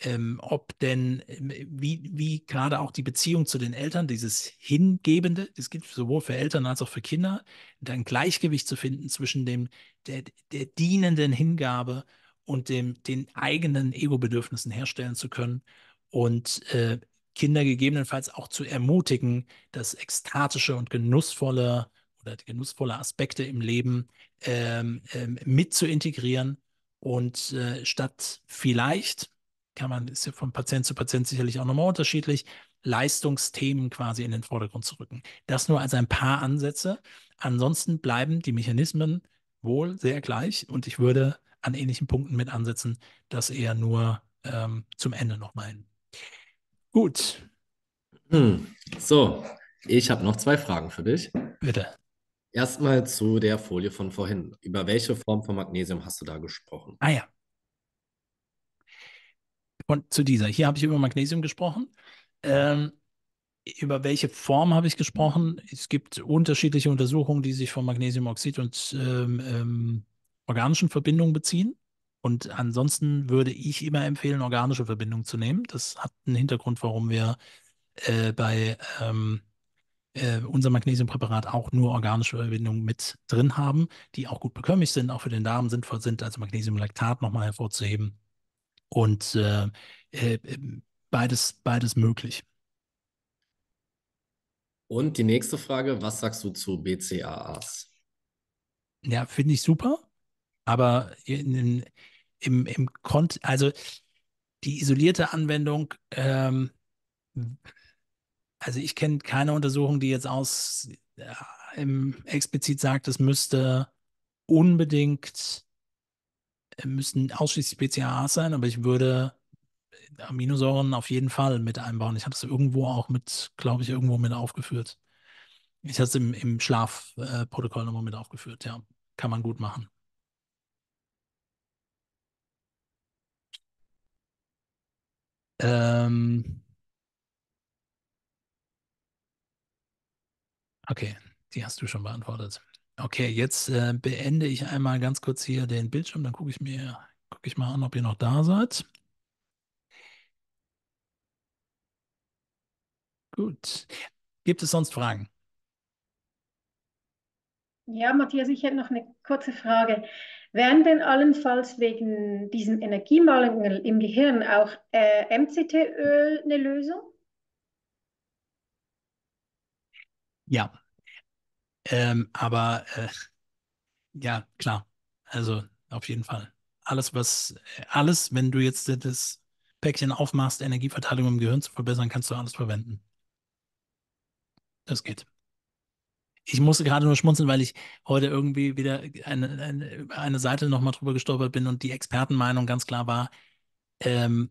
ähm, ob denn, ähm, wie, wie gerade auch die Beziehung zu den Eltern, dieses Hingebende, das gibt sowohl für Eltern als auch für Kinder, ein Gleichgewicht zu finden zwischen dem, der, der dienenden Hingabe und dem, den eigenen Ego-Bedürfnissen herstellen zu können und äh, Kinder gegebenenfalls auch zu ermutigen, das ekstatische und genussvolle oder genussvolle Aspekte im Leben ähm, ähm, mit zu integrieren und äh, statt vielleicht, kann man, ist ja von Patient zu Patient sicherlich auch nochmal unterschiedlich, Leistungsthemen quasi in den Vordergrund zu rücken. Das nur als ein paar Ansätze. Ansonsten bleiben die Mechanismen wohl sehr gleich und ich würde an ähnlichen Punkten mit ansetzen, das eher nur ähm, zum Ende nochmal hin. Gut. Hm. So, ich habe noch zwei Fragen für dich. Bitte. Erstmal zu der Folie von vorhin. Über welche Form von Magnesium hast du da gesprochen? Ah ja. Und zu dieser. Hier habe ich über Magnesium gesprochen. Ähm, über welche Form habe ich gesprochen? Es gibt unterschiedliche Untersuchungen, die sich von Magnesiumoxid und ähm, ähm, organischen Verbindungen beziehen. Und ansonsten würde ich immer empfehlen, organische Verbindungen zu nehmen. Das hat einen Hintergrund, warum wir äh, bei ähm, äh, unser Magnesiumpräparat auch nur organische Verbindungen mit drin haben, die auch gut bekömmlich sind, auch für den Darm sinnvoll sind, also Magnesiumlaktat nochmal hervorzuheben. Und äh, äh, beides, beides möglich. Und die nächste Frage, was sagst du zu BCAAs? Ja, finde ich super, aber in, im, im Kont also die isolierte Anwendung ähm, also ich kenne keine Untersuchung, die jetzt aus ja, im, explizit sagt, es müsste unbedingt äh, müssen ausschließlich BCAAs sein, aber ich würde Aminosäuren auf jeden Fall mit einbauen. Ich habe es irgendwo auch mit, glaube ich, irgendwo mit aufgeführt. Ich habe es im, im Schlafprotokoll äh, nochmal mit aufgeführt, ja. Kann man gut machen. Ähm, Okay, die hast du schon beantwortet. Okay, jetzt äh, beende ich einmal ganz kurz hier den Bildschirm, dann gucke ich mir, gucke ich mal an, ob ihr noch da seid. Gut. Gibt es sonst Fragen? Ja, Matthias, ich hätte noch eine kurze Frage. Werden denn allenfalls wegen diesem Energiemangel im Gehirn auch äh, MCT-Öl eine Lösung? Ja. Ähm, aber äh, ja, klar. Also auf jeden Fall. Alles, was, alles, wenn du jetzt das Päckchen aufmachst, Energieverteilung im Gehirn zu verbessern, kannst du alles verwenden. Das geht. Ich musste gerade nur schmunzeln, weil ich heute irgendwie wieder eine, eine, eine Seite nochmal drüber gestolpert bin und die Expertenmeinung ganz klar war, ähm,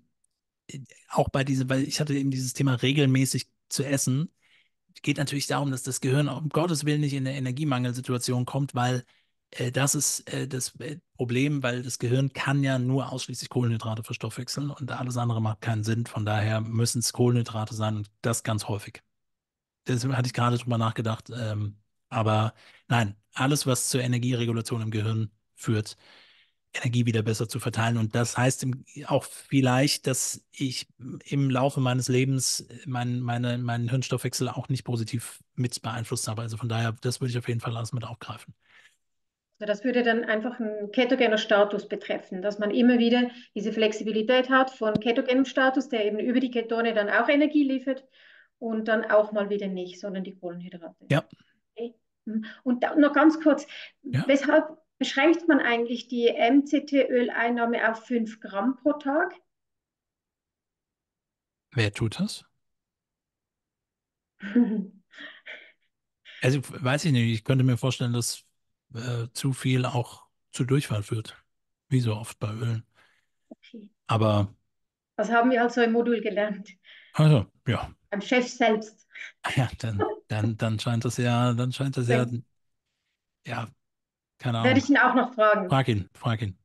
auch bei diesem, weil ich hatte eben dieses Thema regelmäßig zu essen geht natürlich darum, dass das Gehirn um Gottes Willen nicht in eine Energiemangelsituation kommt, weil äh, das ist äh, das äh, Problem, weil das Gehirn kann ja nur ausschließlich Kohlenhydrate verstoffwechseln und alles andere macht keinen Sinn. Von daher müssen es Kohlenhydrate sein und das ganz häufig. Deswegen hatte ich gerade drüber nachgedacht. Ähm, aber nein, alles, was zur Energieregulation im Gehirn führt, Energie wieder besser zu verteilen. Und das heißt auch vielleicht, dass ich im Laufe meines Lebens mein, meine, meinen Hirnstoffwechsel auch nicht positiv mit beeinflusst habe. Also von daher, das würde ich auf jeden Fall alles mit aufgreifen. Also das würde dann einfach einen ketogenen Status betreffen, dass man immer wieder diese Flexibilität hat von ketogenem Status, der eben über die Ketone dann auch Energie liefert und dann auch mal wieder nicht, sondern die Kohlenhydrate. Ja. Okay. Mhm. Und da, noch ganz kurz, ja. weshalb beschränkt man eigentlich die MCT-Öleinnahme auf 5 Gramm pro Tag? Wer tut das? *laughs* also weiß ich nicht, ich könnte mir vorstellen, dass äh, zu viel auch zu Durchfall führt, wie so oft bei Ölen. Okay. Aber. Das haben wir also im Modul gelernt. Also, ja. Beim Chef selbst. Ja, dann, dann, dann scheint das ja, dann scheint das ja, ja keine Ahnung. Werde ich ihn auch noch fragen. Frag ihn, frag ihn.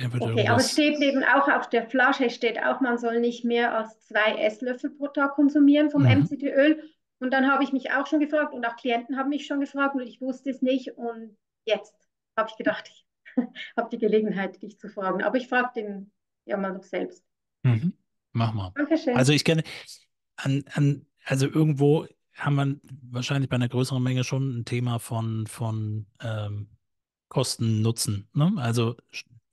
okay, irgendwas... aber es steht eben auch auf der Flasche, steht auch, man soll nicht mehr als zwei Esslöffel pro Tag konsumieren vom mhm. MCT-Öl. Und dann habe ich mich auch schon gefragt und auch Klienten haben mich schon gefragt und ich wusste es nicht. Und jetzt habe ich gedacht, ich *laughs* habe die Gelegenheit, dich zu fragen. Aber ich frage den ja mal noch selbst. Mhm. Mach mal. Dankeschön. Also ich kenne, an, an, also irgendwo haben wir wahrscheinlich bei einer größeren Menge schon ein Thema von, von ähm, Kosten nutzen. Ne? Also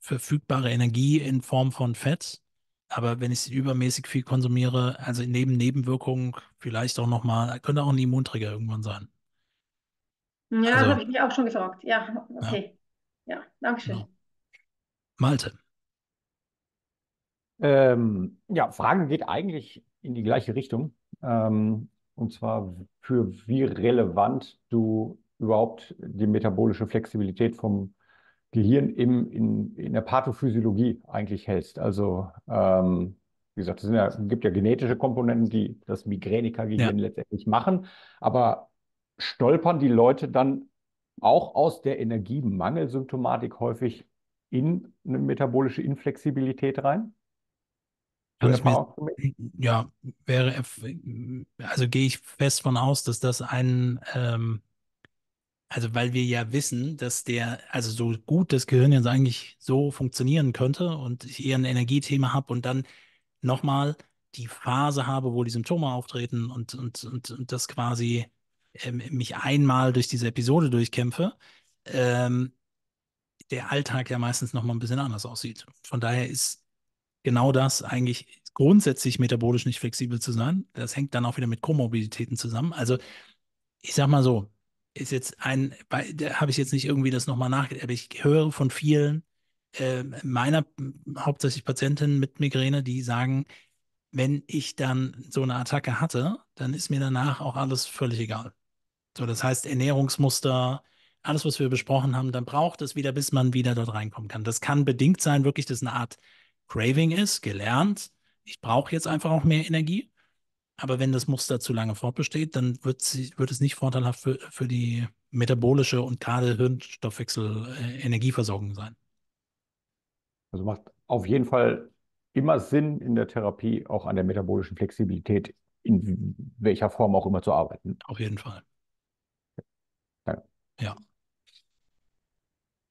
verfügbare Energie in Form von Fett. Aber wenn ich übermäßig viel konsumiere, also neben Nebenwirkungen, vielleicht auch nochmal, könnte auch ein Immunträger irgendwann sein. Ja, also, habe ich mich auch schon gefragt. Ja, okay. Ja, ja Dankeschön. Genau. Malte. Ähm, ja, Fragen geht eigentlich in die gleiche Richtung. Ähm, und zwar für wie relevant du überhaupt die metabolische Flexibilität vom Gehirn im, in, in der Pathophysiologie eigentlich hältst. Also ähm, wie gesagt, es, ja, gibt ja genetische Komponenten, die das Migränikergehirn ja. letztendlich machen, aber stolpern die Leute dann auch aus der Energiemangelsymptomatik häufig in eine metabolische Inflexibilität rein? Also mir, ja, wäre, also gehe ich fest von aus, dass das ein ähm, also weil wir ja wissen, dass der, also so gut das Gehirn jetzt eigentlich so funktionieren könnte und ich eher ein Energiethema habe und dann nochmal die Phase habe, wo die Symptome auftreten und, und, und, und das quasi ähm, mich einmal durch diese Episode durchkämpfe, ähm, der Alltag ja meistens nochmal ein bisschen anders aussieht. Von daher ist genau das eigentlich grundsätzlich metabolisch nicht flexibel zu sein. Das hängt dann auch wieder mit Komorbiditäten zusammen. Also ich sag mal so, ist jetzt ein, da habe ich jetzt nicht irgendwie das nochmal nachgedacht, aber ich höre von vielen äh, meiner hauptsächlich Patientinnen mit Migräne, die sagen, wenn ich dann so eine Attacke hatte, dann ist mir danach auch alles völlig egal. So, das heißt Ernährungsmuster, alles, was wir besprochen haben, dann braucht es wieder, bis man wieder dort reinkommen kann. Das kann bedingt sein, wirklich, dass eine Art Craving ist, gelernt. Ich brauche jetzt einfach auch mehr Energie. Aber wenn das Muster zu lange fortbesteht, dann wird, sie, wird es nicht vorteilhaft für, für die metabolische und gerade Hirnstoffwechsel-Energieversorgung äh, sein. Also macht auf jeden Fall immer Sinn, in der Therapie auch an der metabolischen Flexibilität in welcher Form auch immer zu arbeiten. Auf jeden Fall. Ja. ja.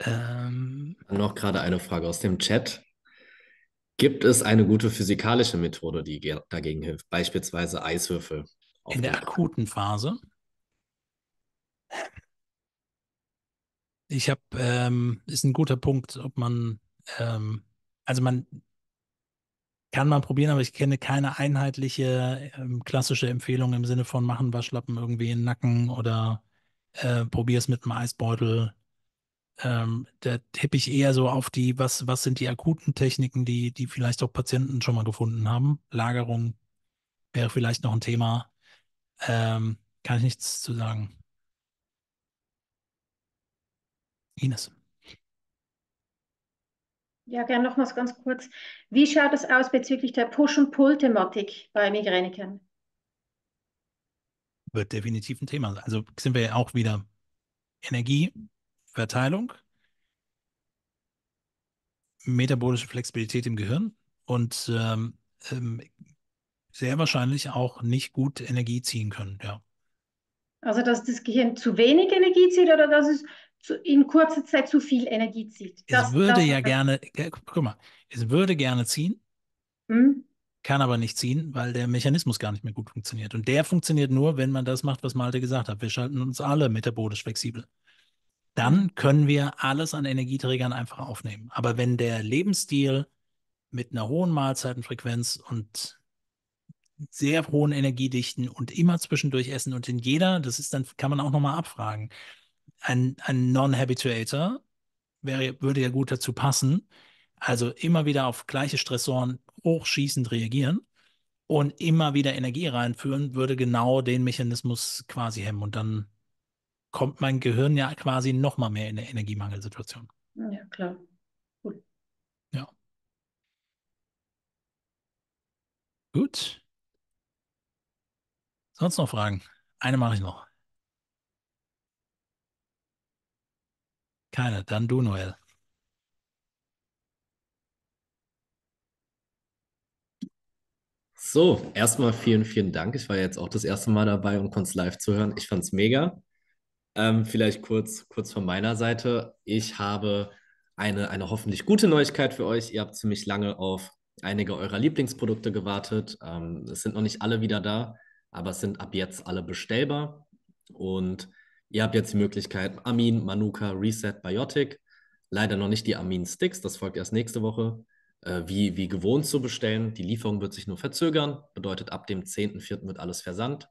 Ähm, Noch gerade eine Frage aus dem Chat. Gibt es eine gute physikalische Methode, die dagegen hilft? Beispielsweise Eiswürfel. In der akuten Phase? Ich habe, ähm, ist ein guter Punkt, ob man, ähm, also man kann man probieren, aber ich kenne keine einheitliche ähm, klassische Empfehlung im Sinne von machen Waschlappen irgendwie in den Nacken oder äh, probier es mit einem Eisbeutel ähm, da tippe ich eher so auf die, was, was sind die akuten Techniken, die, die vielleicht auch Patienten schon mal gefunden haben. Lagerung wäre vielleicht noch ein Thema. Ähm, kann ich nichts zu sagen. Ines. Ja, gerne nochmals ganz kurz. Wie schaut es aus bezüglich der Push- und Pull-Thematik bei Migränikern? Wird definitiv ein Thema. Also sind wir ja auch wieder Energie, Verteilung, metabolische Flexibilität im Gehirn und ähm, ähm, sehr wahrscheinlich auch nicht gut Energie ziehen können, ja. Also, dass das Gehirn zu wenig Energie zieht oder dass es zu, in kurzer Zeit zu viel Energie zieht? Das, es würde das, ja das. gerne, guck mal, es würde gerne ziehen, hm? kann aber nicht ziehen, weil der Mechanismus gar nicht mehr gut funktioniert. Und der funktioniert nur, wenn man das macht, was Malte gesagt hat. Wir schalten uns alle metabolisch flexibel dann können wir alles an Energieträgern einfach aufnehmen. Aber wenn der Lebensstil mit einer hohen Mahlzeitenfrequenz und sehr hohen Energiedichten und immer zwischendurch essen und in jeder, das ist dann, kann man auch nochmal abfragen. Ein, ein Non-Habituator würde ja gut dazu passen. Also immer wieder auf gleiche Stressoren hochschießend reagieren und immer wieder Energie reinführen, würde genau den Mechanismus quasi hemmen. Und dann kommt mein Gehirn ja quasi noch mal mehr in eine Energiemangelsituation. Ja, klar. Gut. Ja. Gut. Sonst noch Fragen? Eine mache ich noch. Keine, dann du, Noel. So, erstmal vielen, vielen Dank. Ich war jetzt auch das erste Mal dabei und konnte es live zuhören. Ich fand es mega. Ähm, vielleicht kurz, kurz von meiner Seite. Ich habe eine, eine hoffentlich gute Neuigkeit für euch. Ihr habt ziemlich lange auf einige eurer Lieblingsprodukte gewartet. Ähm, es sind noch nicht alle wieder da, aber es sind ab jetzt alle bestellbar. Und ihr habt jetzt die Möglichkeit, Amin, Manuka, Reset, Biotic, leider noch nicht die Amin Sticks, das folgt erst nächste Woche, äh, wie, wie gewohnt zu bestellen. Die Lieferung wird sich nur verzögern, bedeutet ab dem 10.04. wird alles versandt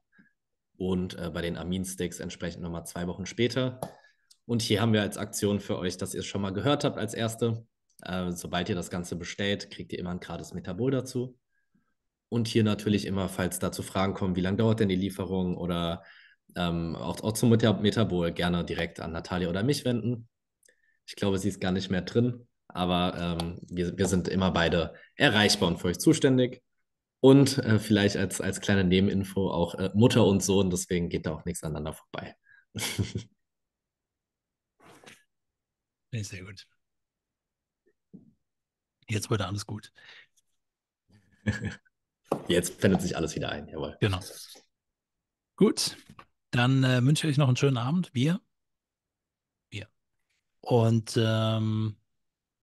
und äh, bei den Amin-Sticks entsprechend nochmal zwei Wochen später. Und hier haben wir als Aktion für euch, dass ihr es schon mal gehört habt als erste. Äh, sobald ihr das Ganze bestellt, kriegt ihr immer ein gratis Metabol dazu. Und hier natürlich immer, falls dazu Fragen kommen, wie lange dauert denn die Lieferung oder ähm, auch, auch, zum Metabol gerne direkt an Natalia oder mich wenden. Ich glaube, sie ist gar nicht mehr drin, aber ähm, wir, wir sind immer beide erreichbar und für euch zuständig. Und äh, vielleicht als, als kleine Nebeninfo auch äh, Mutter und Sohn, deswegen geht da auch nichts aneinander vorbei. *laughs* sehr gut. Jetzt wurde alles gut. *laughs* Jetzt findet sich alles wieder ein, jawohl. Genau. Gut, dann äh, wünsche ich euch noch einen schönen Abend. Wir. Wir. Und ähm,